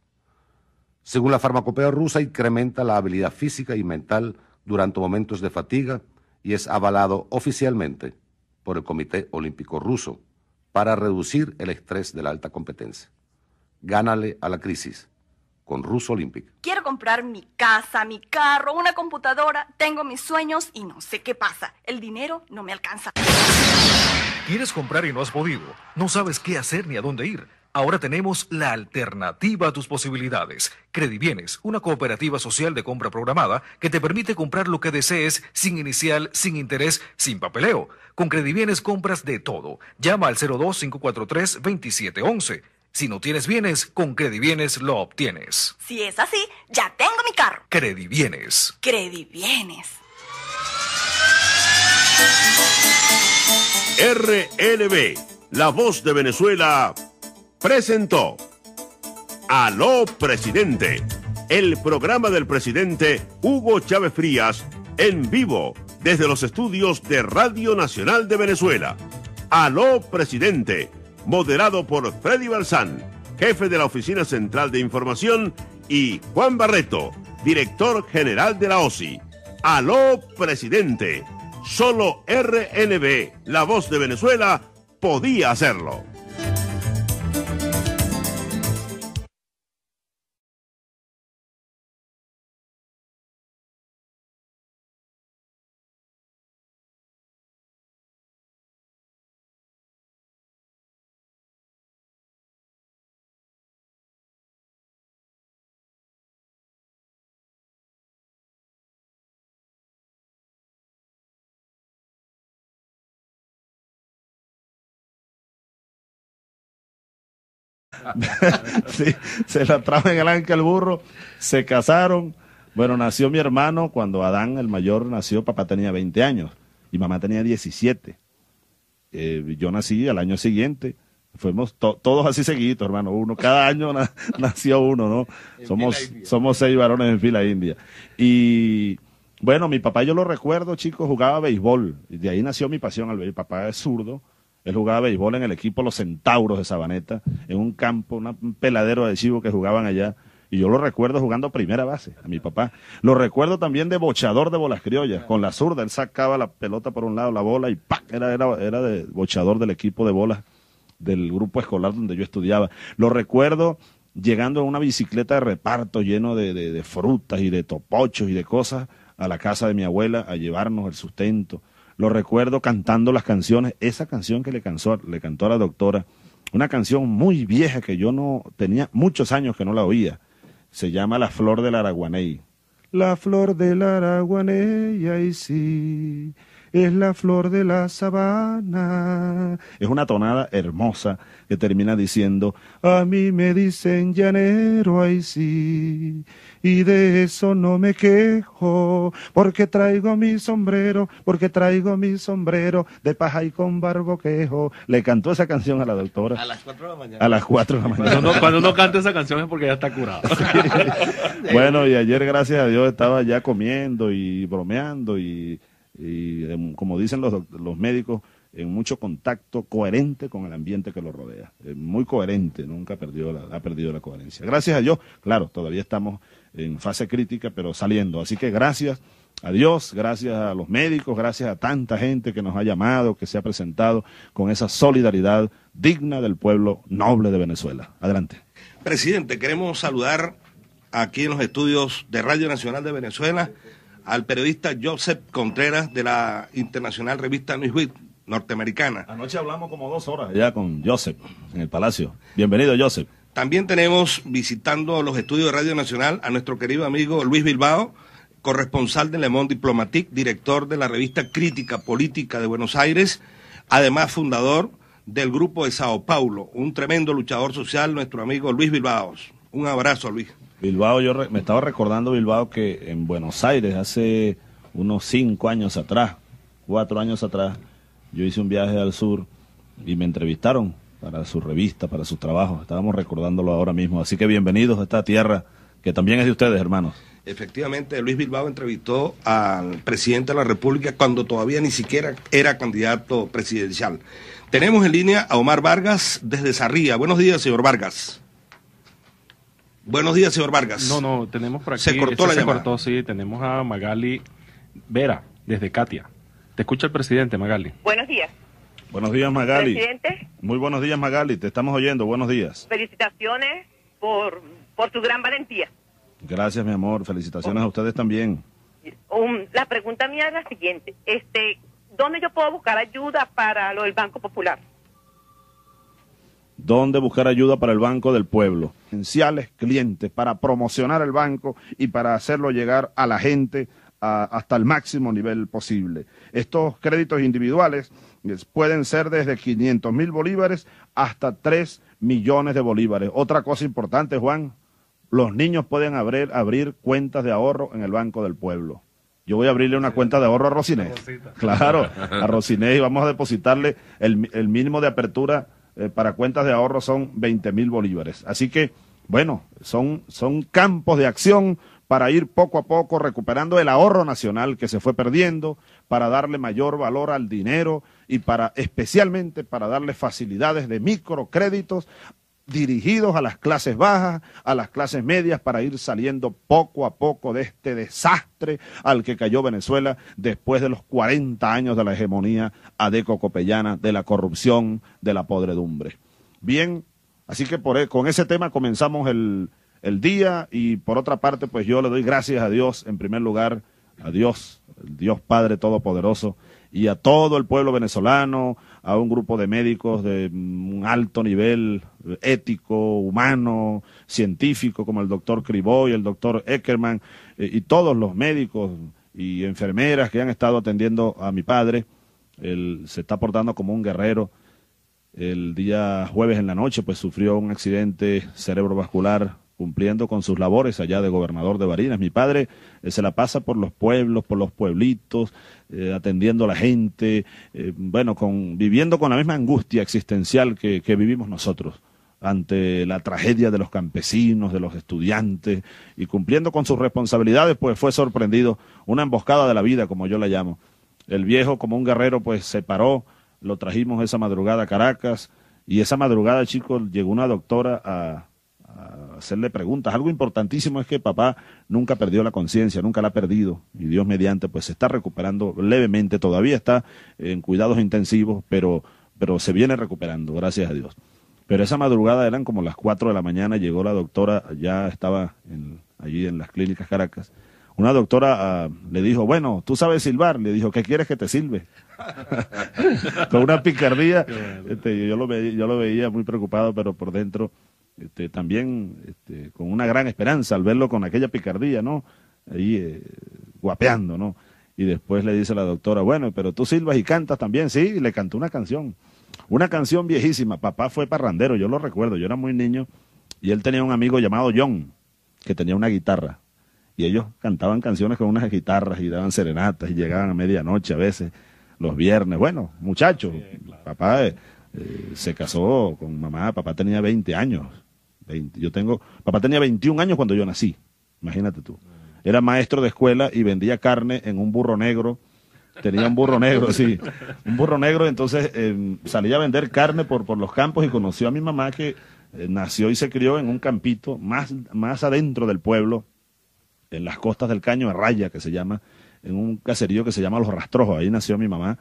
Speaker 2: Según la farmacopea rusa, incrementa la habilidad física y mental durante momentos de fatiga y es avalado oficialmente por el Comité Olímpico Ruso para reducir el estrés de la alta competencia. Gánale a la crisis con Ruso Olympic.
Speaker 13: Quiero comprar mi casa, mi carro, una computadora, tengo mis sueños y no sé qué pasa. El dinero no me alcanza.
Speaker 2: ¿Quieres comprar y no has podido? No sabes qué hacer ni a dónde ir. Ahora tenemos la alternativa a tus posibilidades. Credibienes, una cooperativa social de compra programada que te permite comprar lo que desees sin inicial, sin interés, sin papeleo. Con Credibienes compras de todo. Llama al 02-543-2711. Si no tienes bienes, con Credibienes lo obtienes.
Speaker 14: Si es así, ya tengo mi carro.
Speaker 1: Credibienes.
Speaker 14: Credibienes.
Speaker 1: RLB, la voz de Venezuela presentó Aló Presidente, el programa del presidente Hugo Chávez Frías en vivo desde los estudios de Radio Nacional de Venezuela. Aló Presidente, moderado por Freddy Balsán, jefe de la Oficina Central de Información, y Juan Barreto, director general de la OSI. Aló Presidente, solo RNB, la voz de Venezuela, podía hacerlo.
Speaker 3: se la trajo en el el burro, se casaron. Bueno, nació mi hermano cuando Adán, el mayor, nació, papá tenía 20 años y mamá tenía 17. Eh, yo nací al año siguiente. Fuimos todos así seguidos, hermano. Uno, cada año nació uno, ¿no? somos, somos seis varones en fila india. Y bueno, mi papá, yo lo recuerdo, chico, jugaba béisbol. Y de ahí nació mi pasión al béisbol. Papá es zurdo él jugaba béisbol en el equipo Los Centauros de Sabaneta, en un campo, un peladero adhesivo que jugaban allá. Y yo lo recuerdo jugando primera base, a mi papá. Lo recuerdo también de bochador de bolas criollas. Con la zurda, él sacaba la pelota por un lado, la bola, y ¡pac! Era, era, de bochador del equipo de bolas del grupo escolar donde yo estudiaba. Lo recuerdo llegando en una bicicleta de reparto lleno de frutas y de topochos y de cosas a la casa de mi abuela a llevarnos el sustento lo recuerdo cantando las canciones, esa canción que le, le cantó a la doctora, una canción muy vieja que yo no tenía muchos años que no la oía, se llama La Flor del Araguaney.
Speaker 5: La flor del Araguaney, ay sí, es la flor de la sabana.
Speaker 3: Es una tonada hermosa que termina diciendo, a
Speaker 5: mí me dicen llanero, ahí sí, y de eso no me quejo, porque traigo mi sombrero, porque traigo mi sombrero
Speaker 3: de paja y con barboquejo. Le cantó esa canción a la doctora.
Speaker 6: A las cuatro de la mañana.
Speaker 3: A las cuatro de la mañana.
Speaker 6: Cuando uno, canta esa canción es porque ya está curado. bueno, y ayer,
Speaker 3: gracias a Dios, estaba ya comiendo y bromeando y y, em, como dicen los, los médicos, en mucho contacto coherente con el ambiente que lo rodea. Eh, muy coherente, nunca perdió ha perdido la coherencia. Gracias a Dios, claro, todavía estamos en fase crítica, pero saliendo. Así que gracias a Dios, gracias a los médicos, gracias a tanta gente que nos ha llamado, que se ha presentado con esa solidaridad digna del pueblo noble de Venezuela. Adelante.
Speaker 2: Presidente, queremos saludar aquí en los estudios de Radio Nacional de Venezuela al periodista Joseph Contreras de la internacional revista Newsweek norteamericana. Anoche hablamos como dos horas ya
Speaker 3: con Joseph en el Palacio. Bienvenido, Joseph.
Speaker 2: También tenemos visitando los estudios de Radio Nacional a nuestro querido amigo Luis Bilbao, corresponsal de Le Monde Diplomatique, director de la revista Crítica Política de Buenos Aires, además fundador del grupo de Sao Paulo, un tremendo luchador social, nuestro amigo Luis Bilbao. Un abrazo, Luis. Bilbao, yo
Speaker 3: me estaba recordando, Bilbao, que en Buenos Aires, hace unos cinco años atrás, cuatro años atrás, yo hice un viaje al sur y me entrevistaron para su revista, para su trabajo. Estábamos recordándolo ahora mismo. Así que bienvenidos a esta tierra que también es de ustedes, hermanos.
Speaker 2: Efectivamente, Luis Bilbao entrevistó al presidente de la República cuando todavía ni siquiera era candidato presidencial. Tenemos en línea a Omar Vargas desde Sarría. Buenos días, señor Vargas. Buenos días, señor Vargas. No,
Speaker 6: no, tenemos por aquí. Se cortó se cortó, sí. Tenemos a Magali Vera, desde Katia. Te escucha el presidente, Magali. Buenos
Speaker 7: días.
Speaker 3: Buenos días, Magali. Presidente. Muy buenos días, Magali. Te estamos oyendo. Buenos días.
Speaker 7: Felicitaciones por, tu gran valentía.
Speaker 3: Gracias, mi amor. Felicitaciones a ustedes también.
Speaker 7: la pregunta mía es la siguiente. Este, ¿Dónde yo puedo buscar ayuda para lo del Banco Popular?
Speaker 3: ¿Dónde buscar ayuda para el Banco del Pueblo. Esenciales clientes para promocionar el banco y para hacerlo llegar a la gente hasta el máximo nivel posible. Estos créditos individuales pueden ser desde 500 mil bolívares hasta 3 millones de bolívares. Otra cosa importante, Juan, los niños pueden abrir, abrir cuentas de ahorro en el Banco del Pueblo. Yo voy a abrirle una cuenta de ahorro a Rosiné. Claro, a Rosiné y vamos a depositarle el, el mínimo de apertura eh, para cuentas de ahorro son 20 mil bolívares. Así que, bueno, son, son campos de acción para ir poco a poco recuperando el ahorro nacional que se fue perdiendo, para darle mayor valor al dinero y para especialmente para darle facilidades de microcréditos dirigidos a las clases bajas, a las clases medias, para ir saliendo poco a poco de este desastre al que cayó Venezuela después de los 40 años de la hegemonía adeco-copellana, de la corrupción, de la podredumbre. Bien, así que por, e, con ese tema comenzamos el, el día y por otra parte, pues yo le doy gracias a Dios, en primer lugar, a Dios, Dios Padre Todopoderoso, y a todo el pueblo venezolano, a un grupo de médicos de un alto nivel eh, ético, humano, científico, como el doctor Criboy, el doctor Eckerman eh, y todos los médicos y enfermeras que han estado atendiendo a mi padre. Él se está portando como un guerrero. El día jueves en la noche, pues sufrió un accidente cerebrovascular cumpliendo con sus labores allá de gobernador de Barinas. Mi padre eh, se la pasa por los pueblos, por los pueblitos, eh, atendiendo a la gente, eh, bueno, viviendo con la misma angustia existencial que, vivimos nosotros ante la tragedia de los campesinos, de los estudiantes, y cumpliendo con sus responsabilidades, pues fue sorprendido, una emboscada de la vida, como yo la llamo. El viejo, como un guerrero, pues se paró, lo trajimos esa madrugada a Caracas, y esa madrugada, chicos, llegó una doctora a hacerle preguntas. Algo importantísimo es que papá nunca perdió la conciencia, nunca la ha perdido, y Dios mediante, pues se está recuperando levemente, todavía está en cuidados intensivos, pero, pero se viene recuperando, gracias a Dios. Pero esa madrugada eran como las 4 de la mañana, llegó la doctora, ya estaba allí en las clínicas Caracas. Una doctora ah, le dijo, bueno, tú sabes silbar, le dijo, ¿qué quieres que te silbe? Con una picardía, este, yo, lo yo lo veía muy preocupado, pero por dentro este, también este, con una gran esperanza al verlo con aquella picardía, ¿no? Ahí eh, guapeando, ¿no? Y después le dice a la doctora, bueno, pero tú silbas y cantas también, sí, y le cantó una canción, una canción viejísima, papá fue parrandero, yo lo recuerdo, yo era muy niño, y él tenía un amigo llamado John, que tenía una guitarra, y ellos cantaban canciones con unas guitarras y daban serenatas y llegaban a medianoche a veces, los viernes, bueno, muchachos, papá... Eh, eh, se casó con mamá, papá tenía 20 años yo tengo, papá tenía 21 años cuando yo nací, imagínate tú. Era maestro de escuela y vendía carne en un burro negro. Tenía un burro negro, sí. Un burro negro, entonces em, salía a vender carne por, por los campos y conoció a mi mamá que eh, nació y se crió en un campito más, más adentro del pueblo, en las costas del Caño, Raya, que se llama, en un caserío que se llama Los Rastrojos. Ahí nació mi mamá.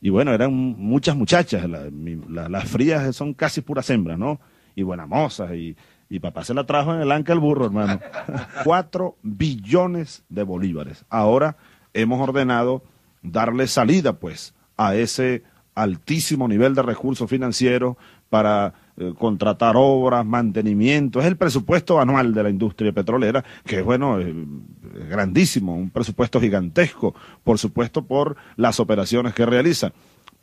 Speaker 3: Y bueno, eran muchas muchachas. las frías son casi puras hembras, ¿no? Y buenas y y papá se la trajo en el anca el burro, hermano. Cuatro billones de bolívares. Ahora hemos ordenado darle salida, pues, a ese altísimo nivel de recursos financieros para eh, contratar obras, mantenimiento. Es el presupuesto anual de la industria petrolera, que es, bueno, grandísimo, un presupuesto gigantesco, por supuesto, por las operaciones que realiza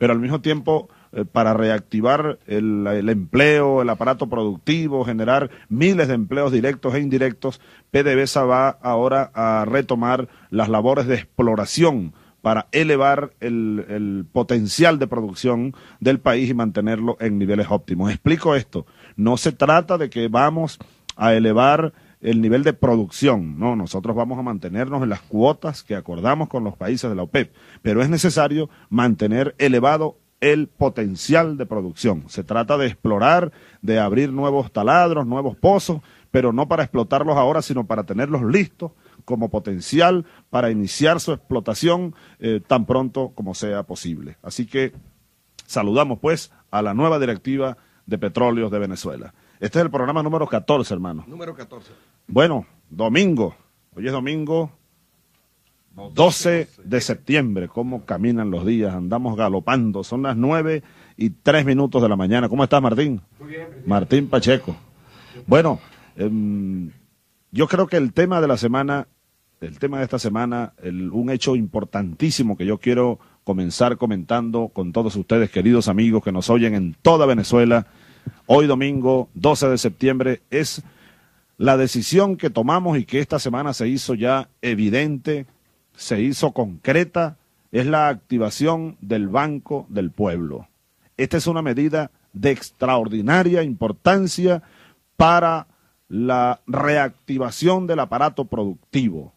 Speaker 3: pero al mismo tiempo eh, para reactivar el, empleo, el aparato productivo, generar miles de empleos directos e indirectos, PDVSA va ahora a retomar las labores de exploración para elevar el, el potencial de producción del país y mantenerlo en niveles óptimos. Explico esto. No se trata de que vamos a elevar el nivel de producción. No, nosotros vamos a mantenernos en las cuotas que acordamos con los países de la OPEP, pero es necesario mantener elevado el potencial de producción. Se trata de explorar, de abrir nuevos taladros, nuevos pozos, pero no para explotarlos ahora, sino para tenerlos listos como potencial para iniciar su explotación eh, tan pronto como sea posible. Así que saludamos pues a la nueva directiva de Petróleos de Venezuela. Este es el programa número 14, hermano.
Speaker 2: Número 14.
Speaker 3: Bueno, domingo. Hoy es domingo 12 de septiembre. ¿Cómo caminan los días? Andamos galopando. Son las 9 y 3 minutos de la mañana. ¿Cómo estás, Martín? Muy bien. Martín Pacheco. Bueno, em, yo creo que el tema de la semana, el tema de esta semana, un hecho importantísimo que yo quiero comenzar comentando con todos ustedes, queridos amigos que nos oyen en toda Venezuela hoy domingo 12 de septiembre, es la decisión que tomamos y que esta semana se hizo ya evidente, se hizo concreta, es la activación del Banco del Pueblo. Esta es una medida de extraordinaria importancia para la reactivación del aparato productivo,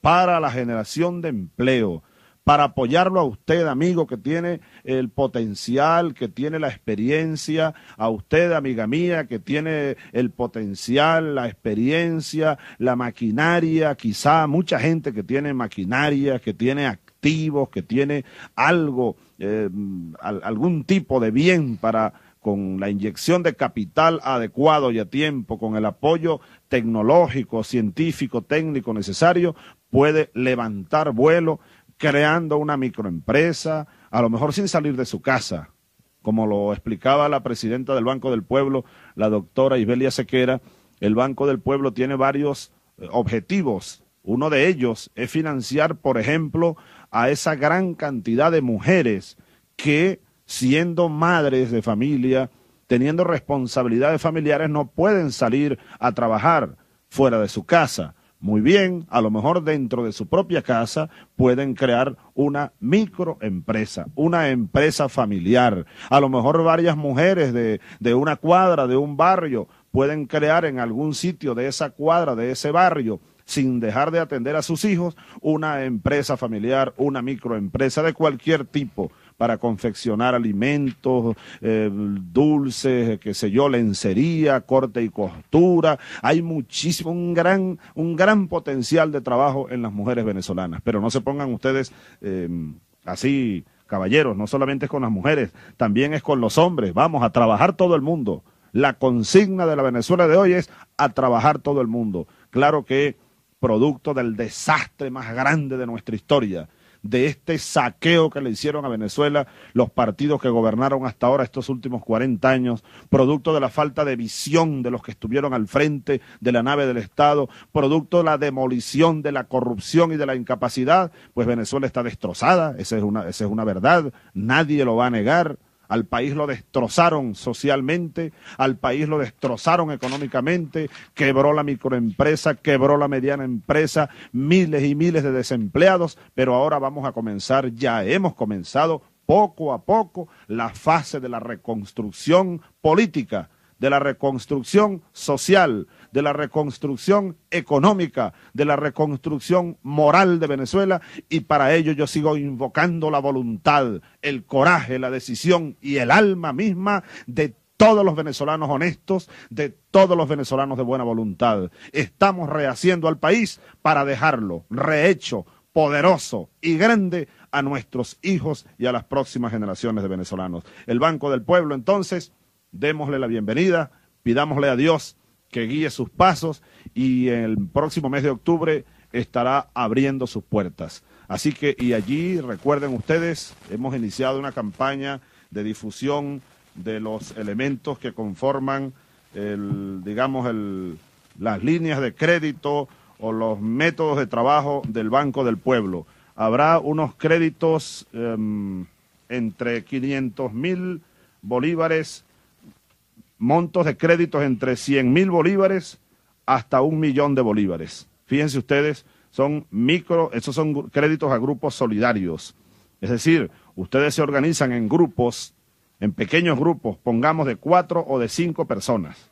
Speaker 3: para la generación de empleo, para apoyarlo a usted, amigo, que tiene el potencial, que tiene la experiencia, a usted, amiga mía, que tiene el potencial, la experiencia, la maquinaria, quizá mucha gente que tiene maquinaria, que tiene activos, que tiene algo, eh, algún tipo de bien para con la inyección de capital adecuado y a tiempo, con el apoyo tecnológico, científico, técnico necesario, puede levantar vuelo creando una microempresa, a lo mejor sin salir de su casa, como lo explicaba la presidenta del Banco del Pueblo, la doctora Isbelia Sequera, el Banco del Pueblo tiene varios eh, objetivos. Uno de ellos es financiar, por ejemplo, a esa gran cantidad de mujeres que, siendo madres de familia, teniendo responsabilidades familiares, no pueden salir a trabajar fuera de su casa. Muy bien, a lo mejor dentro de su propia casa pueden crear una microempresa, una empresa familiar. A lo mejor varias mujeres de, una cuadra, de un barrio, pueden crear en algún sitio de esa cuadra, de ese barrio, sin dejar de atender a sus hijos, una empresa familiar, una microempresa de cualquier tipo para confeccionar alimentos, eh, dulces, eh, que sé yo, lencería, corte y costura. Hay muchísimo, un gran, un gran potencial de trabajo en las mujeres venezolanas. Pero no se pongan ustedes em, así, caballeros, no solamente es con las mujeres, también es con los hombres. Vamos a trabajar todo el mundo. La consigna de la Venezuela de hoy es a trabajar todo el mundo. Claro que producto del desastre más grande de nuestra historia, de este saqueo que le hicieron a Venezuela los partidos que gobernaron hasta ahora estos últimos 40 años, producto de la falta de visión de los que estuvieron al frente de la nave del Estado, producto de la demolición, de la corrupción y de la incapacidad, pues Venezuela está destrozada, esa es una, esa es una verdad, nadie lo va a negar. Al país lo destrozaron socialmente, al país lo destrozaron económicamente, quebró la microempresa, quebró la mediana empresa, miles y miles de desempleados, pero ahora vamos a comenzar, ya hemos comenzado poco a poco la fase de la reconstrucción política de la reconstrucción social, de la reconstrucción económica, de la reconstrucción moral de Venezuela y para ello yo sigo invocando la voluntad, el coraje, la decisión y el alma misma de todos los venezolanos honestos, de todos los venezolanos de buena voluntad. Estamos rehaciendo al país para dejarlo rehecho, poderoso y grande a nuestros hijos y a las próximas generaciones de venezolanos. El Banco del Pueblo entonces démosle la bienvenida, pidámosle a Dios que guíe sus pasos y el próximo mes de octubre estará abriendo sus puertas. Así que, y allí, recuerden ustedes, hemos iniciado una campaña de difusión de los elementos que conforman, el, digamos, el, las líneas de crédito o los métodos de trabajo del Banco del Pueblo. Habrá unos créditos em, entre 500 mil bolívares montos de créditos entre 100 mil bolívares hasta un millón de bolívares. Fíjense ustedes, son micro, esos son créditos a grupos solidarios. Es decir, ustedes se organizan en grupos, en pequeños grupos, pongamos de cuatro o de cinco personas.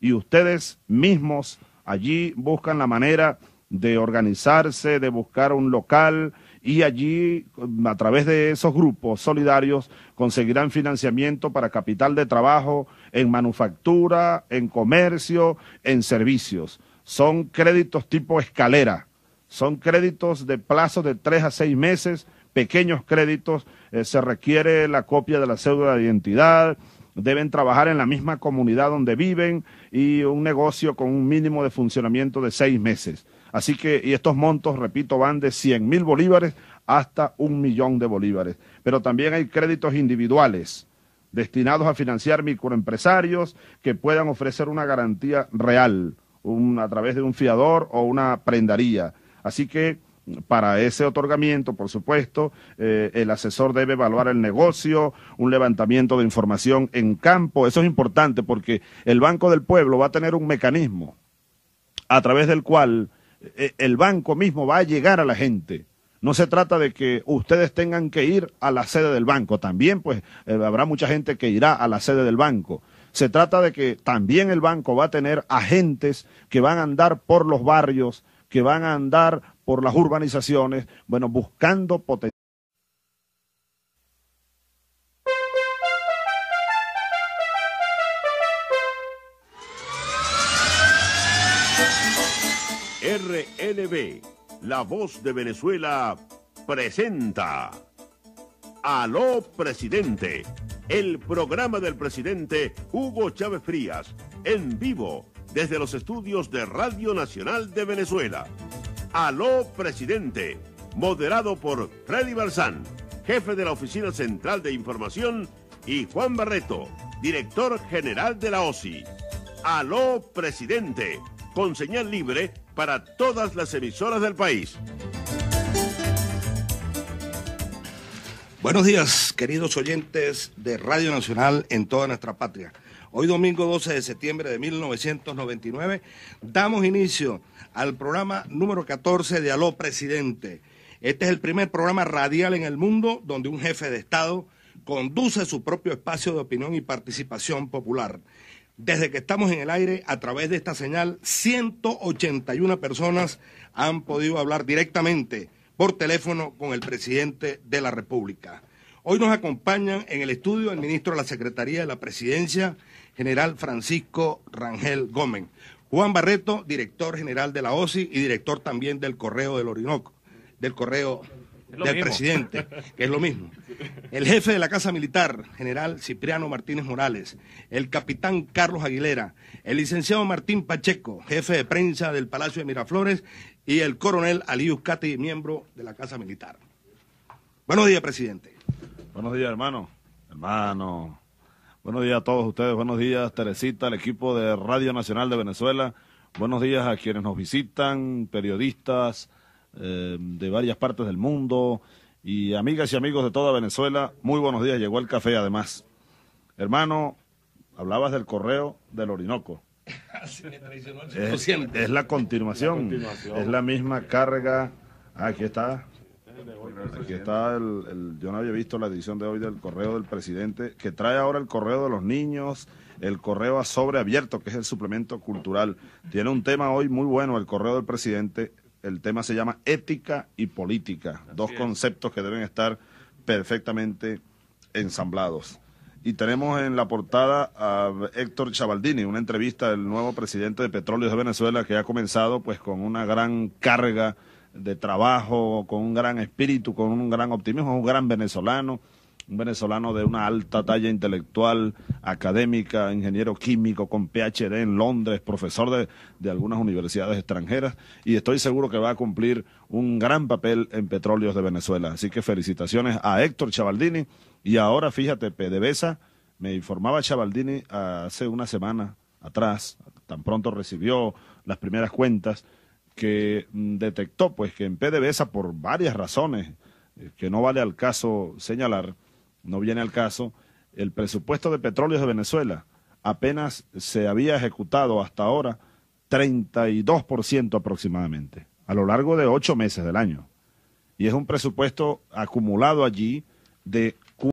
Speaker 3: Y ustedes mismos allí buscan la manera de organizarse, de buscar un local, y allí, a través de esos grupos solidarios, conseguirán financiamiento para capital de trabajo en manufactura, en comercio, en servicios. Son créditos tipo escalera, son créditos de plazo de tres a seis meses, pequeños créditos, eh, se requiere la copia de la cédula de identidad, deben trabajar en la misma comunidad donde viven y un negocio con un mínimo de funcionamiento de seis meses. Así que, y estos montos, repito, van de 100 mil bolívares hasta un millón de bolívares. Pero también hay créditos individuales destinados a financiar microempresarios que puedan ofrecer una garantía real a través de un fiador o una prendaría. Así que para ese otorgamiento, por supuesto, eh, el asesor debe evaluar el negocio, un levantamiento de información en campo. Eso es importante porque el Banco del Pueblo va a tener un mecanismo a través del cual eh, el banco mismo va a llegar a la gente. No se trata de que ustedes tengan que ir a la sede del banco. También, pues, eh, habrá mucha gente que irá a la sede del banco. Se trata de que también el banco va a tener agentes que van a andar por los barrios, que van a andar por las urbanizaciones, bueno, buscando potencial.
Speaker 1: RNB, La Voz de Venezuela, presenta Aló Presidente, el programa del presidente Hugo Chávez Frías, en vivo desde los estudios de Radio Nacional de Venezuela. Aló Presidente, moderado por Freddy Barzán jefe de la Oficina Central de Información, y Juan Barreto, director general de la OSI. Aló Presidente con señal libre para todas las emisoras del país.
Speaker 2: Buenos días, queridos
Speaker 1: oyentes
Speaker 2: de Radio Nacional en toda nuestra patria. Hoy domingo 12 de septiembre de 1999 damos inicio al programa número 14 de Aló Presidente. Este es el primer programa radial en el mundo donde un jefe de Estado conduce su propio espacio de opinión y participación popular. Desde que estamos en el aire, a través de esta señal, 181 personas han podido hablar directamente por teléfono con el presidente de la República. Hoy nos acompañan en el estudio el ministro de la Secretaría de la Presidencia, general Francisco Rangel Gómez. Juan Barreto, director general de la OSI y director también del Correo del Orinoco, del Correo del presidente, que es lo mismo. El jefe de la Casa Militar, general Cipriano Martínez Morales, el capitán Carlos Aguilera, el licenciado Martín Pacheco, jefe de prensa del Palacio de Miraflores, y el coronel Ali Uzcati, miembro de la Casa Militar. Buenos días, presidente. Buenos días, hermano.
Speaker 3: Hermano. Buenos días a todos ustedes. Buenos días, Teresita, al equipo de Radio Nacional de Venezuela. Buenos días a quienes nos visitan, periodistas, eh, de varias partes del mundo y amigas y amigos de toda Venezuela, muy buenos días, llegó el café además. Hermano, hablabas del correo del Orinoco. es, la continuación, es la misma carga. Ah, aquí está. Aquí está yo no había visto la edición de hoy del correo del presidente, que trae ahora el correo de los niños, el correo a sobre abierto, que es el suplemento cultural. Tiene un tema hoy muy bueno, el correo del presidente, el tema se llama ética y política, dos conceptos que deben estar perfectamente ensamblados. Y tenemos en la portada a Héctor Chabaldini, una entrevista del nuevo presidente de Petróleos de Venezuela que ha comenzado pues con una gran carga de trabajo, con un gran espíritu, con un gran optimismo, un gran venezolano un venezolano de una alta talla intelectual, académica, ingeniero químico con PhD en Londres, profesor de, algunas universidades extranjeras y estoy seguro que va a cumplir un gran papel en Petróleos de Venezuela. Así que felicitaciones a Héctor Chavaldini y ahora fíjate, PDVSA, me informaba Chavaldini hace una semana atrás, tan pronto recibió las primeras cuentas, que mm, detectó pues que en PDVSA por varias razones eh, que no vale al caso señalar, no viene al caso, el presupuesto de petróleo de Venezuela apenas se había ejecutado hasta ahora 32% aproximadamente, a lo largo de ocho meses del año. Y es un presupuesto acumulado allí de